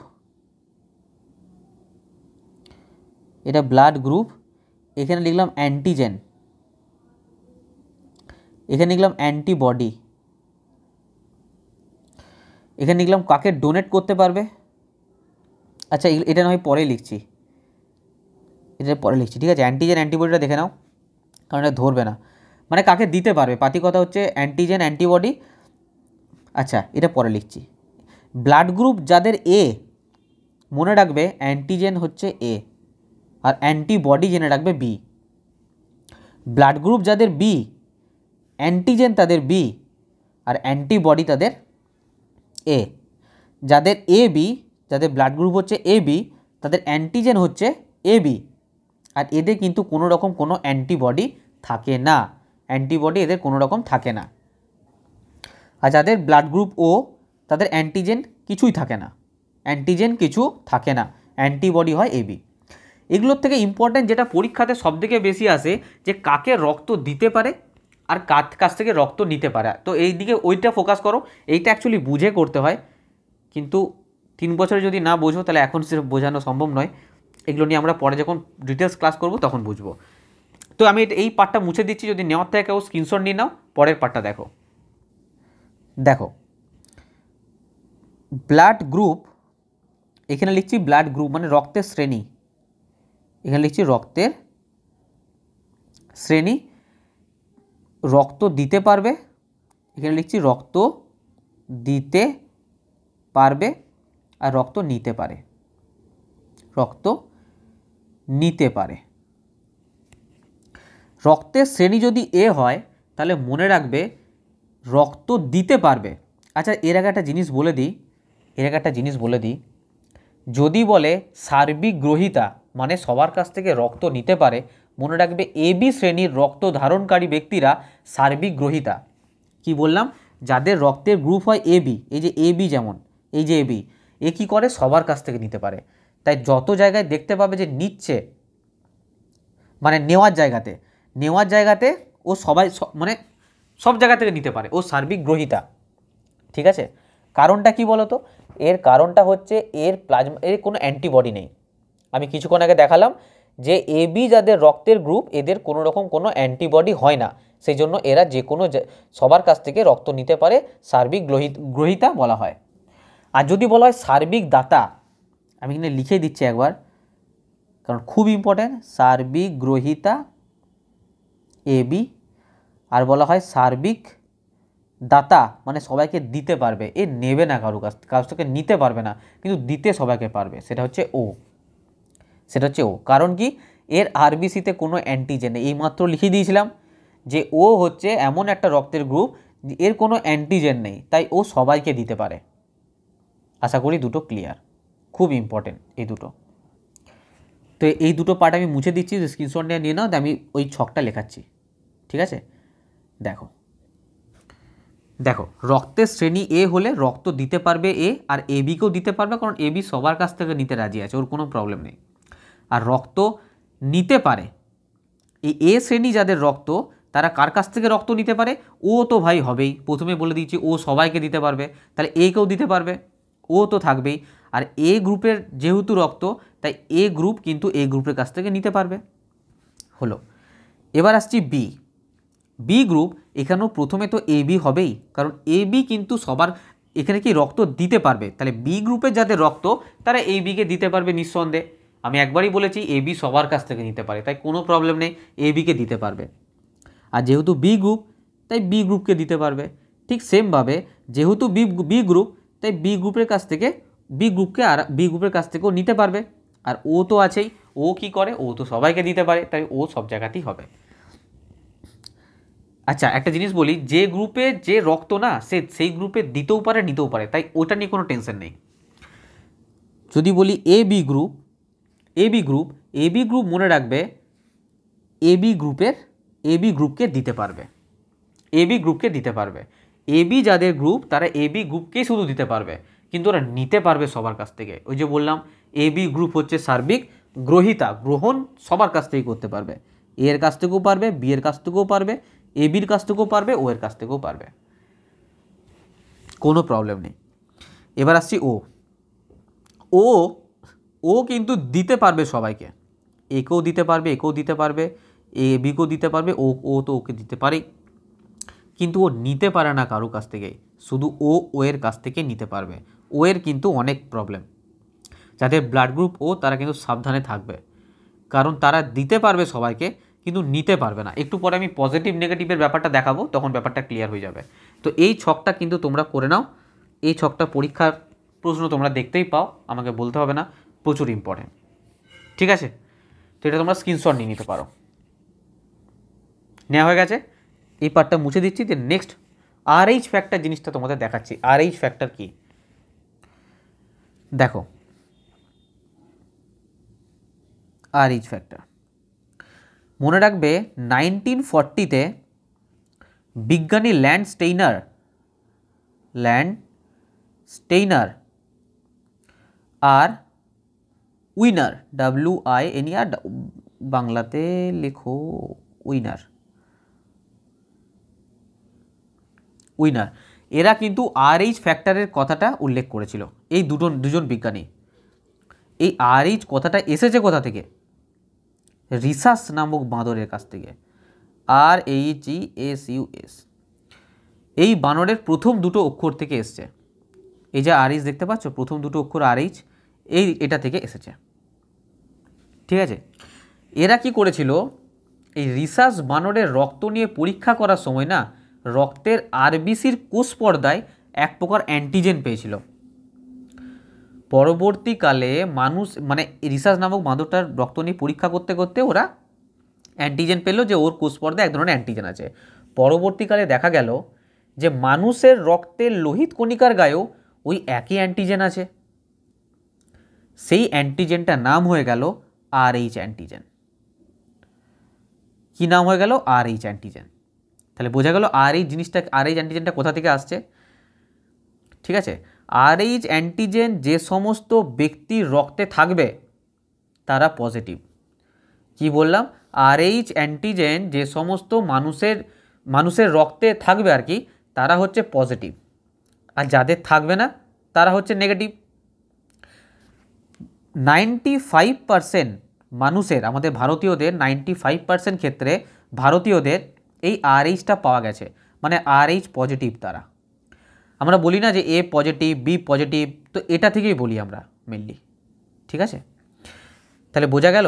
এটা ব্লাড গ্রুপ এখানে লিখলাম অ্যান্টিজেন এখানে লিখলাম অ্যান্টিবডি এখানে লিখলাম কাকে ডোনেট করতে পারবে আচ্ছা এটা না আমি পরে লিখছি এটা পরে লিখছি ঠিক আছে অ্যান্টিজেন অ্যান্টিবডিটা দেখে নাও কারণ এটা ধরবে না মানে কাকে দিতে পারবে পাতি কথা হচ্ছে অ্যান্টিজেন অ্যান্টিবডি আচ্ছা এটা পরে লিখছি ব্লাড গ্রুপ যাদের এ মনে রাখবে অ্যান্টিজেন হচ্ছে এ আর অ্যান্টিবডি জেনে রাখবে বি ব্লাড গ্রুপ যাদের বি অ্যান্টিজেন তাদের বি আর অ্যান্টিবডি তাদের এ যাদের এ বি যাদের ব্লাড গ্রুপ হচ্ছে এ বি তাদের অ্যান্টিজেন হচ্ছে এ বি আর এদের কিন্তু কোনো রকম কোনো অ্যান্টিবডি থাকে না অ্যান্টিবডি এদের কোনো রকম থাকে না আর যাদের ব্লাড গ্রুপ ও তাদের অ্যান্টিজেন কিছুই থাকে না অ্যান্টিজেন কিছু থাকে না অ্যান্টিবডি হয় এ বি এগুলোর থেকে ইম্পর্ট্যান্ট যেটা পরীক্ষাতে সবথেকে বেশি আসে যে কাকে রক্ত দিতে পারে আর কার কাছ থেকে রক্ত নিতে পারে তো এই দিকে ওইটা ফোকাস করো এইটা অ্যাকচুয়ালি বুঝে করতে হয় কিন্তু তিন বছরে যদি না বোঝো তাহলে এখন সেটা বোঝানো সম্ভব নয় এগুলো নিয়ে আমরা পরে যখন ডিটেলস ক্লাস করব তখন বুঝবো তো আমি এই পার্টটা মুছে দিচ্ছি যদি নেওয়ার থেকে কেউ স্ক্রিনশট নিয়ে নাও পরের পার্টটা দেখো দেখো ব্লাড গ্রুপ এখানে লিখছি ব্লাড গ্রুপ মানে রক্তের শ্রেণী এখানে লিখছি রক্তের শ্রেণী রক্ত দিতে পারবে এখানে লিখছি রক্ত দিতে পারবে আর রক্ত নিতে পারে রক্ত নিতে পারে রক্তের শ্রেণী যদি এ হয় তাহলে মনে রাখবে রক্ত দিতে পারবে আচ্ছা এর আগে একটা জিনিস বলে দিই এর আগে একটা জিনিস বলে দিই যদি বলে সার্বিক গ্রহিতা মানে সবার কাছ থেকে রক্ত নিতে পারে মনে রাখবে এবি শ্রেণীর রক্ত ধারণকারী ব্যক্তিরা সার্বিক গ্রহিতা কি বললাম যাদের রক্তের গ্রুপ হয় এবি এই যে এবি যেমন এই যে এবি এ কী করে সবার কাছ থেকে নিতে পারে তাই যত জায়গায় দেখতে পাবে যে নিচ্ছে মানে নেওয়ার জায়গাতে নেওয়ার জায়গাতে ও সবাই মানে সব জায়গা থেকে নিতে পারে ও সার্বিক গ্রহিতা ঠিক আছে কারণটা কি বলতো এর কারণটা হচ্ছে এর প্লাজমা এর কোনো অ্যান্টিবডি নেই আমি কিছুক্ষণ আগে দেখালাম যে এবি যাদের রক্তের গ্রুপ এদের কোনো রকম কোনো অ্যান্টিবডি হয় না সেই জন্য এরা যে কোনো সবার কাছ থেকে রক্ত নিতে পারে সার্বিক গ্রহিত গ্রহিতা বলা হয় আর যদি বলা হয় সার্বিক দাতা আমি এখানে লিখে দিচ্ছি একবার কারণ খুব ইম্পর্ট্যান্ট সার্বিক গ্রহিতা এবি আর বলা হয় সার্বিক দাতা মানে সবাইকে দিতে পারবে এ নেবে না কারো কাছ কাছ থেকে নিতে পারবে না কিন্তু দিতে সবাইকে পারবে সেটা হচ্ছে ও সেটা হচ্ছে ও কারণ কি এর আরবিসিতে কোনো অ্যান্টিজেন এই মাত্র লিখে দিয়েছিলাম যে ও হচ্ছে এমন একটা রক্তের গ্রুপ এর কোনো অ্যান্টিজেন নেই তাই ও সবাইকে দিতে পারে আশা করি দুটো ক্লিয়ার খুব ইম্পর্টেন্ট এই দুটো তো এই দুটো পার্ট আমি মুছে দিচ্ছি স্ক্রিনশট নিয়ে নিয়ে নাও আমি ওই ছকটা লেখাচ্ছি ঠিক আছে দেখো দেখো রক্তের শ্রেণী এ হলে রক্ত দিতে পারবে এ আর এবিকেও দিতে পারবে কারণ এবি সবার কাছ থেকে নিতে রাজি আছে ওর কোনো প্রবলেম নেই আর রক্ত নিতে পারে এই এ শ্রেণী যাদের রক্ত তারা কার কাছ থেকে রক্ত নিতে পারে ও তো ভাই হবেই প্রথমে বলে দিচ্ছি ও সবাইকে দিতে পারবে তাহলে এ কেউ দিতে পারবে ও তো থাকবেই আর এ গ্রুপের যেহেতু রক্ত তাই এ গ্রুপ কিন্তু এ গ্রুপের কাছ থেকে নিতে পারবে হলো এবার আসছি বি বি গ্রুপ এখানেও প্রথমে তো এ বি হবেই কারণ এ বি কিন্তু সবার এখানে কি রক্ত দিতে পারবে তাহলে বি গ্রুপের যাদের রক্ত তারা এ বিকে দিতে পারবে নিঃসন্দেহে আমি একবারই বলেছি এ বি সবার কাছ থেকে নিতে পারে তাই কোনো প্রবলেম নেই এ বিকে দিতে পারবে আর যেহেতু বি গ্রুপ তাই বি গ্রুপকে দিতে পারবে ঠিক সেমভাবে যেহেতু বি বি গ্রুপ তাই বি গ্রুপের কাছ থেকে বি গ্রুপকে আর বি গ্রুপের কাছ থেকেও নিতে পারবে আর ও তো আছেই ও কি করে ও তো সবাইকে দিতে পারে তাই ও সব জায়গাতেই হবে আচ্ছা একটা জিনিস বলি যে গ্রুপে যে রক্ত না সে সেই গ্রুপে দিতেও পারে নিতেও পারে তাই ওটা নিয়ে কোনো টেনশন নেই যদি বলি A B group AB group AB group মনে রাখবে এবি গ্রুপের এবি গ্রুপকে দিতে পারবে এবি গ্রুপকে দিতে পারবে এবি যাদের গ্রুপ তারা এবি গ্রুপকেই শুধু দিতে পারবে কিন্তু ওরা নিতে পারবে সবার কাছ থেকে ওই যে বললাম এবি গ্রুপ হচ্ছে সার্বিক গ্রহিতা গ্রহণ সবার কাছ থেকেই করতে পারবে এর কাছ থেকেও পারবে বি এর কাছ থেকেও পারবে এ বির কাছ থেকেও পারবে ও এর কাছ থেকেও পারবে কোনো প্রবলেম নেই এবার আসছি ও ও ও কিন্তু দিতে পারবে সবাইকে একেও দিতে পারবে একেও দিতে পারবে এ বিকেও দিতে পারবে ও ও তো ওকে দিতে পারে কিন্তু ও নিতে পারে না কারো কাছ থেকে শুধু ও ও এর কাছ থেকে নিতে পারবে ও এর কিন্তু অনেক প্রবলেম যাদের ব্লাড গ্রুপ ও তারা কিন্তু সাবধানে থাকবে কারণ তারা দিতে পারবে সবাইকে কিন্তু নিতে পারবে না একটু পরে আমি পজিটিভ নেগেটিভের ব্যাপারটা দেখাবো তখন ব্যাপারটা ক্লিয়ার হয়ে যাবে তো এই ছকটা কিন্তু তোমরা করে নাও এই ছকটা পরীক্ষার প্রশ্ন তোমরা দেখতেই পাও আমাকে বলতে হবে না প্রচুর ইম্পর্টেন্ট ঠিক আছে তো এটা তোমরা স্ক্রিনশট নিয়ে নিতে পারো নেওয়া হয়ে গেছে এই পার্টটা মুছে দিচ্ছি যে নেক্সট আর এইচ ফ্যাক্টর জিনিসটা তোমাদের দেখাচ্ছি আর এইচ ফ্যাক্টর কি দেখো আর এইচ ফ্যাক্টর মনে রাখবে নাইনটিন ফর্টিতে বিজ্ঞানী ল্যান্ড স্টেইনার ল্যান্ড স্টেইনার আর Wiener W I N R বাংলাতে লেখো উইনার উইনার এরা কিন্তু আর এইচ ফ্যাক্টরের কথাটা উল্লেখ করেছিল এই দুটো দুজন বিজ্ঞানী এই আর এইচ কথাটা এসেছে কোথা থেকে রিসাস নামক বাঁদরের কাছ থেকে R H E S U S এই বানরের প্রথম দুটো অক্ষর থেকে এসছে এই যে আর এইচ দেখতে পাচ্ছ প্রথম দুটো অক্ষর আর এইচ এই এটা থেকে এসেছে ঠিক আছে এরা কি করেছিল এই রিসার্চ বানরের রক্ত নিয়ে পরীক্ষা করার সময় না রক্তের আরবিসির কোষ পর্দায় এক প্রকার অ্যান্টিজেন পেয়েছিল পরবর্তীকালে মানুষ মানে রিসার্চ নামক বাঁদরটার রক্ত নিয়ে পরীক্ষা করতে করতে ওরা অ্যান্টিজেন পেলো যে ওর কোষ পর্দায় এক ধরনের অ্যান্টিজেন আছে পরবর্তীকালে দেখা গেল যে মানুষের রক্তের লোহিত কণিকার গায়েও ওই একই অ্যান্টিজেন আছে সেই অ্যান্টিজেনটার নাম হয়ে গেল আরএইচ অ্যান্টিজেন কী নাম হয়ে গেল আরএইচ অ্যান্টিজেন তাহলে বোঝা গেল আরএইচ জিনিসটা আরএইচ অ্যান্টিজেনটা কোথা থেকে আসছে ঠিক আছে আরএইচ অ্যান্টিজেন যে সমস্ত ব্যক্তির রক্তে থাকবে তারা পজিটিভ কি বললাম আরএইচ অ্যান্টিজেন যে সমস্ত মানুষের মানুষের রক্তে থাকবে আর কি তারা হচ্ছে পজিটিভ আর যাদের থাকবে না তারা হচ্ছে নেগেটিভ নাইনটি ফাইভ পারসেন্ট মানুষের আমাদের ভারতীয়দের নাইনটি ফাইভ পারসেন্ট ক্ষেত্রে ভারতীয়দের এই আরএইচটা পাওয়া গেছে মানে আরএইচ পজিটিভ তারা আমরা বলি না যে এ পজিটিভ বি পজিটিভ তো এটা থেকেই বলি আমরা মেনলি ঠিক আছে তাহলে বোঝা গেল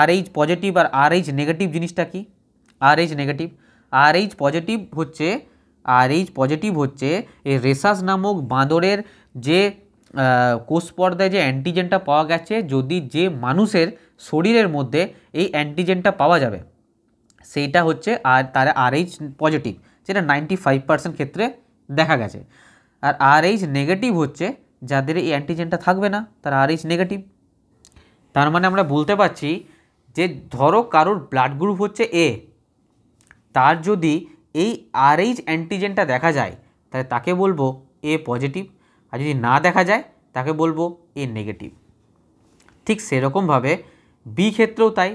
আরএইচ পজিটিভ আর আরএইচ নেগেটিভ জিনিসটা কি আরএইচ নেগেটিভ আরএইচ পজিটিভ হচ্ছে আরএইচ পজিটিভ হচ্ছে এই রেসাস নামক বাঁদরের যে কোষ পর্দায় যে অ্যান্টিজেনটা পাওয়া গেছে যদি যে মানুষের শরীরের মধ্যে এই অ্যান্টিজেনটা পাওয়া যাবে সেইটা হচ্ছে আর তার আরএইচ পজিটিভ যেটা নাইনটি ফাইভ পার্সেন্ট ক্ষেত্রে দেখা গেছে আর আরএইচ নেগেটিভ হচ্ছে যাদের এই অ্যান্টিজেনটা থাকবে না তার আরএইচ নেগেটিভ তার মানে আমরা বলতে পারছি যে ধরো কারোর ব্লাড গ্রুপ হচ্ছে এ তার যদি এই আরএইচ অ্যান্টিজেনটা দেখা যায় তাহলে তাকে বলবো এ পজিটিভ আর যদি না দেখা যায় তাকে বলবো এ নেগেটিভ ঠিক সেরকমভাবে বি ক্ষেত্রেও তাই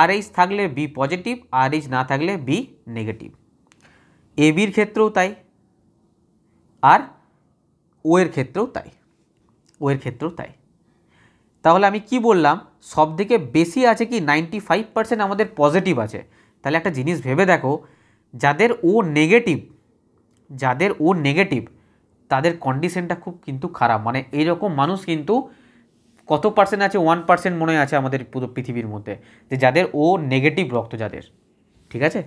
আর এইচ থাকলে বি পজিটিভ আর এইচ না থাকলে বি নেগেটিভ এ বির ক্ষেত্রেও তাই আর ও এর ক্ষেত্রেও তাই ও এর ক্ষেত্রেও তাই তাহলে আমি কি বললাম সব থেকে বেশি আছে কি নাইনটি ফাইভ পার্সেন্ট আমাদের পজিটিভ আছে তাহলে একটা জিনিস ভেবে দেখো যাদের ও নেগেটিভ যাদের ও নেগেটিভ তাদের কন্ডিশনটা খুব কিন্তু খারাপ মানে এইরকম মানুষ কিন্তু কত পার্সেন্ট আছে ওয়ান পার্সেন্ট মনে আছে আমাদের পুরো পৃথিবীর মধ্যে যে যাদের ও নেগেটিভ রক্ত যাদের ঠিক আছে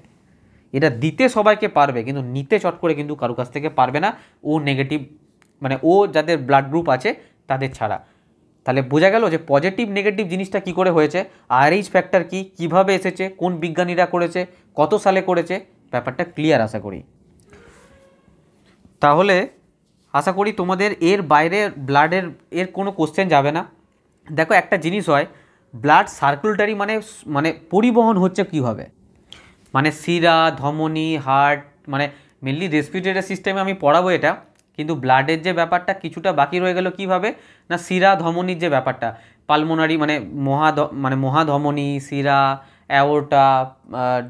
এটা দিতে সবাইকে পারবে কিন্তু নিতে চট করে কিন্তু কারো কাছ থেকে পারবে না ও নেগেটিভ মানে ও যাদের ব্লাড গ্রুপ আছে তাদের ছাড়া তাহলে বোঝা গেল যে পজিটিভ নেগেটিভ জিনিসটা কি করে হয়েছে আর এইচ ফ্যাক্টর কী কীভাবে এসেছে কোন বিজ্ঞানীরা করেছে কত সালে করেছে ব্যাপারটা ক্লিয়ার আশা করি তাহলে আশা করি তোমাদের এর বাইরে ব্লাডের এর কোনো কোশ্চেন যাবে না দেখো একটা জিনিস হয় ব্লাড সার্কুলেটারি মানে মানে পরিবহন হচ্ছে কীভাবে মানে শিরা ধমনি হার্ট মানে মেনলি রেসপিরেটারি সিস্টেমে আমি পড়াবো এটা কিন্তু ব্লাডের যে ব্যাপারটা কিছুটা বাকি রয়ে গেল কিভাবে না শিরা ধমনির যে ব্যাপারটা পালমোনারি মানে মহা মানে মহাধমনি শিরা অ্যাওটা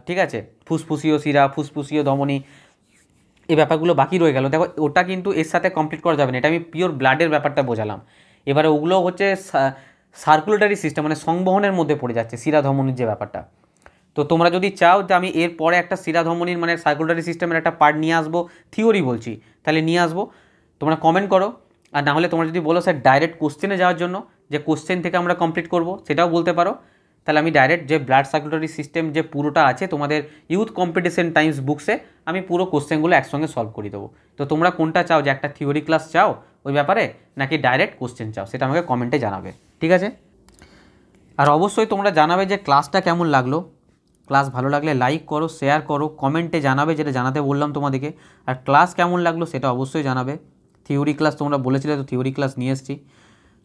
ঠিক আছে ফুসফুসীয় শিরা ফুসফুসীয় ধমনি এই ব্যাপারগুলো বাকি রয়ে গেল দেখো ওটা কিন্তু এর সাথে কমপ্লিট করা যাবে না এটা আমি পিওর ব্লাডের ব্যাপারটা বোঝালাম এবারে ওগুলো হচ্ছে সার্কুলেটারি সিস্টেম মানে সংবহনের মধ্যে পড়ে যাচ্ছে ধমনির যে ব্যাপারটা তো তোমরা যদি চাও যে আমি এরপরে একটা মানে একটা শিরাধমনির মানে সার্কুলেটারি সিস্টেমের একটা পার্ট নিয়ে আসবো থিওরি বলছি তাহলে নিয়ে আসবো তোমরা কমেন্ট করো আর না হলে তোমরা যদি বলো স্যার ডাইরেক্ট কোশ্চেনে যাওয়ার জন্য যে কোশ্চেন থেকে আমরা কমপ্লিট করব সেটাও বলতে পারো তাহলে আমি ডাইরেক্ট যে ব্লাড সার্কুলেটরি সিস্টেম যে পুরোটা আছে তোমাদের ইউথ কম্পিটিশন টাইমস বুকসে আমি পুরো কোশ্চেনগুলো একসঙ্গে সলভ করে দেবো তো তোমরা কোনটা চাও যে একটা থিওরি ক্লাস চাও ওই ব্যাপারে নাকি ডাইরেক্ট কোশ্চেন চাও সেটা আমাকে কমেন্টে জানাবে ঠিক আছে আর অবশ্যই তোমরা জানাবে যে ক্লাসটা কেমন লাগলো ক্লাস ভালো লাগলে লাইক করো শেয়ার করো কমেন্টে জানাবে যেটা জানাতে বললাম তোমাদেরকে আর ক্লাস কেমন লাগলো সেটা অবশ্যই জানাবে থিওরি ক্লাস তোমরা বলেছিলে তো থিওরি ক্লাস নিয়ে এসছি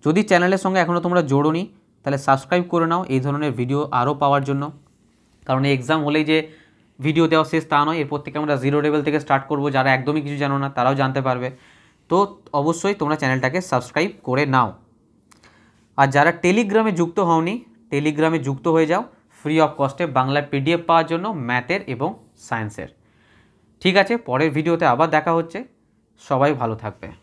যদি চ্যানেলের সঙ্গে এখনও তোমরা জোড়ো নি তাহলে সাবস্ক্রাইব করে নাও এই ধরনের ভিডিও আরও পাওয়ার জন্য কারণ এই এক্সাম হলেই যে ভিডিও দেওয়া শেষ তা নয় এরপর থেকে আমরা জিরো লেভেল থেকে স্টার্ট করব যারা একদমই কিছু জানো না তারাও জানতে পারবে তো অবশ্যই তোমরা চ্যানেলটাকে সাবস্ক্রাইব করে নাও আর যারা টেলিগ্রামে যুক্ত হওনি টেলিগ্রামে যুক্ত হয়ে যাও ফ্রি অফ কস্টে বাংলা পিডিএফ পাওয়ার জন্য ম্যাথের এবং সায়েন্সের ঠিক আছে পরের ভিডিওতে আবার দেখা হচ্ছে সবাই ভালো থাকবে